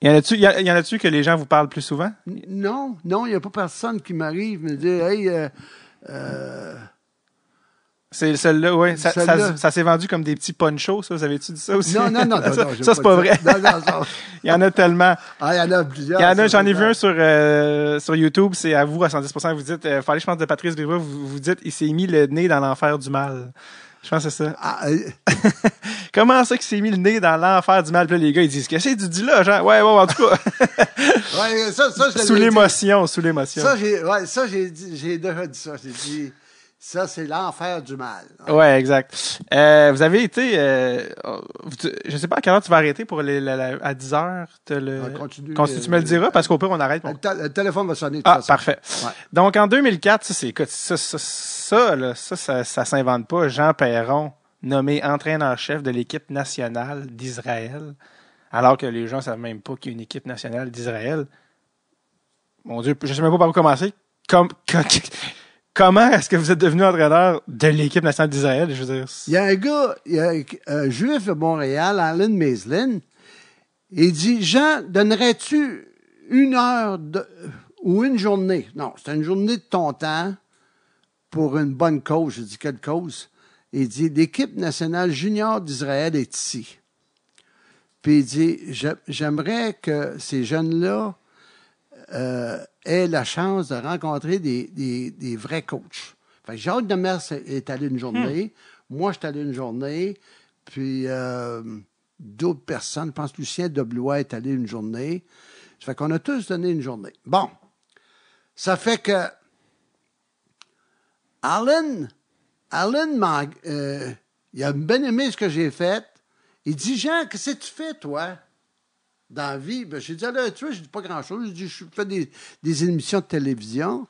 y en a-tu, y, en a-tu que les gens vous parlent plus souvent? non, non, il n'y a pas personne qui m'arrive me dire, hey, euh, euh, c'est celle-là, oui. Ça, s'est vendu comme des petits ponchos, ça. Vous avez-tu dit ça aussi? Non, non, non. non ça, c'est pas, vrai. Non, il y en a tellement. Ah, il y en a plusieurs. Il y en a, j'en ai vu un sur, euh, sur YouTube. C'est à vous, à 110 Vous dites, euh, fallait, je pense, de Patrice Bérois, vous, vous dites, il s'est mis le nez dans l'enfer du mal. Je pense que c'est ça. Ah, euh, comment ça qu'il s'est mis le nez dans l'enfer du mal? les gars, ils disent, qu'est-ce que tu dis là, genre. Ouais, ouais, en tout cas. ouais, ça, ça, je sous l'émotion, sous l'émotion. Ça, j'ai, ouais, j'ai déjà dit ça. J'ai dit, ça, c'est l'enfer du mal. Ouais, exact. Euh, vous avez été. Euh, je ne sais pas à quelle heure tu vas arrêter pour les, à 10 heures. Le... Ah, tu me le euh, diras parce qu'au pire, on arrête. Le, téléphone va sonner. ah, parfait. Donc, en 2004, ça, écoute, ça, ça, ça, là, ça, ça, s'invente pas. Jean Perron, nommé entraîneur-chef de l'équipe nationale d'Israël, alors que les gens ne savent même pas qu'il y a une équipe nationale d'Israël. Mon Dieu, je ne sais même pas par où commencer. Comme. comme comment est-ce que vous êtes devenu entraîneur de l'équipe nationale d'Israël? Je veux dire. Il y a un gars, y a un juif de Montréal, Alan Maislin, il dit Jean, donnerais-tu une heure ou une journée? Non, c'est une journée de ton temps pour une bonne cause. Je dis quelle cause? Il dit L'équipe nationale junior d'Israël est ici. Puis il dit J'aimerais que ces jeunes-là euh, la chance de rencontrer des, des, vrais coachs. Fait que Jacques Demers est allé une journée, hmm. moi, je suis allé une journée, puis euh, d'autres personnes, je pense que Lucien Deblois est allé une journée. Ça fait qu'on a tous donné une journée. Bon, ça fait que Allen, Allen euh, il a bien aimé ce que j'ai fait. Il dit, Jean, qu'est-ce que tu fais, toi? dans la vie. Ben, j'ai dit, ah, tu vois, je dis pas grand-chose. Je dis, je fais des, émissions de télévision.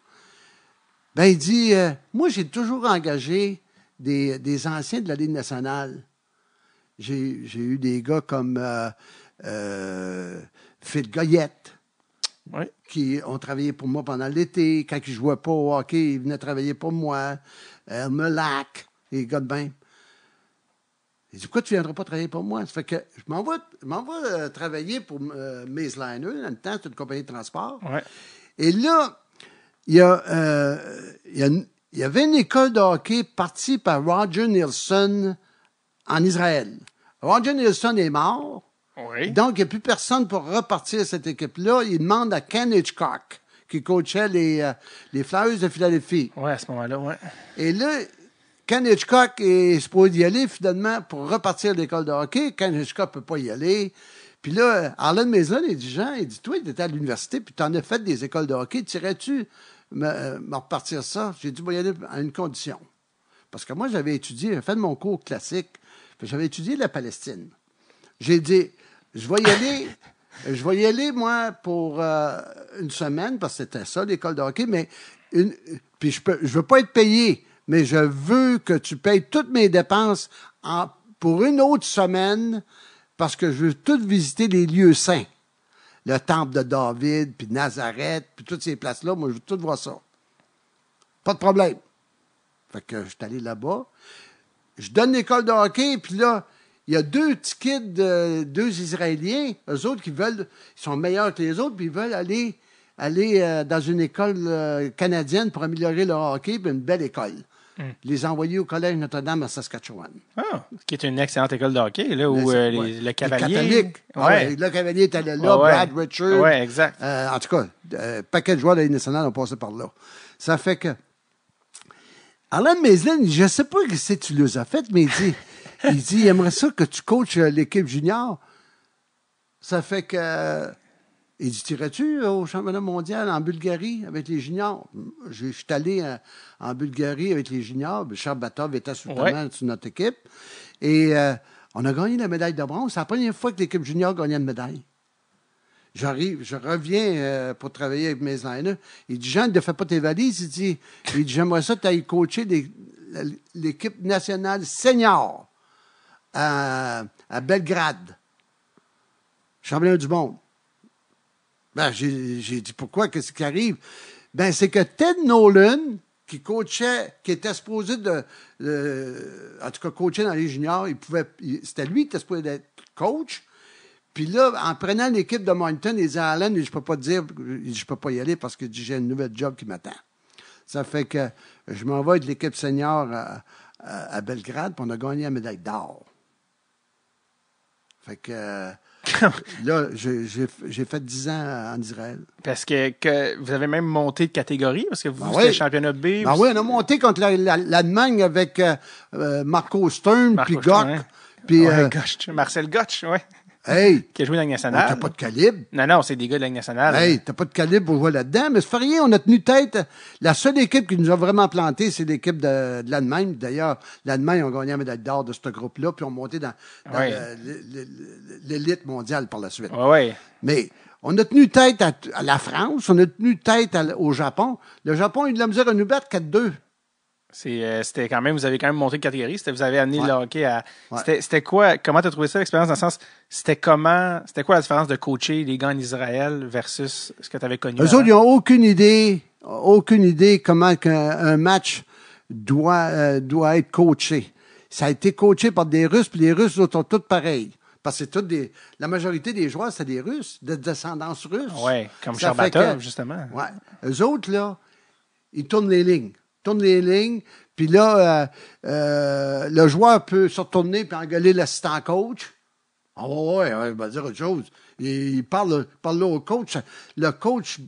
Ben, il dit, euh, moi, j'ai toujours engagé des, anciens de la Ligue nationale. J'ai, eu des gars comme euh, euh, Phil Goyette, qui ont travaillé pour moi pendant l'été. Quand ils ne jouaient pas au hockey, ils venaient travailler pour moi. Melak, les gars de bain. Il dit, pourquoi tu ne viendras pas travailler pour moi? Ça fait que je m'envoie euh, travailler pour euh, Maze Liner, dans temps, c'est une compagnie de transport. Et là, il y, a, euh, il, y a, il y, avait une école de hockey partie par Roger Nielsen en Israël. Roger Nielsen est mort. Donc, il n'y a plus personne pour repartir cette équipe-là. Il demande à Ken Hitchcock, qui coachait les, euh, les Flyers de Philadelphie. Oui, à ce moment-là, oui. Et là, Ken Hitchcock est supposé y aller, finalement, pour repartir de l'école de hockey. Ken Hitchcock peut pas y aller. Puis là, Arlen Maison, il dit, Jean, il dit, toi, tu étais à l'université, puis tu en as fait des écoles de hockey, tirais-tu me, euh, repartir ça? J'ai dit, bon, y aller à une condition. Parce que moi, j'avais étudié, j'avais fait mon cours classique, j'avais étudié la Palestine. J'ai dit, je vais y aller, je vais y aller, moi, pour euh, une semaine, parce que c'était ça, l'école de hockey, mais une, puis je ne je veux pas être payé mais je veux que tu payes toutes mes dépenses pour une autre semaine parce que je veux tout visiter les lieux saints. Le temple de David, puis Nazareth, puis toutes ces places-là, moi, je veux tout voir ça. Pas de problème. Fait que je suis allé là-bas. Je donne l'école de hockey, puis là, il y a deux petits kids, deux Israéliens, eux autres qui veulent, ils sont meilleurs que les autres, puis ils veulent aller, aller euh, dans une école euh, canadienne pour améliorer leur hockey, puis une belle école. Mm. les envoyer au Collège Notre-Dame à Saskatchewan. Ah, qui est une excellente école de hockey, là, où euh, le cavalier. Ah le cavalier était allé là, ah Brad Richard. Oui, exact. Euh, en tout cas, pas euh, paquet de joueurs de la nationale ont passé par là. Ça fait que. Alain Meslin, je ne sais pas si tu les as faites, mais il dit, il dit, il aimerait ça que tu coaches l'équipe junior. Ça fait que il dit Tirais-tu euh, au championnat mondial en Bulgarie avec les juniors Je suis allé euh, en Bulgarie avec les juniors. Charbatov était sous sur notre équipe. Et euh, on a gagné la médaille de bronze. C'est la première fois que l'équipe junior gagnait une médaille. J'arrive, je reviens pour travailler avec mes aînés. Il dit Jean, ne fais pas tes valises. Il dit, J'aimerais ça que tu ailles coacher l'équipe nationale senior à Belgrade, championnat du monde. Ben, j'ai dit pourquoi, qu'est-ce qui arrive? Ben, c'est que Ted Nolan, qui coachait, qui était supposé de, en tout cas, coacher dans les juniors, il pouvait, c'était lui qui était supposé d'être coach. Puis là, en prenant l'équipe de Moncton, ils Allen, je peux pas dire, je peux pas y aller parce que j'ai un nouvel job qui m'attend. Ça fait que je m'en vais de l'équipe senior à, Belgrade, pour on a gagné la médaille d'or. Fait que euh, là, j'ai fait 10 ans en Israël. Parce que, que, vous avez même monté de catégorie, parce que vous, ben le championnat B. Ah oui, on a monté contre l'Allemagne avec euh, euh, Marco Stern, puis Goch. Puis, euh, Marcel Gotch, oui. Hey! Qui a joué dans la nationale. T'as pas de calibre. Non, non, c'est des gars de la nationale. Hey, t'as pas de calibre pour jouer là-dedans, mais c'est pas rien, on a tenu tête. La seule équipe qui nous a vraiment planté, c'est l'équipe de, l'Allemagne. D'ailleurs, l'Allemagne a gagné la médaille d'or de ce groupe-là, puis ont monté dans, l'élite mondiale par la suite. Oui. Mais on a tenu tête à, la France, on a tenu tête au Japon. Le Japon, il a eu de la mesure à nous battre 4-2. Euh, c'était quand même, vous avez quand même monté de catégorie. Vous avez amené le hockey à. C'était quoi, comment tu as trouvé ça, l'expérience, dans le sens, c'était comment, c'était quoi la différence de coacher les gars en Israël versus ce que tu avais connu? Eux autres, ils n'ont aucune idée, aucune idée comment un, match euh, doit, être coaché. Ça a été coaché par des Russes, puis les Russes, sont tous pareils. Parce que des, la majorité des joueurs, c'est des Russes, de descendance russe. Oui, comme Charbatov, justement. Ouais. Eux autres, là, ils tournent les lignes tourne les lignes, puis là, euh, euh, le joueur peut se retourner et engueuler l'assistant coach. Ah ouais, il va dire autre chose. Il, il parle, parle au coach. Le coach,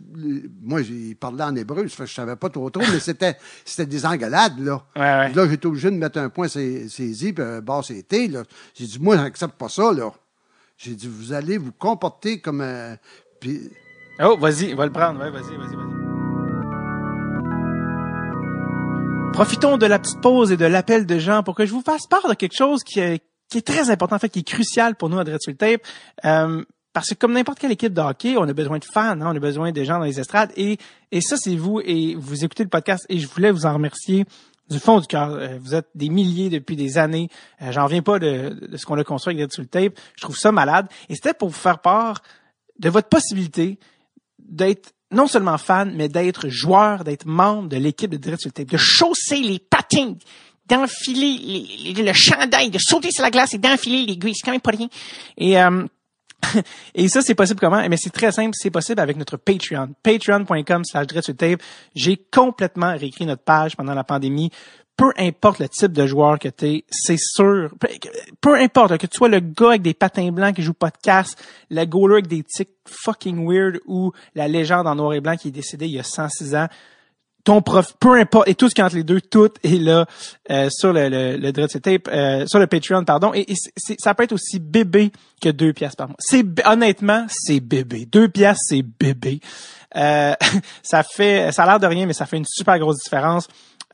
moi, il parlait en hébreu, ça fait que je savais pas trop trop, mais c'était, c'était des engueulades, là. Ouais, Là, j'étais obligé de mettre un point saisi, puis un euh, bas c'était, là. J'ai dit, moi, j'accepte pas ça, là. J'ai dit, vous allez vous comporter comme un... Oh, vas-y, va le prendre, ouais, vas-y, vas-y, vas-y. Profitons de la petite pause et de l'appel de gens pour que je vous fasse part de quelque chose qui est, est très important, en fait, qui est crucial pour nous à Dreadful Tape. Euh, parce que comme n'importe quelle équipe de hockey, on a besoin de fans, hein, on a besoin de gens dans les estrades. Et, et ça, c'est vous. Et vous écoutez le podcast et je voulais vous en remercier du fond du cœur. Euh, vous êtes des milliers depuis des années. Euh, j'en viens pas de, ce qu'on a construit avec Tape. Je trouve ça malade. Et c'était pour vous faire part de votre possibilité d'être non seulement fan, mais d'être joueur, d'être membre de l'équipe de Direct sur le de chausser les patins, d'enfiler le chandail, de sauter sur la glace et d'enfiler les l'aiguille. C'est quand même pas rien. Et, euh, ça, c'est possible comment? Mais eh c'est très simple. C'est possible avec notre Patreon. Patreon.com slash J'ai complètement réécrit notre page pendant la pandémie peu importe le type de joueur que tu es, c'est sûr, peu, importe, que tu sois le gars avec des patins blancs qui joue pas de casse, le goaler avec des tics fucking weird ou la légende en noir et blanc qui est décédée il y a 106 ans, ton prof, peu importe, et tout ce qui entre les deux, tout est là euh, sur le, le, le tape, euh, sur le Patreon, pardon, et, ça peut être aussi bébé que deux piastres par mois. C'est honnêtement, c'est bébé. Deux piastres, c'est bébé. Euh, ça fait, ça a l'air de rien, mais ça fait une super grosse différence.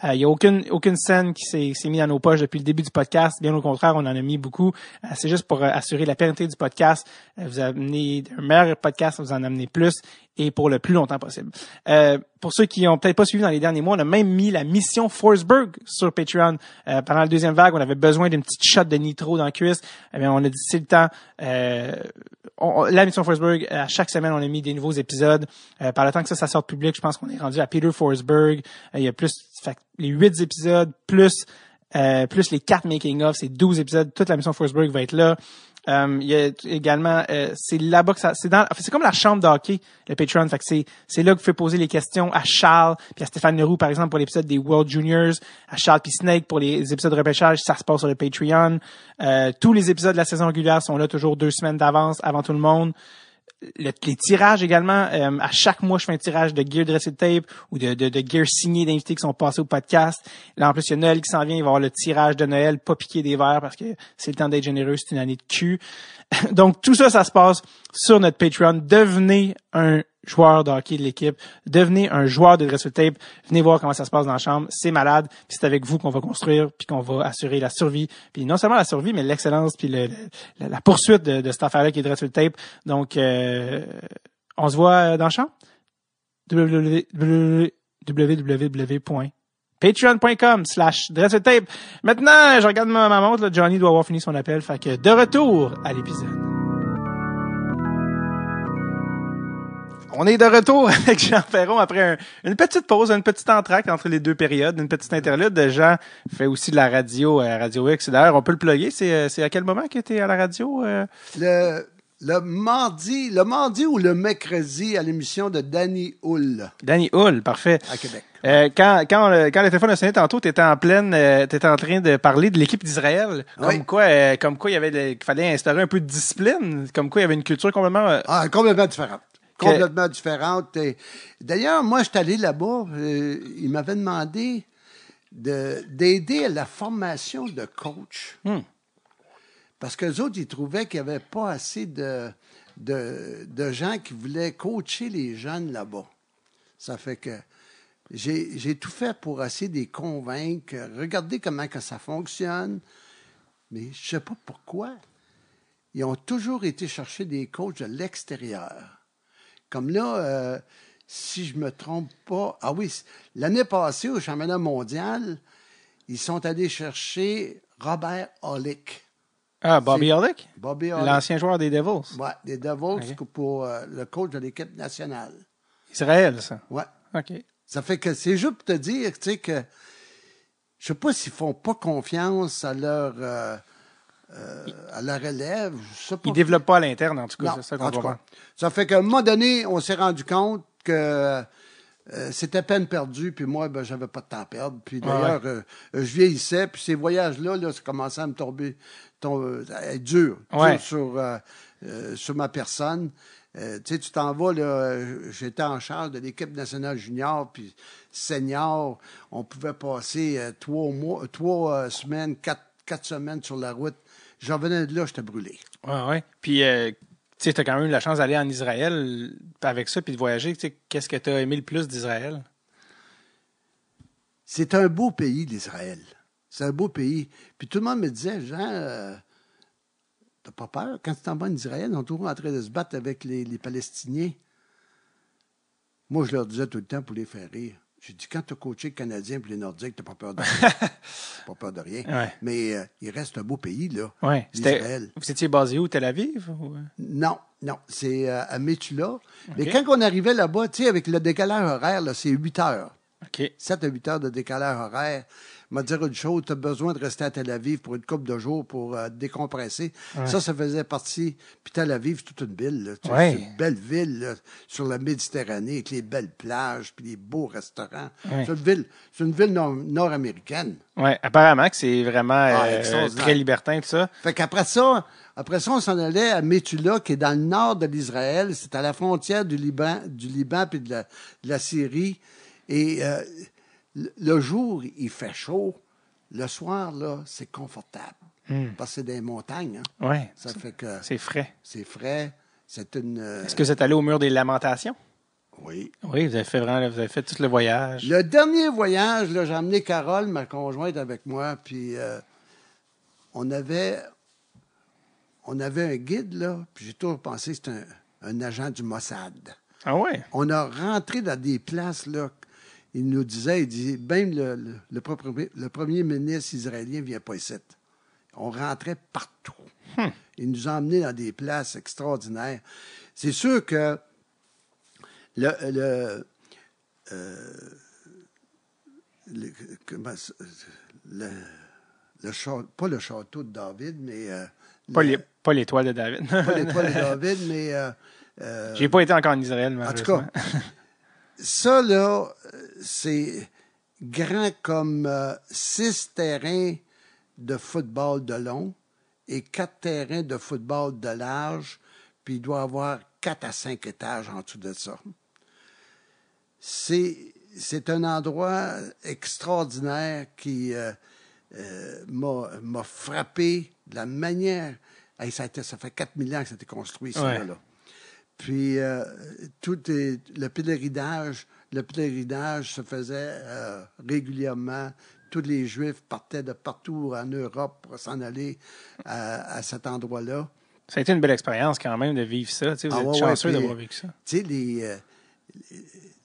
Il euh, n'y a aucune, aucune scène qui s'est mise dans nos poches depuis le début du podcast. Bien au contraire, on en a mis beaucoup. Euh, c'est juste pour euh, assurer la pérennité du podcast. vous amenez un meilleur podcast, vous en amenez plus et pour le plus longtemps possible. Euh, pour ceux qui ont peut-être pas suivi dans les derniers mois, on a même mis la mission Forsberg sur Patreon. Euh, pendant la deuxième vague, on avait besoin d'une petite shot de nitro dans le cuisse. Eh on a dit c'est le temps. Euh, la mission Forsberg, à chaque semaine, on a mis des nouveaux épisodes. Euh, par le temps que ça, ça sorte public, je pense qu'on est rendu à Peter Forsberg. il y a plus les huit épisodes, plus plus les quatre making-of, c'est 12 épisodes. Toute la mission Forsberg va être là. Euh, il y a également, euh, c'est là-bas c'est dans, c'est comme la chambre d'hockey, le Patreon. c'est, là que vous pouvez poser les questions à Charles puis à Stéphane Leroux, par exemple, pour l'épisode des World Juniors, à Charles puis Snake pour les épisodes de repêchage, ça se passe sur le Patreon. Euh, tous les épisodes de la saison régulière sont là toujours deux semaines d'avance avant tout le monde le, les tirages également. Euh, à chaque mois, je fais un tirage de gear de tape ou de, de, de gear signé d'invités qui sont passés au podcast. Là, en plus, il y a Noël qui s'en vient. Il va y avoir le tirage de Noël, pas piquer des verres parce que c'est le temps d'être généreux. C'est une année de cul. Donc, tout ça, ça se passe sur notre Patreon. Devenez un joueur de hockey de l'équipe. Devenez un joueur de Dressel tape. Venez voir comment ça se passe dans la chambre. C'est malade. c'est avec vous qu'on va construire, puis qu'on va assurer la survie. Puis non seulement la survie, mais l'excellence, puis la poursuite de, cette affaire-là qui est dress tape. Donc, euh, on se voit dans la chambre. Patreon.com slash tape. Maintenant, je regarde ma, montre, Johnny doit avoir fini son appel. Fait que de retour à l'épisode. On est de retour avec Jean Ferron après une petite pause, une petite entracte entre les deux périodes, une petite interlude. Jean fait aussi de la radio à euh, Radio X. D'ailleurs, on peut le plugger. C'est, euh, à quel moment que tu à la radio? Euh? Le, le mardi, le mardi ou le mercredi à l'émission de Danny Hull. Danny Hull, parfait. À Québec. Euh, quand, quand, le, euh, quand le téléphone a sonné tantôt, tu étais en pleine, euh, Tu étais en train de parler de l'équipe d'Israël. Comme quoi, comme quoi il y fallait instaurer un peu de discipline. Comme quoi, il y avait une culture complètement. Ah, complètement différente. Complètement différente. D'ailleurs, moi, je suis allé là-bas. il m'avait demandé d'aider à la formation de coach. Hmm. Parce qu'eux autres, ils trouvaient qu'il n'y avait pas assez de, de, gens qui voulaient coacher les jeunes là-bas. Ça fait que j'ai tout fait pour essayer de les convaincre. Regardez comment ça fonctionne. Mais je ne sais pas pourquoi. Ils ont toujours été chercher des coachs de l'extérieur. Comme là, euh, si je me trompe pas, ah oui, l'année passée au championnat mondial, ils sont allés chercher Robert Hollick. Ah, Bobby Orlick? Bobby L'ancien joueur des Devils. Oui, des Devils pour euh, le coach de l'équipe nationale. Israël, ça? Oui. OK. Ça fait que c'est juste pour te dire, tu sais, que je ne sais pas s'ils font pas confiance à leur, euh, euh à élève. Je sais développent pas à l'interne, en tout cas. C'est ça qu'on voit. Ça fait qu'à un moment donné, on s'est rendu compte que euh, c'était peine perdue, puis moi, ben, j'avais pas de temps à perdre. Puis ah d'ailleurs, je vieillissais, puis ces voyages-là, là, ça commençait à me tomber ton, euh, est dur, sur, euh, euh, sur ma personne. tu sais, tu t'en vas, j'étais en charge de l'équipe nationale junior, puis senior, on pouvait passer trois, mois, trois semaines, quatre, quatre semaines sur la route. J'en venais de là, j'étais brûlé. Oui, oui. Puis, tu as quand même eu la chance d'aller en Israël avec ça, puis de voyager. Qu'est-ce que tu as aimé le plus d'Israël? C'est un beau pays, l'Israël. C'est un beau pays. Puis tout le monde me disait, Jean, euh, t'as pas peur? Quand tu es en en Israël, on toujours en train de se battre avec les, Palestiniens. Moi, je leur disais tout le temps pour les faire rire. J'ai dit, quand tu coaché les Canadiens et les Nordiques, t'as pas peur de rien. pas peur de rien. Mais euh, il reste un beau pays, là. Ouais. Israël. Vous étiez basé où, Tel Aviv? Non, non. C'est euh, à Metula. Mais quand on arrivait là-bas, tu sais, avec le décalage horaire, c'est 8 heures. OK. 7 à 8 heures de décalage horaire m'a dire une chose, tu as besoin de rester à Tel Aviv pour une couple de jours pour euh, décompresser. Ça, ça faisait partie. Puis Tel Aviv, toute une ville. C'est une belle ville sur la Méditerranée avec les belles plages puis les beaux restaurants. C'est une ville, nord-américaine. oui, apparemment que c'est vraiment ah, euh, très libertin, tout ça. Fait qu'après ça, après ça, on s'en allait à Métula, qui est dans le nord de l'Israël. C'est à la frontière du Liban, du Liban puis de la, Syrie. Et euh, le jour, il fait chaud. Le soir, là, c'est confortable. Hmm. Parce que c'est des montagnes. Hein. Oui. Ça fait que. C'est frais. C'est frais. C'est une. Euh, Est-ce que vous êtes allé au mur des lamentations? Oui. Oui, vous avez fait vraiment, vous avez fait tout le voyage. Le dernier voyage, j'ai amené Carole, ma conjointe, avec moi, puis euh, on avait on avait un guide, là, puis j'ai toujours pensé que c'était un, un, agent du Mossad. Ah ouais? On a rentré dans des places, là, il nous disait, il disait, même ben le, le, premier ministre israélien ne vient pas ici. On rentrait partout. Hmm. Il nous a emmenés dans des places extraordinaires. C'est sûr que le, le, euh, comment, le, pas le château de David, mais... Euh, pas l'étoile de David. pas l'étoile de David, mais... Euh, J'ai pas été encore en Israël, En tout cas, ça, là, c'est grand comme euh, six terrains de football de long et quatre terrains de football de large, puis il doit avoir quatre à cinq étages en dessous de ça. C'est un endroit extraordinaire qui euh, euh, m'a frappé de la manière. ça, a ça fait quatre ans que ça a été construit, ça, là. Puis euh, tout le pèlerinage, le pèlerinage se faisait euh, régulièrement. Tous les Juifs partaient de partout en Europe pour s'en aller euh, à, cet endroit-là. Ça a été une belle expérience quand même de vivre ça. vous ah êtes chanceux d'avoir vécu ça. Tu sais,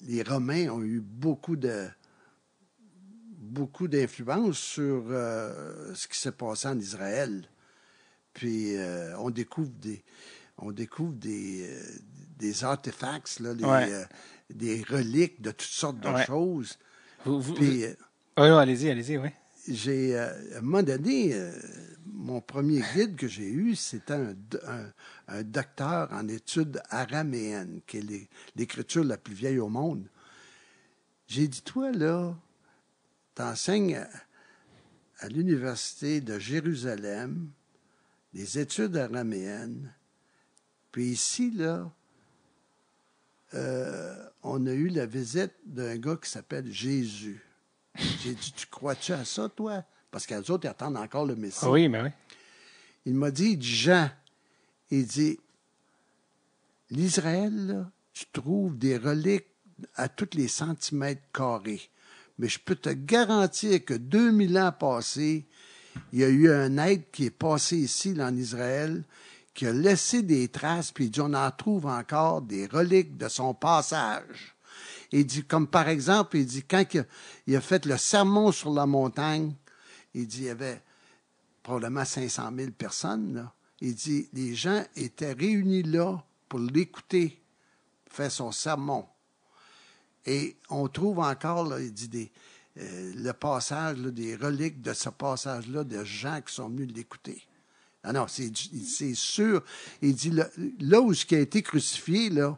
les, Romains ont eu beaucoup de beaucoup d'influence sur ce qui s'est passé en Israël. Puis on découvre des, on découvre des, euh, des artefacts, euh, des reliques de toutes sortes de choses. Vous, vous, euh, ah allez-y, allez-y, oui. J'ai, à un moment donné, mon premier guide que j'ai eu, c'était un, un, docteur en études araméennes, qui est l'écriture la plus vieille au monde. J'ai dit, toi, là, t'enseignes à, à l'Université de Jérusalem des études araméennes, puis ici, là, euh, on a eu la visite d'un gars qui s'appelle Jésus. J'ai dit, tu crois-tu à ça, toi? Parce qu'elles autres, ils attendent encore le Messie. Ah oui, mais ben oui. Il m'a dit, Jean, il dit, l'Israël, tu trouves des reliques à tous les centimètres carrés. Mais je peux te garantir que 2000 ans passés, il y a eu un être qui est passé ici, en Israël, qui a laissé des traces, puis il dit, on en trouve encore des reliques de son passage. Il dit, comme par exemple, il dit, quand il a, fait le sermon sur la montagne, il dit, il y avait probablement 500 000 personnes, Il dit, les gens étaient réunis là pour l'écouter, faire son sermon. Et on trouve encore, il dit, euh, le passage, des reliques de ce passage-là de gens qui sont venus l'écouter. Ah non, c'est sûr. Il dit là, où ce qui a été crucifié, là,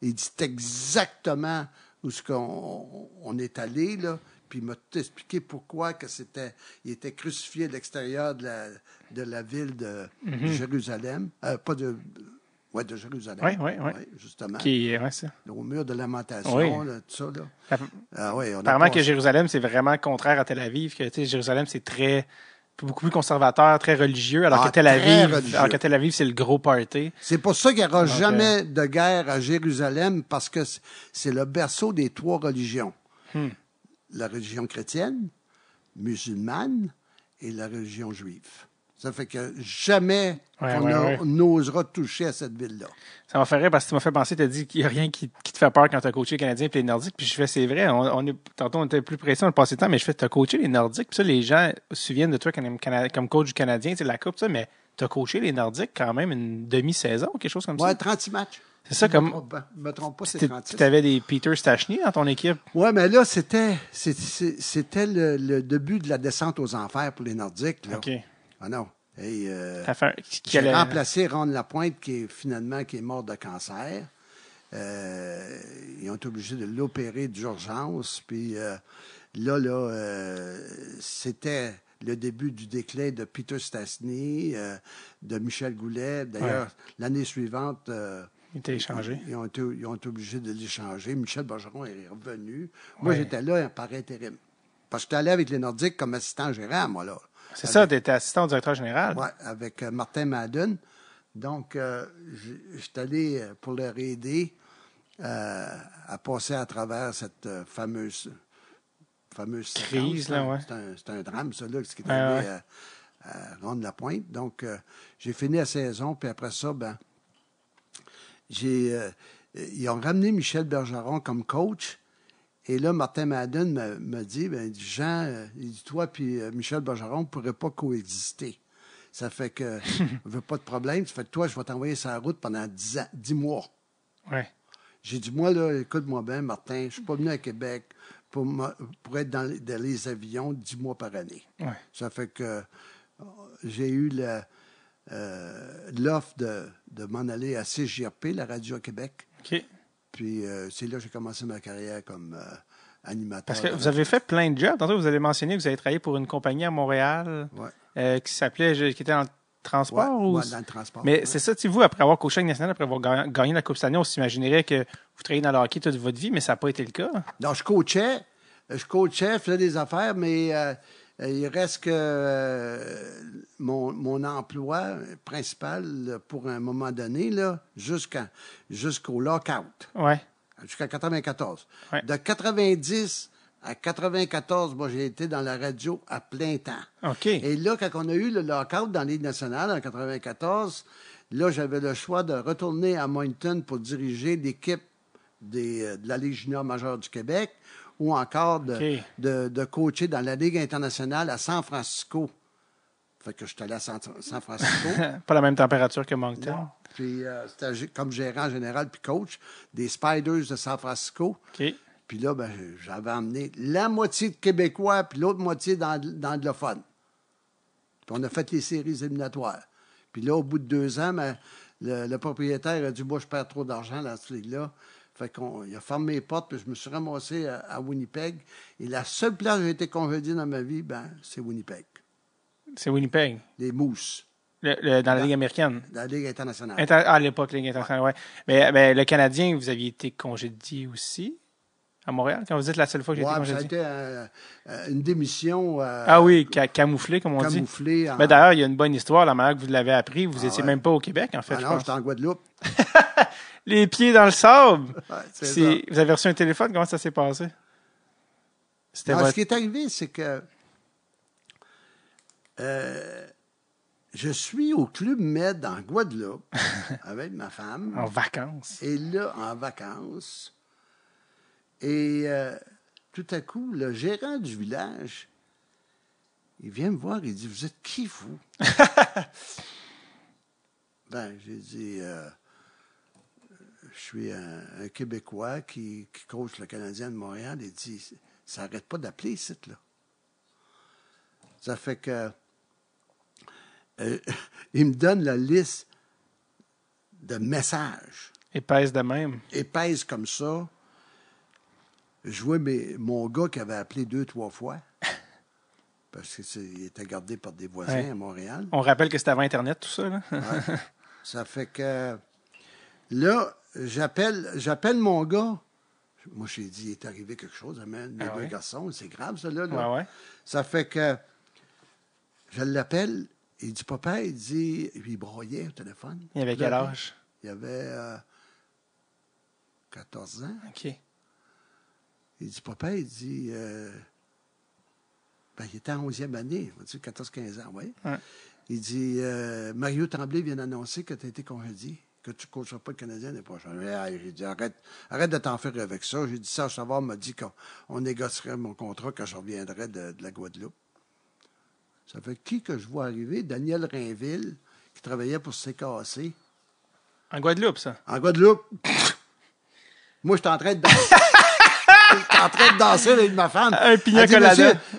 il dit exactement où ce qu'on on est allé, là, puis il m'a expliqué pourquoi que c'était, il était crucifié à l'extérieur de la, de la ville de, mhm. Jérusalem, euh, pas de, ouais, de Jérusalem. Oui, oui, oui. justement. Qui, ouais, Au mur de lamentation, tout ça. Ah apparemment que Jérusalem, c'est vraiment contraire à Tel Aviv, que Jérusalem, c'est très beaucoup plus conservateur, très religieux, alors ah, qu'à Tel Aviv, alors c'est le gros party. C'est pour ça qu'il n'y aura jamais euh, de guerre à Jérusalem parce que c'est le berceau des trois religions. Hmm. La religion chrétienne, musulmane et la religion juive. Ça fait que jamais on n'osera toucher à cette ville-là. Ça m'a fait rire parce que tu m'as fait penser, tu as dit qu'il n'y a rien qui, te fait peur quand tu as coaché les Canadiens et les Nordiques. Puis je fais, c'est vrai, on, tantôt on était plus pressé, on passé le temps, mais je fais, tu as coaché les Nordiques. Puis ça, les gens se souviennent de toi comme, coach du Canadien, tu la Coupe, ça, mais tu as coaché les Nordiques quand même une demi-saison, ou quelque chose comme ça. Ouais, 36 matchs. C'est ça, comme. Je ne me trompe pas, c'est 36. Tu avais des Peter Stachny dans ton équipe. Oui, mais là, c'était le, le, début de la descente aux enfers pour les Nordiques. Là. OK. Ah non. Hey, euh, qui a remplacé Ron Lapointe, qui est finalement qui est mort de cancer. Euh, ils ont été obligés de l'opérer d'urgence. Puis euh, là, euh, c'était le début du déclin de Peter Stasny, de Michel Goulet. D'ailleurs, l'année suivante, Ils ont été, obligés de l'échanger. Michel Bergeron est revenu. Moi, j'étais là par intérim. Parce que j'étais allé avec les Nordiques comme assistant gérant, moi, là. C'est ça, tu étais assistant au directeur général. Oui, avec euh, Martin Madden. Donc, euh, j'étais je allé euh, pour leur aider à passer à travers cette fameuse, fameuse crise. là, C'est un, drame, ça, là, ce qui est arrivé à, rendre la pointe Donc, j'ai fini la saison, puis après ça, ben, j'ai, ils ont ramené Michel Bergeron comme coach. Et là, Martin Madden me, dit, ben, Jean, euh, il dit, toi puis euh, Michel Bergeron ne pourraient pas coexister. Ça fait que je veux pas de problème. Ça fait que toi, je vais t'envoyer sur la route pendant dix mois. Ouais. J'ai dit, moi, là, écoute-moi bien, Martin, je suis pas venu à Québec pour, pour être dans, les avions dix mois par année. Ça fait que j'ai eu euh, l'offre de, m'en aller à CGRP, la radio à Québec. OK. Puis euh, c'est là que j'ai commencé ma carrière comme euh, animateur. Parce que vous avez fait plein de jobs. Tantôt, vous avez mentionné que vous avez travaillé pour une compagnie à Montréal euh, qui s'appelait, qui était dans le transport. dans le transport. Mais c'est ça, tu vous, après avoir coaché avec national, après avoir gagné la Coupe Stanley, on s'imaginerait que vous travaillez dans le hockey toute votre vie, mais ça n'a pas été le cas. Non, je coachais. Je coachais, faisais des affaires, mais euh, il reste que euh, mon, emploi principal pour un moment donné, jusqu'au lockout. Ouais. Jusqu'à 94. De 90 à 94, moi, j'ai été dans la radio à plein temps. OK. Et là, quand on a eu le lockout dans l'île nationale en 94, là, j'avais le choix de retourner à Moncton pour diriger l'équipe euh, de la Légion majeure du Québec ou encore de, coacher dans la Ligue internationale à San Francisco. Fait que je suis allé à San, Francisco. pas la même température que Moncton. Puis euh, c'était comme gérant général puis coach des Spiders de San Francisco. Puis là, ben, j'avais emmené la moitié de Québécois puis l'autre moitié d'anglophones. Puis on a fait les séries éliminatoires. Puis là, au bout de deux ans, le, propriétaire a dit Moi, je perds trop d'argent dans cette ligue-là. Fait il a fermé les portes, puis je me suis ramassé à, Winnipeg. Et la seule place où j'ai été congédié dans ma vie, ben, c'est Winnipeg. C'est Winnipeg? Les Mousses. Le, dans la Ligue américaine. Dans la Ligue internationale. à l'époque, Ligue internationale, oui. Mais, le Canadien, vous aviez été congédié aussi à Montréal, quand vous dites la seule fois que j'ai été congédié. Ça été euh, euh, une démission. Euh, ah oui, camouflée, comme on dit. Mais d'ailleurs, il y a une bonne histoire, la manière que vous l'avez appris. Vous n'étiez ah même pas au Québec, en fait. Ah non, j'étais en Guadeloupe. les pieds dans le sable. vous avez reçu un téléphone, comment ça s'est passé? Ce qui est arrivé, c'est que euh, je suis au Club Med en Guadeloupe avec ma femme. En vacances. Et là, en vacances. Et euh, tout à coup, le gérant du village, il vient me voir, il dit Vous êtes qui, vous Ben, j'ai dit. Euh, je suis un, Québécois qui, qui, coach le Canadien de Montréal et dit Ça n'arrête pas d'appeler ici, là. Ça fait que. Euh, il me donne la liste de messages. Épaisse de même. Épaisse comme ça. Je vois mon gars qui avait appelé deux, trois fois. parce qu'il était gardé par des voisins à Montréal. On rappelle que c'était avant Internet, tout ça. Là. Ça fait que là, j'appelle, j'appelle mon gars. Moi, j'ai dit, il est arrivé quelque chose, Il ah les deux garçons, c'est grave, ça, là. Ça fait que je l'appelle, il dit, papa, il dit, il broyait au téléphone. Il avait quel âge? Il avait 14 euh, ans. OK. Il dit, papa, il dit, euh, ben, il était en 11e année, 14-15 ans, Il dit, euh, Mario Tremblay vient d'annoncer que tu as été congédié que tu ne coacheras pas le Canadien l'année prochaine. J'ai dit, arrête, arrête de faire avec ça. J'ai dit, ça, ça, Savard m'a dit qu'on négocierait mon contrat quand je reviendrais de, la Guadeloupe. Ça fait qui que je vois arriver? Daniel Rainville, qui travaillait pour CKAC. En Guadeloupe, ça? En Guadeloupe. Moi, je suis en train de danser. en train de danser avec ma femme. Un pignon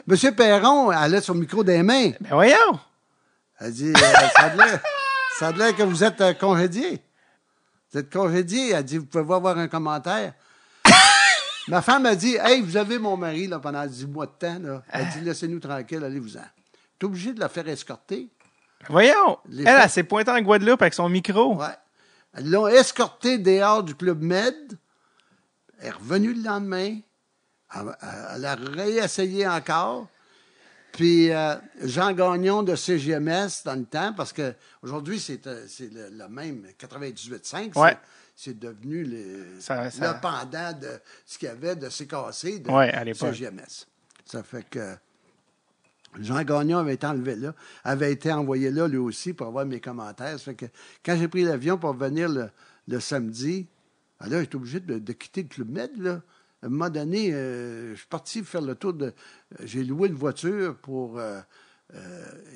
monsieur, Perron, elle a son micro des mains. Ben voyons. Elle dit, euh, ça a l'air que vous êtes euh, congédié. Vous êtes congédié. Elle dit, vous pouvez avoir un commentaire. Ma femme a dit, hey, vous avez mon mari là, pendant dix mois de temps. Là. Elle dit, laissez-nous tranquille, allez-vous-en. T'es obligé de la faire escorter. Voyons! elle, elle s'est pointée en Guadeloupe avec son micro. Ouais. Elles l'ont escortée dehors du club Med. Elle est revenue le lendemain. elle a réessayé encore. Puis euh, Jean Gagnon de CGMS dans le temps, parce qu'aujourd'hui, euh, c'est le, même 98.5. C'est devenu le, pendant de ce qu'il y avait de CKC de CGMS. Ça fait que Jean Gagnon avait été enlevé là, avait été envoyé là lui aussi pour avoir mes commentaires. Ça fait que quand j'ai pris l'avion pour venir le, le samedi, alors ah j'étais obligé de, de, quitter le Club Med, là un moment donné, euh, je suis parti faire le tour de. Euh, j'ai loué une voiture pour euh,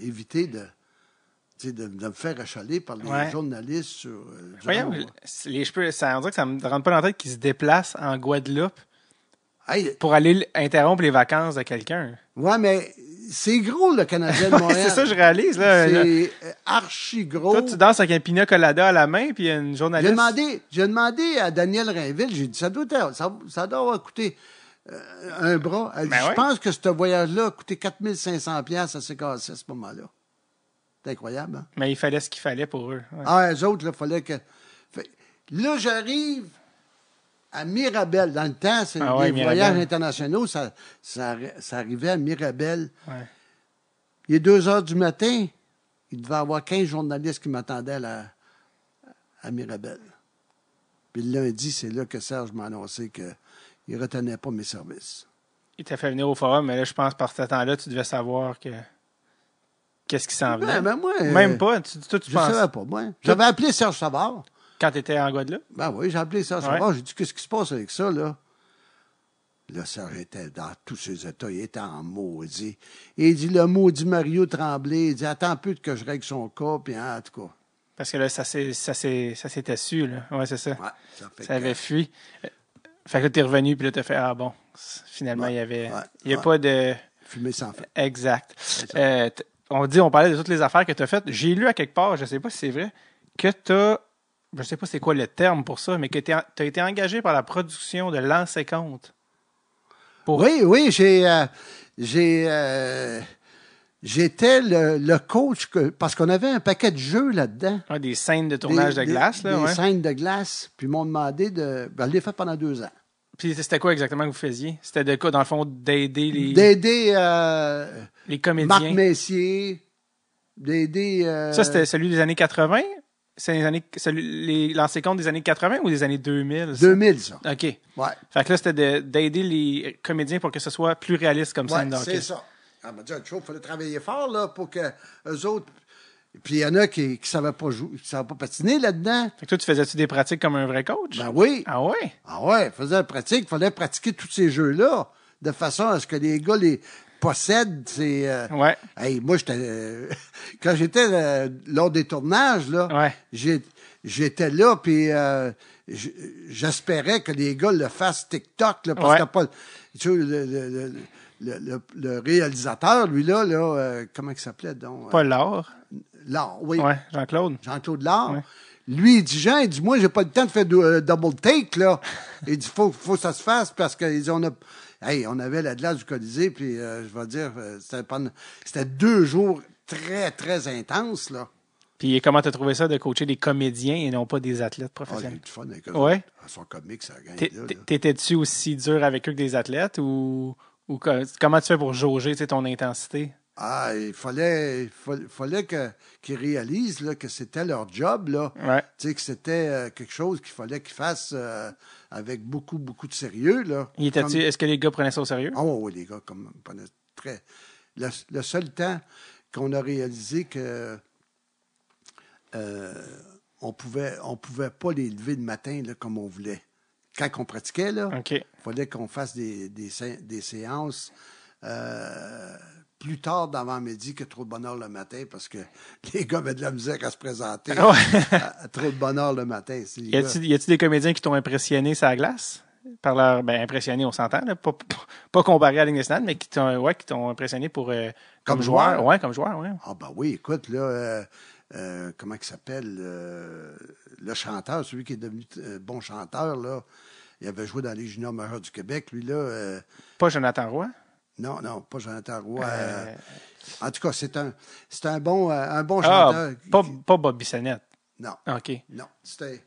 éviter de, me faire achaler par les journalistes sur. Voyons, les ça, on que ça me rend pas dans qu'ils se déplacent en Guadeloupe pour aller interrompre les vacances de quelqu'un. Ouais, mais c'est gros, le Canadien de Montréal. c'est ça, je réalise. là. C'est euh, archi gros. Toi, tu danses avec un pina colada à la main, puis une journaliste. J'ai demandé, j'ai demandé à Daniel Rainville, j'ai dit, ça doit, ça, doit avoir coûté euh, un bras. Ben je pense que ce voyage-là a coûté 4500$ à s'est à ce moment-là. C'est incroyable, hein? Mais il fallait ce qu'il fallait pour eux. Ah, les autres, il fallait que. Là, j'arrive à Mirabel. Dans le temps, c'est ah des voyages internationaux, ça, ça, arrivait à Mirabel. Il est 2 heures du matin, il devait y avoir 15 journalistes qui m'attendaient à, à Mirabel. Puis le lundi, c'est là que Serge m'a annoncé qu'il ne retenait pas mes services. Il t'a fait venir au forum, mais là, je pense, par cet temps-là, tu devais savoir que. Qu'est-ce qui s'en ben, venait? Ben, Même euh, pas. Tu, toi, je ne savais pas. Moi. J'avais appelé Serge Savard. Quand tu étais en Guadeloupe? Ben oui, j'ai appelé ça. J'ai dit, qu'est-ce qui se passe avec ça, là? Le sergent était dans tous ses états, il était en maudit. il dit, le maudit Mario Tremblay, il dit, attends un peu que je règle son cas, puis hein, en tout cas. Parce que là, ça s'était su, là. Oui, c'est ça. Ouais, ça, avait fui. Euh, fait que là, es revenu, puis là, t'as fait, ah bon, finalement, il y avait. il n'y a pas de. Fumée sans feu. Exact. Euh, on dit, on parlait de toutes les affaires que tu as faites. J'ai lu à quelque part, je ne sais pas si c'est vrai, que tu as je sais pas c'est quoi le terme pour ça, mais que tu as été engagé par la production de l'an 50. Pour... Oui, oui, j'ai. Euh, j'ai euh, J'étais le, coach parce qu'on avait un paquet de jeux là-dedans. Ah, des scènes de tournage de glace, des, là. Des scènes de glace. Puis ils m'ont demandé de. Ben, je l'ai fait pendant deux ans. Puis c'était quoi exactement que vous faisiez? C'était de quoi, dans le fond, d'aider les. D'aider. Euh, les comédiens. Marc Messier. D'aider. Ça, c'était celui des années 80 c'est les années, les, lancers-comptes des années 80 ou des années 2000? 2000, ça. OK. Ouais. Fait que là, c'était d'aider les comédiens pour que ce soit plus réaliste comme ça. c'est ça. On m'a dit, il fallait travailler fort, là, pour que eux autres... Puis il y en a qui ne savaient pas jouer, qui pas patiner là-dedans. Fait que toi, tu faisais-tu des pratiques comme un vrai coach? Ben oui. Ah ouais? Ah ouais, faisais des pratiques. Il fallait pratiquer tous ces jeux-là de façon à ce que les gars les, possède. C'est, euh, ouais. moi, j'étais, euh, quand j'étais euh, lors des tournages, là, j'étais là, puis j'espérais que les gars le fassent TikTok, là, parce que pas, tu le, le, le, réalisateur, lui-là, là, comment il s'appelait donc? Paul Laure. Laure, oui. Ouais, Jean-Claude. Jean-Claude Laure. Lui, il dit, Jean, il dit, moi, j'ai pas le temps de faire double take, là. il dit, faut, faut que ça se fasse parce que, ils ont a, on avait la du Colisée, puis euh, je vais dire, euh, c'était, deux jours très, très intenses, là. Puis comment as trouvé ça de coacher des comédiens et non pas des athlètes ah, professionnels? Ah, fun Ouais. Ils sont comiques, ça gagne. T'étais-tu aussi dur avec eux que des athlètes ou, comment tu fais pour jauger ton intensité? Ah, il fallait, qu'ils réalisent que c'était leur job, là. que c'était euh, quelque chose qu'il fallait qu'ils fassent avec beaucoup, beaucoup de sérieux. Là. Est-ce que les gars prenaient ça au sérieux? Oh, ah, oui, les gars comme, prenaient très. Le, seul temps qu'on a réalisé que euh, on pouvait, on pouvait pas les lever le matin là, comme on voulait. Quand on pratiquait, il fallait qu'on fasse des, des, des séances. Euh, plus tard d'avant-midi que Trop de bonheur le matin parce que les gars avaient de la musique à se présenter. trop de bonheur le matin. Y a-t-il des comédiens qui t'ont impressionné sa glace? Par leur, ben, impressionné, on s'entend, pas, pas, comparé à la mais qui t'ont ouais, impressionné pour, euh, comme, joueur. Ouais, comme joueur, ouais. Ah, ben oui, écoute, là, euh, euh, comment il s'appelle, le chanteur, celui qui est devenu bon chanteur, là, il avait joué dans les juniors majeurs du Québec, lui, là. pas Jonathan Roy? Non, non, pas Jonathan Roy. Euh, euh. En tout cas, c'est un, c'est un bon, euh, un bon ah, chanteur. pas, pas Bob Bissonnette. Non. OK. Non. C'était,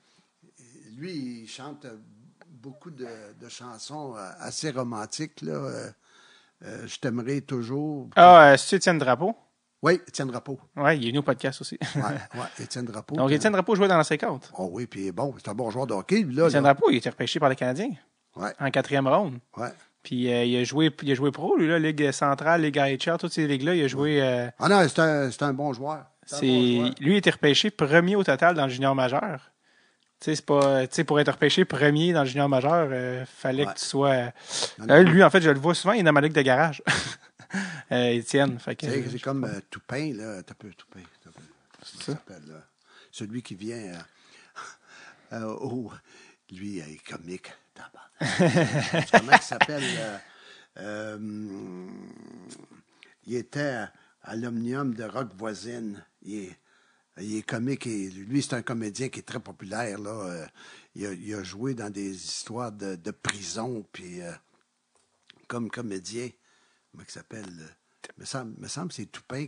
lui, il chante beaucoup de, de chansons assez romantiques. Là. je t'aimerais toujours. Ah, c'est Étienne Drapeau? Oui, Étienne Drapeau. Oui, il est venu au podcast aussi. oui, ouais, Étienne Drapeau. Donc, Étienne Drapeau jouait dans la 50. Oh oui, puis bon, c'est un bon joueur de hockey, Étienne Drapeau, il était repêché par les Canadiens. Oui. En quatrième ronde. Oui. Puis euh, il, a joué, il a joué pro, lui, là, Ligue centrale, Ligue AHL, toutes ces ligues-là. Il a joué. Euh, ah non, c'est un, bon joueur. C'est Lui, il était repêché premier au total dans le junior majeur. Tu sais, euh, pour être repêché premier dans le junior majeur, il fallait que tu sois. lui, en fait, je le vois souvent, il est dans ma ligue de garage. Étienne. c'est comme Toupin, là. T'as peu Toupin. Ça? Celui qui vient. oh, lui, il est comique. Comment il s'appelle? Euh, euh, il était à l'Omnium de Rock Voisine. Il est, comique. Et lui, c'est un comédien qui est très populaire. Là. Euh, il, a, joué dans des histoires de, prison, puis comme comédien. Comment il s'appelle? me semble, me semble que c'est Toupin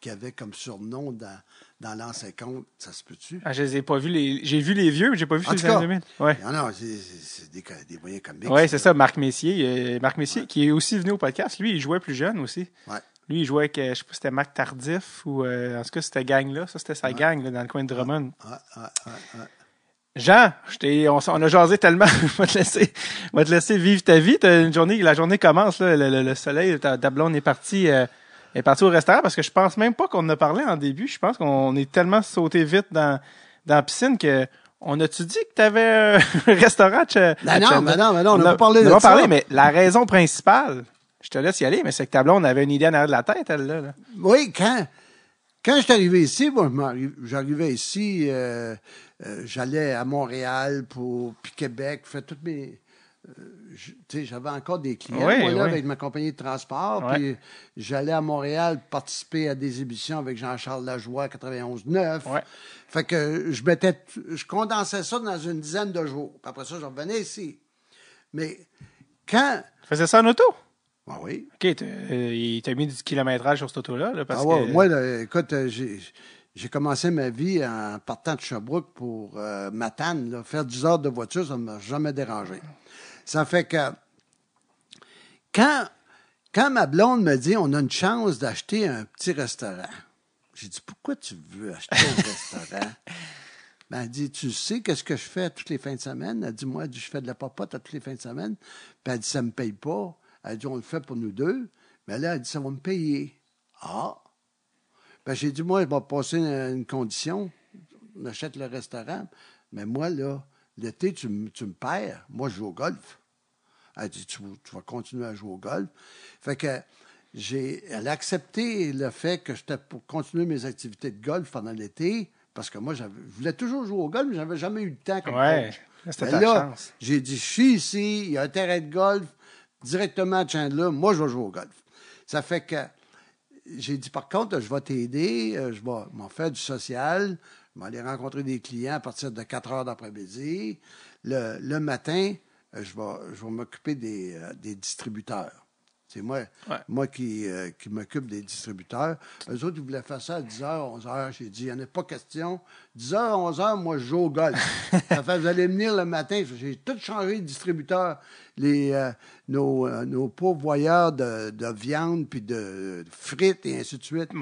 qui avait comme surnom dans, dans l'an 50, ça se peut-tu? Ah, je les ai pas vus. Les... J'ai vu les vieux, mais j'ai pas vu en ceux des années 2000. Ouais. Non, non, c'est des, des moyens comiques. Oui, c'est ça, Marc Messier. Euh, Marc Messier, qui est aussi venu au podcast, lui, il jouait plus jeune aussi. Ouais. Lui, il jouait avec, euh, je sais pas si c'était Marc Tardif ou euh, en tout cas, c'était gang-là. Ça, c'était sa gang là, dans le coin de Drummond. Jean, je on, on, a jasé tellement, je vais te laisser, te laisser vivre ta vie. journée, la journée commence, là, le, soleil, ta, blonde est partie est partie au restaurant parce que je pense même pas qu'on en a parlé en début. Je pense qu'on est tellement sauté vite dans, dans la piscine que on a-tu dit que tu avais un restaurant? Ben non, ben non, ben non, on va parler de ça. On va parlé, mais la raison principale, je te laisse y aller, mais c'est que ta on avait une idée en arrière de la tête, elle, là. Oui, quand, quand je suis arrivé ici, moi, j'arrivais ici, euh, euh, j'allais à Montréal pour, puis Québec, je fais toutes mes, euh, j'avais encore des clients avec ma compagnie de transport. j'allais à Montréal participer à des émissions avec Jean-Charles Lajoie 91-9. Fait que je mettais, je condensais ça dans une dizaine de jours. après ça, je revenais ici. Mais quand. Tu faisais ça en auto? Ah oui. OK, euh, il t'a mis du kilométrage sur cette auto-là. ah ouais, moi, écoute, euh, j'ai. commencé ma vie en partant de Sherbrooke pour Matane. Faire 10 heures de voiture, ça ne m'a jamais dérangé. Ça fait que quand, quand ma blonde me dit on a une chance d'acheter un petit restaurant, j'ai dit pourquoi tu veux acheter un restaurant? Ben, elle dit, tu sais qu'est-ce que je fais toutes les fins de semaine? Elle dit, moi, je fais de la papote à toutes les fins de semaine. Puis elle dit, ça ne me paye pas. Elle dit, on le fait pour nous deux. Mais là, elle dit, ça va me payer. Ah! Ben, j'ai dit, moi, je va passer une condition. On achète le restaurant. Mais moi, là, L'été, tu, me perds. Moi, je joue au golf. Elle dit tu, vas continuer à jouer au golf. Fait que j'ai, elle a accepté le fait que j'étais pour continuer mes activités de golf pendant l'été, parce que moi, je voulais toujours jouer au golf, mais je n'avais jamais eu le temps ouais, C'était ta chance. J'ai dit je suis ici, il y a un terrain de golf directement à Chandler, moi, je vais jouer au golf. Ça fait que j'ai dit par contre, je vais t'aider, euh, je vais m'en faire du social, vais aller rencontrer des clients à partir de 4 heures d'après-midi. Le, matin, euh, je vais, je vais m'occuper des, euh, distributeurs. C'est moi, moi qui, euh, qui m'occupe des distributeurs. Eux autres, ils voulaient faire ça à 10h, 11h. J'ai dit, il n'y en a pas question. 10h, 11h, moi, je joue au golf. ça fait, vous allez venir le matin. J'ai tout changé de distributeur. Les, nos, pauvres pourvoyeurs de, viande puis de frites et ainsi de suite.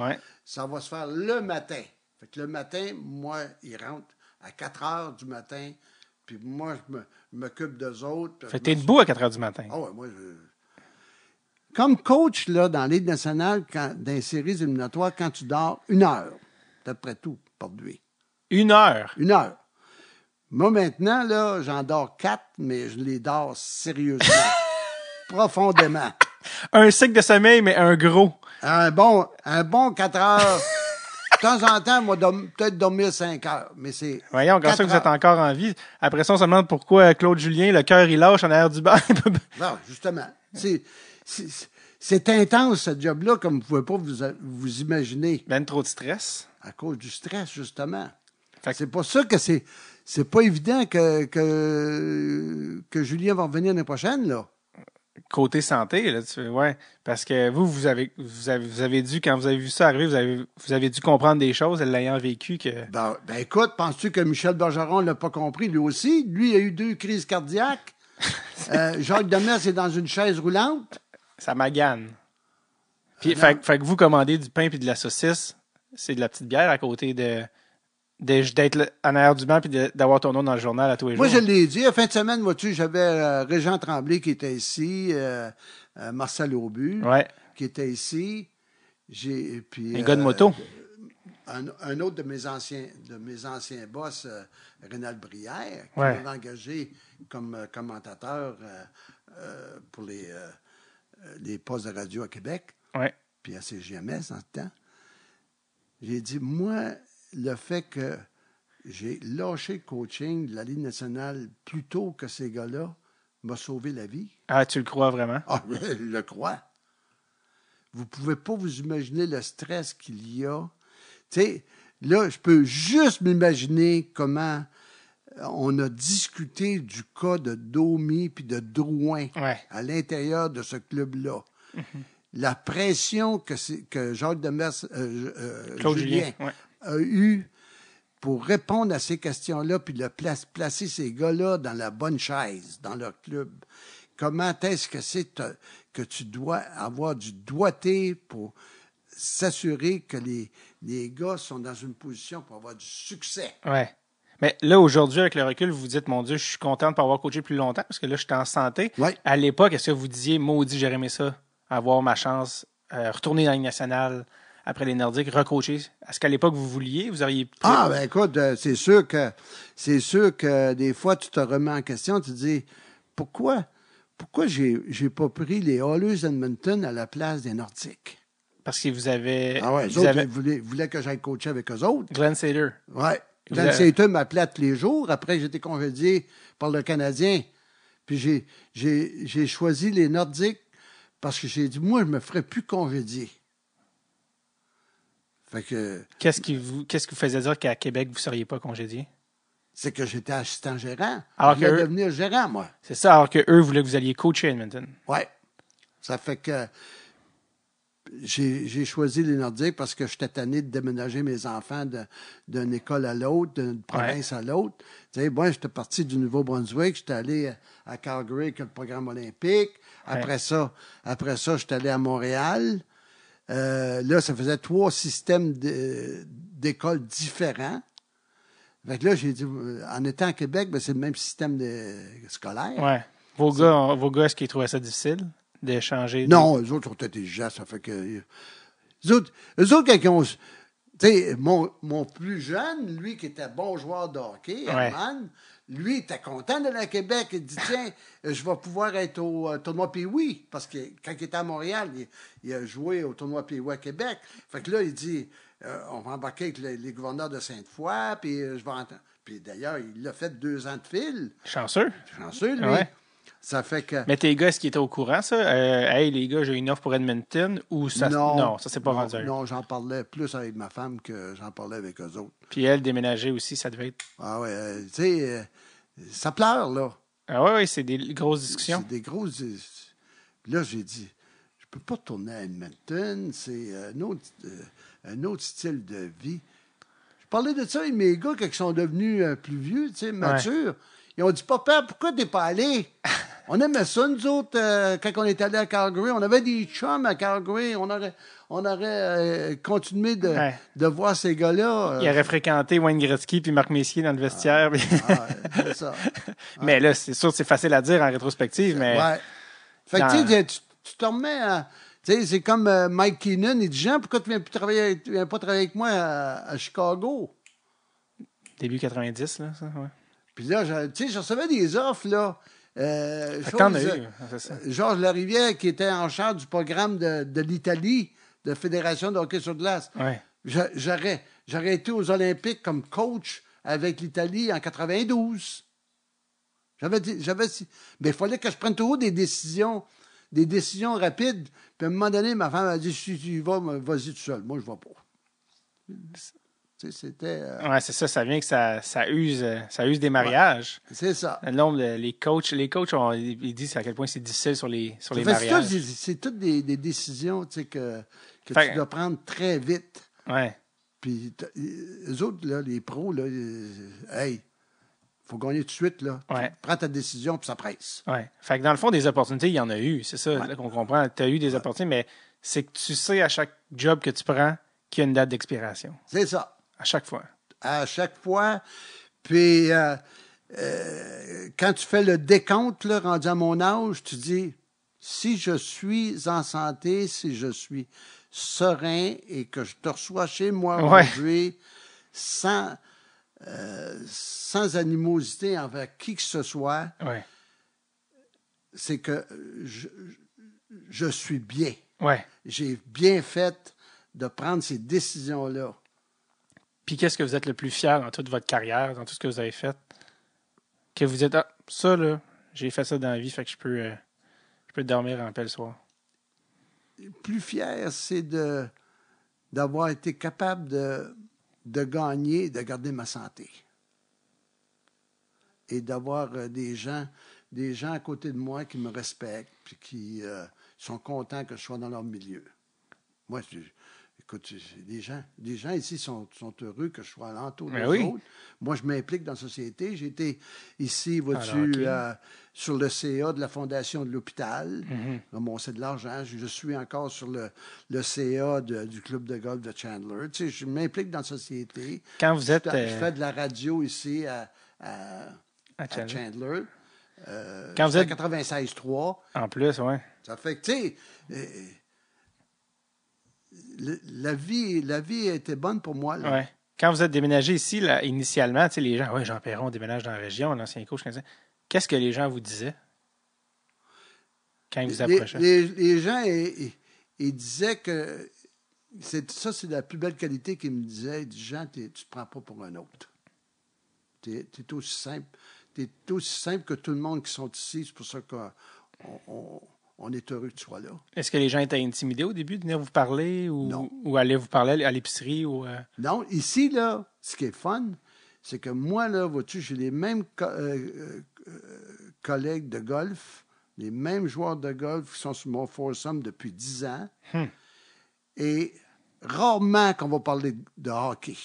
Ça va se faire le matin. Fait que le matin, moi, il rentre à 4 heures du matin, puis moi, je m'occupe d'eux autres. Fait que t'es debout à 4 heures du matin. Ah ouais, moi, Comme coach, là, dans l'île nationale, quand, dans les séries éliminatoires, quand tu dors une heure, d'après près tout, pour lui. Une heure? Une heure. Moi, maintenant, là, j'en dors quatre, mais je les dors sérieusement. profondément. Un cycle de sommeil, mais un gros. Un bon, un bon quatre heures de temps en temps, moi, peut-être dormir 5 heures, mais c'est. Voyons, quand ça vous êtes encore en vie. Après ça, on se demande pourquoi euh, Claude Julien, le cœur, il lâche en arrière du bar. non, justement. C'est, intense, ce job-là, comme vous pouvez pas vous, vous imaginer. Ben, trop de stress. À cause du stress, justement. C'est pour ça que c'est, c'est pas évident que, que, que Julien va revenir l'année prochaine, là côté santé, là, tu ouais, parce que vous, vous avez, vous avez, dû, quand vous avez vu ça arriver, vous avez, vous avez dû comprendre des choses, l'ayant vécu que. Ben, ben écoute, penses-tu que Michel Bergeron l'a pas compris, lui aussi? Lui, il a eu deux crises cardiaques. Euh, Jacques Demers est dans une chaise roulante. Ça magane. Puis, ah, fait, que vous commandez du pain puis de la saucisse, c'est de la petite bière à côté de d'être en arrière du banc et d'avoir ton nom dans le journal à tous les jours. Moi, je l'ai dit. À fin de semaine, vois-tu, j'avais euh, Régent Tremblay qui était ici, euh, euh, Marcel Aubu qui était ici. puis, un gars de moto. Un, autre de mes anciens, de mes anciens boss, Rénal Brière, qui engagé comme commentateur pour les, les postes de radio à Québec, ouais. puis à CGMS en ce temps. J'ai dit, moi, le fait que j'ai lâché le coaching de la Ligue nationale plus tôt que ces gars-là m'a sauvé la vie. Ah, tu le crois vraiment? Ah, je le crois. Vous ne pouvez pas vous imaginer le stress qu'il y a. Tu sais, là, je peux juste m'imaginer comment euh, on a discuté du cas de Domi puis de Drouin à l'intérieur de ce club-là. Mhm. La pression que, que Jacques Demers, euh, euh, Julien, a eu pour répondre à ces questions-là, puis de placer ces gars-là dans la bonne chaise, dans leur club. Comment est-ce que c'est euh, que tu dois avoir du doigté pour s'assurer que les, les gars sont dans une position pour avoir du succès? Ouais. Mais là, aujourd'hui, avec le recul, vous vous dites, mon Dieu, je suis content de pas avoir coaché plus longtemps parce que là, je suis en santé. À l'époque, est-ce que vous disiez, maudit, j'aurais aimé ça, avoir ma chance, euh, retourner dans la nationale, après les Nordiques, recoacher? Est-ce qu'à l'époque, vous vouliez? Vous auriez. Ah, ben écoute, euh, c'est sûr que c'est sûr que euh, des fois, tu te remets en question, tu te dis pourquoi, pourquoi j'ai pas pris les Oilers Edmonton à la place des Nordiques? Parce que vous avez. Ah ouais, vous, avez... voulaient, que j'aille coacher avec eux autres. Glenn Sater. Ouais. Glenn Sater m'appelait tous les jours. Après, j'étais congédié par le Canadien. Puis j'ai choisi les Nordiques parce que j'ai dit, moi, je me ferais plus congédier. Qu'est-ce qui vous, qu'est-ce qui vous faisait dire qu'à Québec, vous ne seriez pas congédié? C'est que j'étais assistant gérant. Alors je que devenir gérant, moi. C'est ça, alors que eux voulaient que vous alliez coacher Edmonton. Ouais. Ça fait que j'ai choisi les Nordiques parce que j'étais tanné de déménager mes enfants d'une école à l'autre, d'une province à l'autre. Tu sais, moi, j'étais parti du Nouveau-Brunswick, j'étais allé à Calgary que le programme olympique. Après ça, après ça, j'étais allé à Montréal. Euh, là, ça faisait trois systèmes d'école différents. Fait que là, j'ai dit, euh, en étant à Québec, ben, c'est le même système scolaire. Ouais. Vos gars, est-ce qu'ils trouvaient ça difficile d'échanger? Non, les autres sont intelligents, ça fait que. Euh, autres, eux autres quand Tu sais, mon, plus jeune, lui qui était bon joueur de hockey, lui, était content de la Québec. Il dit Tiens, euh, je vais pouvoir être au euh, tournoi pee Parce que quand il était à Montréal, il, a joué au tournoi pee à Québec. Fait que là, il dit euh, On va embarquer avec les, gouverneurs de Sainte-Foy, puis je vais entendre. Puis d'ailleurs, il l'a fait deux ans de fil. Chanceux. Chanceux, lui. Ça fait que. Mais tes gars, est-ce qu'ils étaient au courant, ça? hey, les gars, j'ai une offre pour Edmonton ou ça. Non, ça s'est pas vendu. Non, j'en parlais plus avec ma femme que j'en parlais avec eux autres. Puis elle, déménager aussi, ça devait être. Ah ouais, tu sais, ça pleure, là. Ah oui, oui, c'est des grosses discussions. C'est des grosses. Là, j'ai dit, je peux pas tourner à Edmonton, c'est euh, un autre, euh, un autre style de vie. Je parlais de ça avec mes gars qui sont devenus euh, plus vieux, tu sais, matures. Ils ont dit Papa, pourquoi t'es pas allé On aimait ça, nous autres, euh, quand on est allé à Calgary. On avait des chums à Calgary. On aurait, euh, continué de, voir ces gars-là. Euh. Ils aurait fréquenté Wayne Gretzky puis Marc Messier dans le vestiaire. Ah. Ah, ça. mais là, c'est sûr, c'est facile à dire en rétrospective. Mais... Fait que tu, te remets à c'est comme Mike Keenan, il dit Jean, pourquoi tu ne viens, plus travailler, pas travailler avec moi à, Chicago Début 90, là, ça, ouais. Puis là, tu sais, je recevais des offres, là. Euh, eu, Georges Larivière, qui était en charge du programme de, l'Italie, de Fédération de hockey sur glace. J'aurais, été aux Olympiques comme coach avec l'Italie en 92. J'avais j'avais, mais il fallait que je prenne toujours des décisions, des décisions rapides. Puis à un moment donné, ma femme a dit si tu y vas, vas-y tout seul. Moi, je ne vais pas c'était. Euh, ouais, c'est ça. Ça vient que ça, use, euh, ça use des mariages. c'est ça. les coachs, les coachs ils disent à quel point c'est difficile sur les, sur les mariages. C'est toutes des, décisions tu sais, que, tu dois prendre très vite. Ouais. Puis les autres, les pros, là, hey, faut gagner tout de suite. Là. Prends ta décision, puis ça presse. Ouais. Fait que dans le fond, des opportunités, il y en a eu. C'est ça qu'on comprend. Tu as eu des opportunités, mais c'est que tu sais à chaque job que tu prends qu'il y a une date d'expiration. C'est ça. À chaque fois. À chaque fois. Puis euh, euh, quand tu fais le décompte, là, rendu à mon âge, tu dis si je suis en santé, si je suis serein et que je te reçois chez moi aujourd'hui sans, euh, sans animosité envers qui que ce soit, c'est que je, je, suis bien. Ouais. J'ai bien fait de prendre ces décisions-là. Puis qu'est-ce que vous êtes le plus fier dans toute votre carrière, dans tout ce que vous avez fait? Que vous êtes, ah, ça là, j'ai fait ça dans la vie, fait que je peux, euh, je peux dormir en paix le soir. Plus fier, c'est de, d'avoir été capable de, de gagner, de garder ma santé. Et d'avoir euh, des gens, des gens à côté de moi qui me respectent, puis qui euh, sont contents que je sois dans leur milieu. Moi, je, écoute, des gens, des gens ici sont, heureux que je sois à l'entour ben des autres. Moi, je m'implique dans la société. J'ai été ici, vois-tu, euh, sur le CA de la Fondation de l'hôpital. Mm-hmm. c'est de l'argent. Je, suis encore sur le, CA du club de golf de Chandler. Tu sais, je m'implique dans la société. Quand vous êtes... Je, euh, fais de la radio ici à, Chandler. Euh, Quand vous êtes... 96-3. En plus, oui. Ça fait que, tu sais la vie, la vie était bonne pour moi. Quand vous êtes déménagé ici, initialement, les gens, oui, Jean Perron, on déménage dans la région, l'ancien coach Qu'est-ce que les gens vous disaient quand ils vous approchaient? Les, gens, disaient que ça, c'est la plus belle qualité qu'ils me disaient. Ils disaient, tu ne te prends pas pour un autre. Tu es, aussi simple. Tu es aussi simple que tout le monde qui sont ici. C'est pour ça qu'on on est heureux que tu sois là. Est-ce que les gens étaient intimidés au début de venir vous parler ou, non. ou aller vous parler à l'épicerie? Ou, euh? Non, ici, là, ce qui est fun, c'est que moi, là, vois-tu, j'ai les mêmes euh, euh, collègues de golf, les mêmes joueurs de golf qui sont sur mon foursome depuis dix ans. Hmm. Et rarement qu'on va parler de hockey.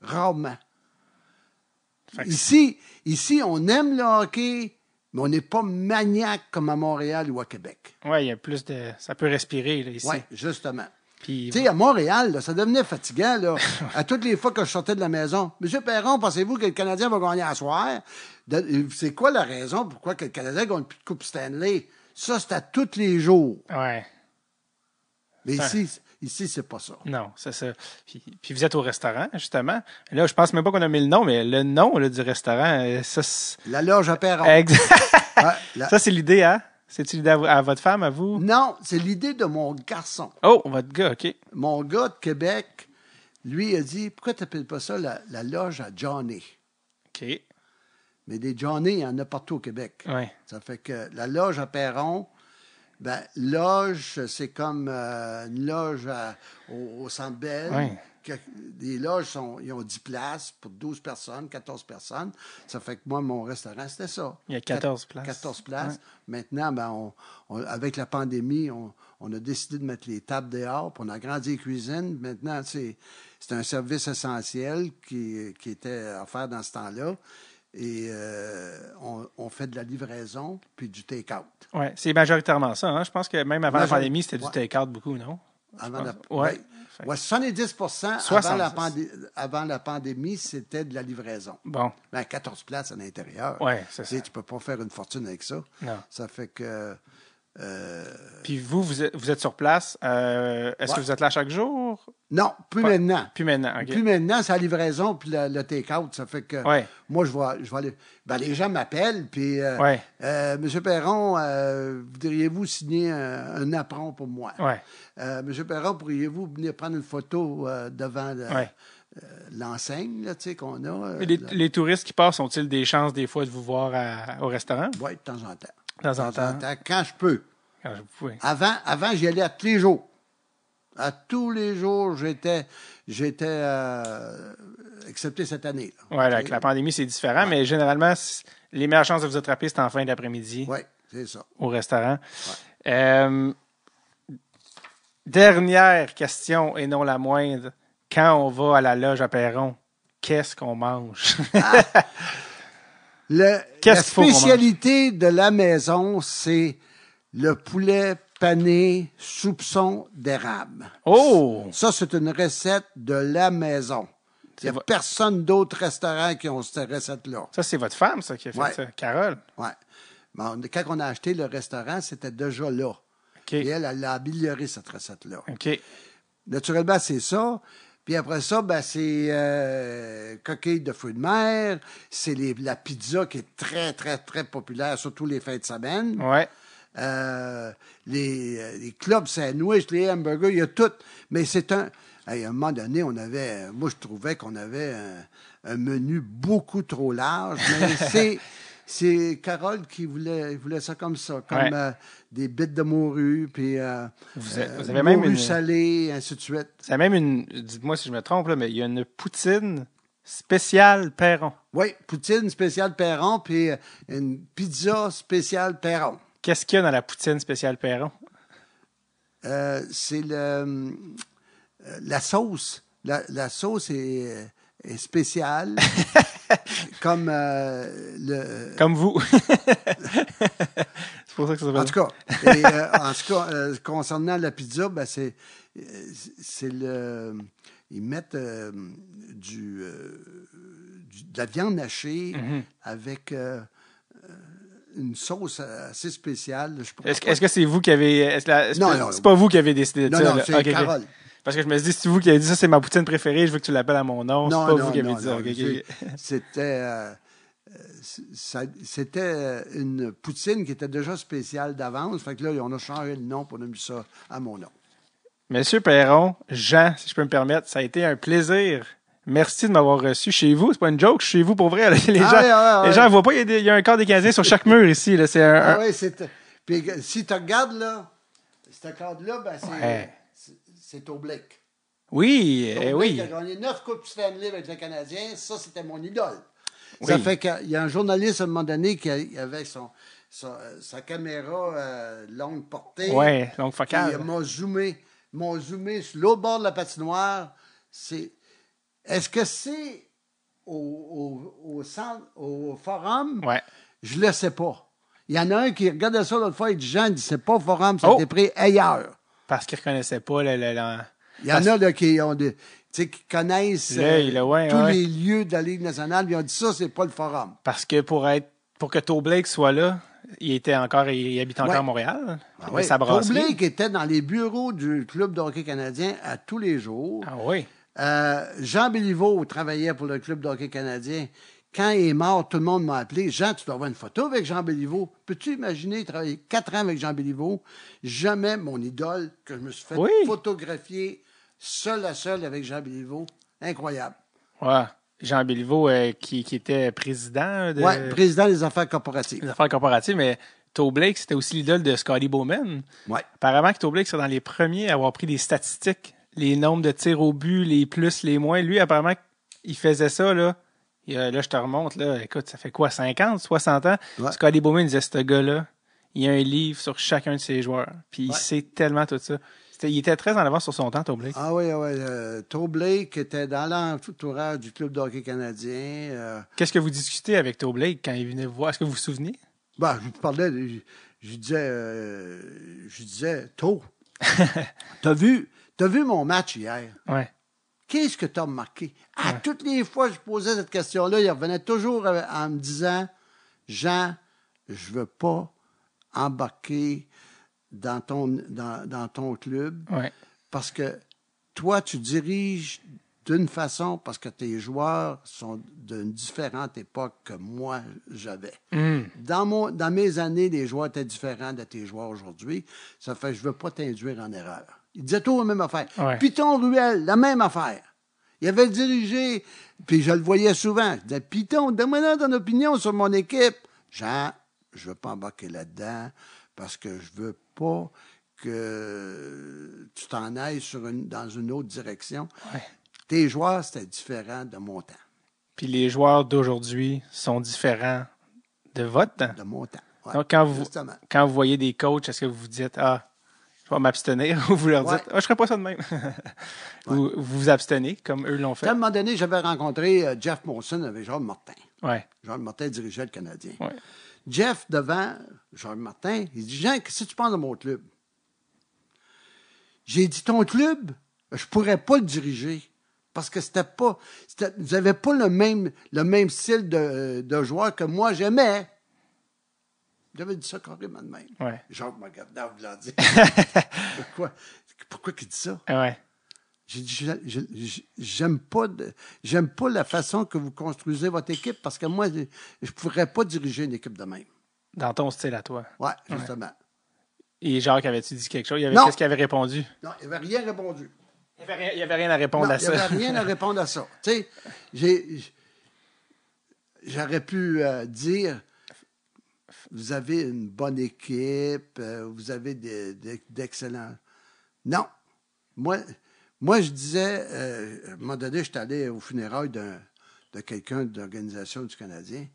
Rarement. Ici, ici, on aime le hockey, mais on n'est pas maniaque comme à Montréal ou à Québec. Oui, il y a plus de. Ça peut respirer, ici. Oui, justement. Puis, tu sais, à Montréal, ça devenait fatigant, là. à toutes les fois que je sortais de la maison. Monsieur Perron, pensez-vous que le Canadien va gagner à soir? C'est quoi la raison pourquoi que le Canadien gagne plus de Coupe Stanley? Ça, c'est à tous les jours. Oui. Mais ici, Ici, c'est pas ça. Non, c'est ça. Puis, puis, vous êtes au restaurant, justement. Là, je pense même pas qu'on a mis le nom, mais le nom là, du restaurant, euh, ça. La loge à Perron. ah, Ça, c'est l'idée, hein? C'est-tu l'idée à, votre femme, à vous? Non, c'est l'idée de mon garçon. Oh, votre gars, OK. Mon gars de Québec, lui, a dit Pourquoi tu n'appelles pas ça la, loge à Johnny? OK. Mais des Johnny, il y en a partout au Québec. Oui. Ça fait que la loge à Perron, ben, loge, c'est comme euh, une loge au, Centre les loges, sont, ils ont 10 places pour 12 personnes, 14 personnes. Ça fait que moi, mon restaurant, c'était ça. Il y a 14 places. 14 places. Maintenant, ben, avec la pandémie, on, a décidé de mettre les tables dehors, puis on a grandi les cuisines. Maintenant, c'est un service essentiel qui, qui était offert dans ce temps-là et euh, on, fait de la livraison puis du take-out. Oui, c'est majoritairement ça. Hein? Je pense que même avant la pandémie, c'était du take-out beaucoup, non? Avant ouais. 70 avant la, pandémie, c'était de la livraison. Bon. Ben, 14 places à l'intérieur. Oui, c'est ça. Tu ne peux pas faire une fortune avec ça. Ça fait que euh, puis vous, vous êtes, sur place. Euh, est-ce que vous êtes là chaque jour? Non, plus maintenant. Plus maintenant, maintenant, c'est la livraison puis le, take-out. Ça fait que moi, je vois, je vois aller. Ben, les gens m'appellent, puis euh, Monsieur Perron, voudriez-vous signer un, apron pour moi? Monsieur Perron, pourriez-vous venir prendre une photo devant le, l'enseigne qu'on a? Les, touristes qui passent ont-ils des chances des fois de vous voir au restaurant? Oui, de temps en temps. De temps en temps. Quand je peux. Avant, avant j'y allais à tous les jours. À tous les jours, j'étais, j'étais, euh, cette année. Oui, avec la pandémie, c'est différent, mais généralement, les meilleures chances de vous attraper, c'est en fin d'après-midi. c'est ça. Au restaurant. Euh, dernière question, et non la moindre. Quand on va à la loge à Perron, qu'est-ce qu'on mange? Ah! le, la spécialité de la maison, c'est le poulet pané soupçon d'érable. Oh! Ça, c'est une recette de la maison. Il n'y a personne d'autre restaurant qui a cette recette-là. Ça, c'est votre femme, ça, qui a fait ça, Carole? Oui. quand on a acheté le restaurant, c'était déjà là. OK. Et elle, a amélioré cette recette-là. OK. Naturellement, c'est ça. Puis après ça, ben, c'est euh, coquille de fruits de mer. C'est la pizza qui est très, très, très populaire, surtout les fins de semaine. Ouais. Euh, les, euh, les clubs sandwich, les hamburgers, il y a tout. Mais c'est un. à un moment donné, on avait. Moi, je trouvais qu'on avait un, menu beaucoup trop large, mais c'est. Carole qui voulait, voulait ça comme ça, comme euh, des bites de morue, puis vous, avez, salée, ainsi de suite. C'est même une, dites-moi si je me trompe, mais il y a une poutine spéciale Perron. Oui, poutine spéciale Perron, puis une pizza spéciale Perron. Qu'est-ce qu'il y a dans la poutine spéciale Perron? Euh, c'est le, euh, la sauce. La, sauce est, spéciale. comme euh, le. Comme vous. c'est pour ça que ça s'appelle. En tout cas, en tout cas concernant la pizza, ben, c'est, c'est le. Ils mettent du, de la viande hachée mm-hmm. avec une sauce euh, assez spéciale. Est-ce que c'est vous qui avez. Non, -ce la, non, non. C'est pas vous qui avez décidé de non, ça. Non, c'est Carole. Parce que je me dis, dit, c'est vous qui avez dit ça, c'est ma poutine préférée, je veux que tu l'appelles à mon nom. Non, c'est pas vous qui avez dit ça. C'était. Euh, c'était une poutine qui était déjà spéciale d'avance. Fait que là, on a changé le nom, pour on a ça à mon nom. Monsieur Perron, Jean, si je peux me permettre, ça a été un plaisir Merci de m'avoir reçu chez vous. C'est pas une joke, je suis chez vous pour vrai. Les gens, ne ah les gens voient pas, il y, a un cadre des Canadiens sur chaque mur ici. Là. C'est un, ah Puis, si tu regardes, là, ce cadre-là, ben, c'est, c'est oblique. Oui, eh oui. Il a gagné neuf Coupes Stanley avec les Canadiens, Ça, c'était mon idole. Ça fait qu'il y a un journaliste à un moment donné qui avait son, sa, caméra euh, longue portée. Oui, longue focale. Il zoomé. Ils zoomé sur l'autre bord de la patinoire. C'est est-ce que c'est au, forum? Ouais. Je le sais pas. Il y en a un qui regardait ça l'autre fois et dit Jean, c'est pas forum, ça a oh! pris ailleurs. Parce qu'il reconnaissait pas le. Il y en a qui ont qui connaissent euh, tous les lieux de la Ligue nationale, ils ont dit ça, c'est pas le forum. Parce que pour être pour que Toe Blake soit là, il était encore il, habite encore à Montréal. Ah Blake était dans les bureaux du club de hockey canadien à tous les jours. Ah oui. Euh, Jean Béliveau travaillait pour le club d'hockey canadien. Quand il est mort, tout le monde m'a appelé. Jean, tu dois avoir une photo avec Jean Béliveau. Peux-tu imaginer travailler quatre ans avec Jean Béliveau? Jamais mon idole que je me suis fait photographier seul à seul avec Jean Béliveau. Incroyable. Ouais. Jean Béliveau, euh, qui, était président de. président des affaires corporatives. Des affaires corporatives, mais Toe Blake, c'était aussi l'idole de Scotty Bowman. Ouais. Apparemment que Toe Blake, c'est dans les premiers à avoir pris des statistiques les nombres de tirs au but, les plus, les moins. Lui, apparemment, il faisait ça, là. Euh, là, je te remonte, là. Écoute, ça fait quoi, 50, 60 ans? Ouais. Scotty Bowman disait, ce gars-là, il y a un livre sur chacun de ses joueurs. Puis il sait tellement tout ça. il était très en avance sur son temps, Toblake. Ah oui, ah oui. Euh, était dans l'entourage du club de hockey canadien. Euh. Qu'est-ce que vous discutez avec Toblake quand il venait vous voir? Est-ce que vous vous souvenez? Bah, ben, je parlais, je, je disais, euh, je disais, Tau, t'as vu, T'as vu mon match hier? Qu'est-ce que t'as remarqué? À toutes les fois que je posais cette question-là, il revenait toujours en me disant Jean, je veux pas embarquer dans ton, dans, ton club parce que toi, tu diriges d'une façon parce que tes joueurs sont d'une différente époque que moi j'avais. Hmm. Dans, mon, dans mes années, les joueurs étaient différents de tes joueurs aujourd'hui. Ça fait je veux pas t'induire en erreur. Il disait toujours la même affaire. Ouais. Piton Ruel, la même affaire. Il avait dirigé, puis je le voyais souvent. Je disais, Piton, donne-moi ton opinion sur mon équipe. Jean, je ne veux pas embarquer là-dedans parce que je veux pas que tu t'en ailles sur une, dans une autre direction. Tes joueurs, c'était différent de mon temps. Puis les joueurs d'aujourd'hui sont différents de votre temps. De mon temps. Donc, quand vous, quand vous voyez des coachs, est-ce que vous vous dites, ah, je vais m'abstenir, vous leur dites, ah, Je oh, je ferai pas ça de même. vous, vous, abstenez, comme eux l'ont fait. À un moment donné, j'avais rencontré euh, Jeff Monson avec Jean Martin. Ouais. Jean Martin dirigeait le Canadien. Jeff, devant Jean Martin, il dit Jean, qu'est-ce que tu penses de mon club J'ai dit Ton club, je ne pourrais pas le diriger. Parce que c'était pas. Vous n'avez pas le même, le même style de, euh, de joueur que moi j'aimais. J'avais dit ça carrément de même. Ouais. Jacques m'a regardé en dit. dire. pourquoi pourquoi qu'il dit ça? Ouais. J'ai dit, j'aime pas, j'aime pas la façon que vous construisez votre équipe parce que moi, je ne pourrais pas diriger une équipe de même. Dans ton style à toi. Oui, justement. Et Jacques, quavais tu dit quelque chose? Qu'est-ce qu'il avait répondu? Non, il n'avait rien répondu. Il n'y avait, rien à répondre à ça. Il n'y avait rien à répondre à ça. Tu sais, j'aurais pu euh, dire vous avez une bonne équipe, euh, vous avez d'excellents. Non. Moi, moi, je disais, euh, à un moment donné, j'étais allé au funérailles de quelqu'un de l'Organisation du Canadien,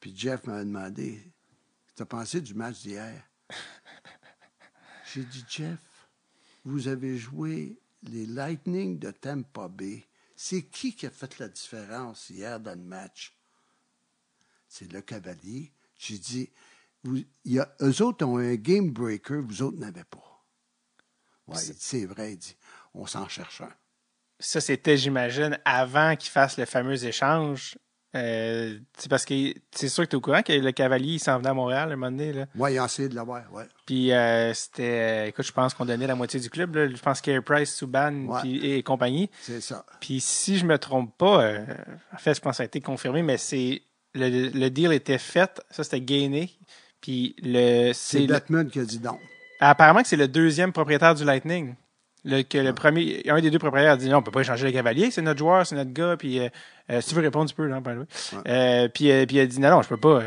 puis Jeff m'a demandé Tu as pensé du match d'hier J'ai dit Jeff, vous avez joué les Lightning de Tampa Bay. C'est qui qui a fait la différence hier dans le match C'est le cavalier j'ai dit, vous, y a, eux autres ont un game breaker, vous autres n'avez pas. c'est vrai, dit, on s'en cherche un. Ça, c'était, j'imagine, avant qu'ils fassent le fameux échange. Euh, c'est parce que c'est sûr que tu es au courant que le cavalier, il s'en venait à Montréal à un moment donné. Oui, il a essayé de l'avoir, ouais. Puis euh, c'était, écoute, je pense qu'on donnait la moitié du club. Je pense qu'Air Price, Souban et, compagnie. C'est ça. Puis si je me trompe pas, euh, en fait, je pense que ça a été confirmé, mais c'est le, deal était fait. Ça, c'était Gainé. Puis le. C'est Batman qui a dit non. Ah, apparemment que c'est le deuxième propriétaire du Lightning. Le, que le premier, un des deux propriétaires a dit non, on peut pas échanger le cavalier. c'est notre joueur, c'est notre gars, puis euh, euh, si tu veux répondre, tu peux, non, hein, euh, puis, euh, puis il a dit non, non, je peux pas,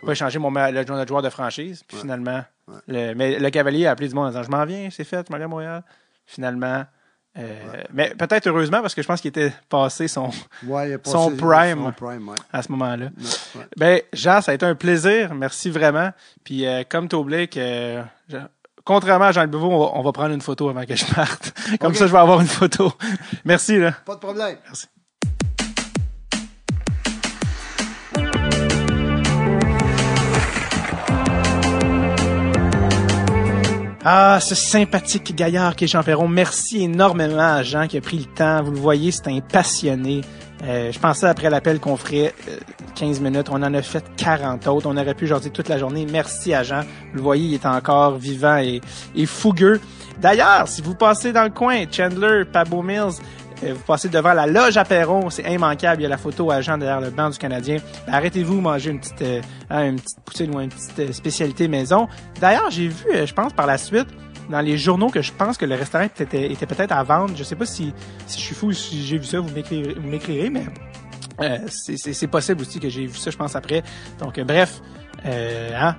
peux pas échanger mon, le, notre joueur de franchise. Puis finalement, Le, mais le cavalier a appelé du monde en disant je m'en viens, c'est fait, je m'en Montréal. Finalement, euh, mais peut-être heureusement, parce que je pense qu'il était passé son, son prime, à ce moment-là. Ben, Jean, ça a été un plaisir. Merci vraiment. Puis, euh, comme tu que que contrairement à Jean Lebeau, on va, prendre une photo avant que je parte. comme ça, je vais avoir une photo. Merci. Là. Pas de problème. Merci. Ah, ce sympathique gaillard qui est Jean Perron. Merci énormément à Jean qui a pris le temps. Vous le voyez, c'est un passionné. Euh, je pensais après l'appel qu'on ferait 15 euh, minutes. On en a fait 40 autres. On aurait pu jaser toute la journée. Merci à Jean. Vous le voyez, il est encore vivant et, et fougueux. D'ailleurs, si vous passez dans le coin, Chandler, Pabo Mills, euh, vous passez devant la loge apéro, c'est immanquable. Il y a la photo à Jean derrière le banc du Canadien. Ben, arrêtez-vous, mangez une petite, euh, hein, une petite poutine ou une petite euh, spécialité maison. D'ailleurs, j'ai vu, je pense, par la suite, dans les journaux que je pense que le restaurant était, peut-être à vendre. Je sais pas si, je suis fou ou si j'ai vu ça, vous m'écrirez, mais c'est possible aussi que j'ai vu ça, je pense, après. Donc, bref, hein,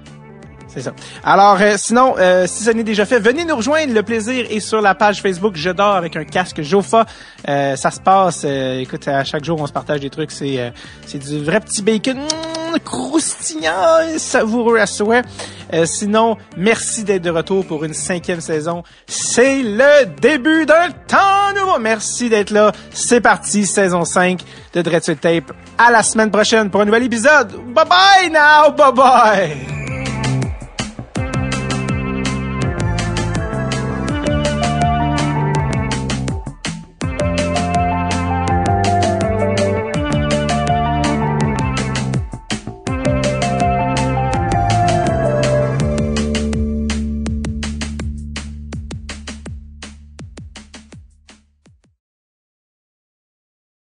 c'est ça. Alors, euh, sinon, euh, si ce n'est déjà fait, venez nous rejoindre. Le plaisir est sur la page Facebook Je dors avec un casque Jofa. Euh, ça se passe. écoute, à chaque jour, on se partage des trucs. C'est c'est du vrai petit bacon mmh, croustillant, savoureux à souhait. sinon, merci d'être de retour pour une cinquième saison. C'est le début d'un temps nouveau. Merci d'être là. C'est parti, saison 5 de Dreadsuit Tape. À la semaine prochaine pour un nouvel épisode. Bye bye now, bye bye.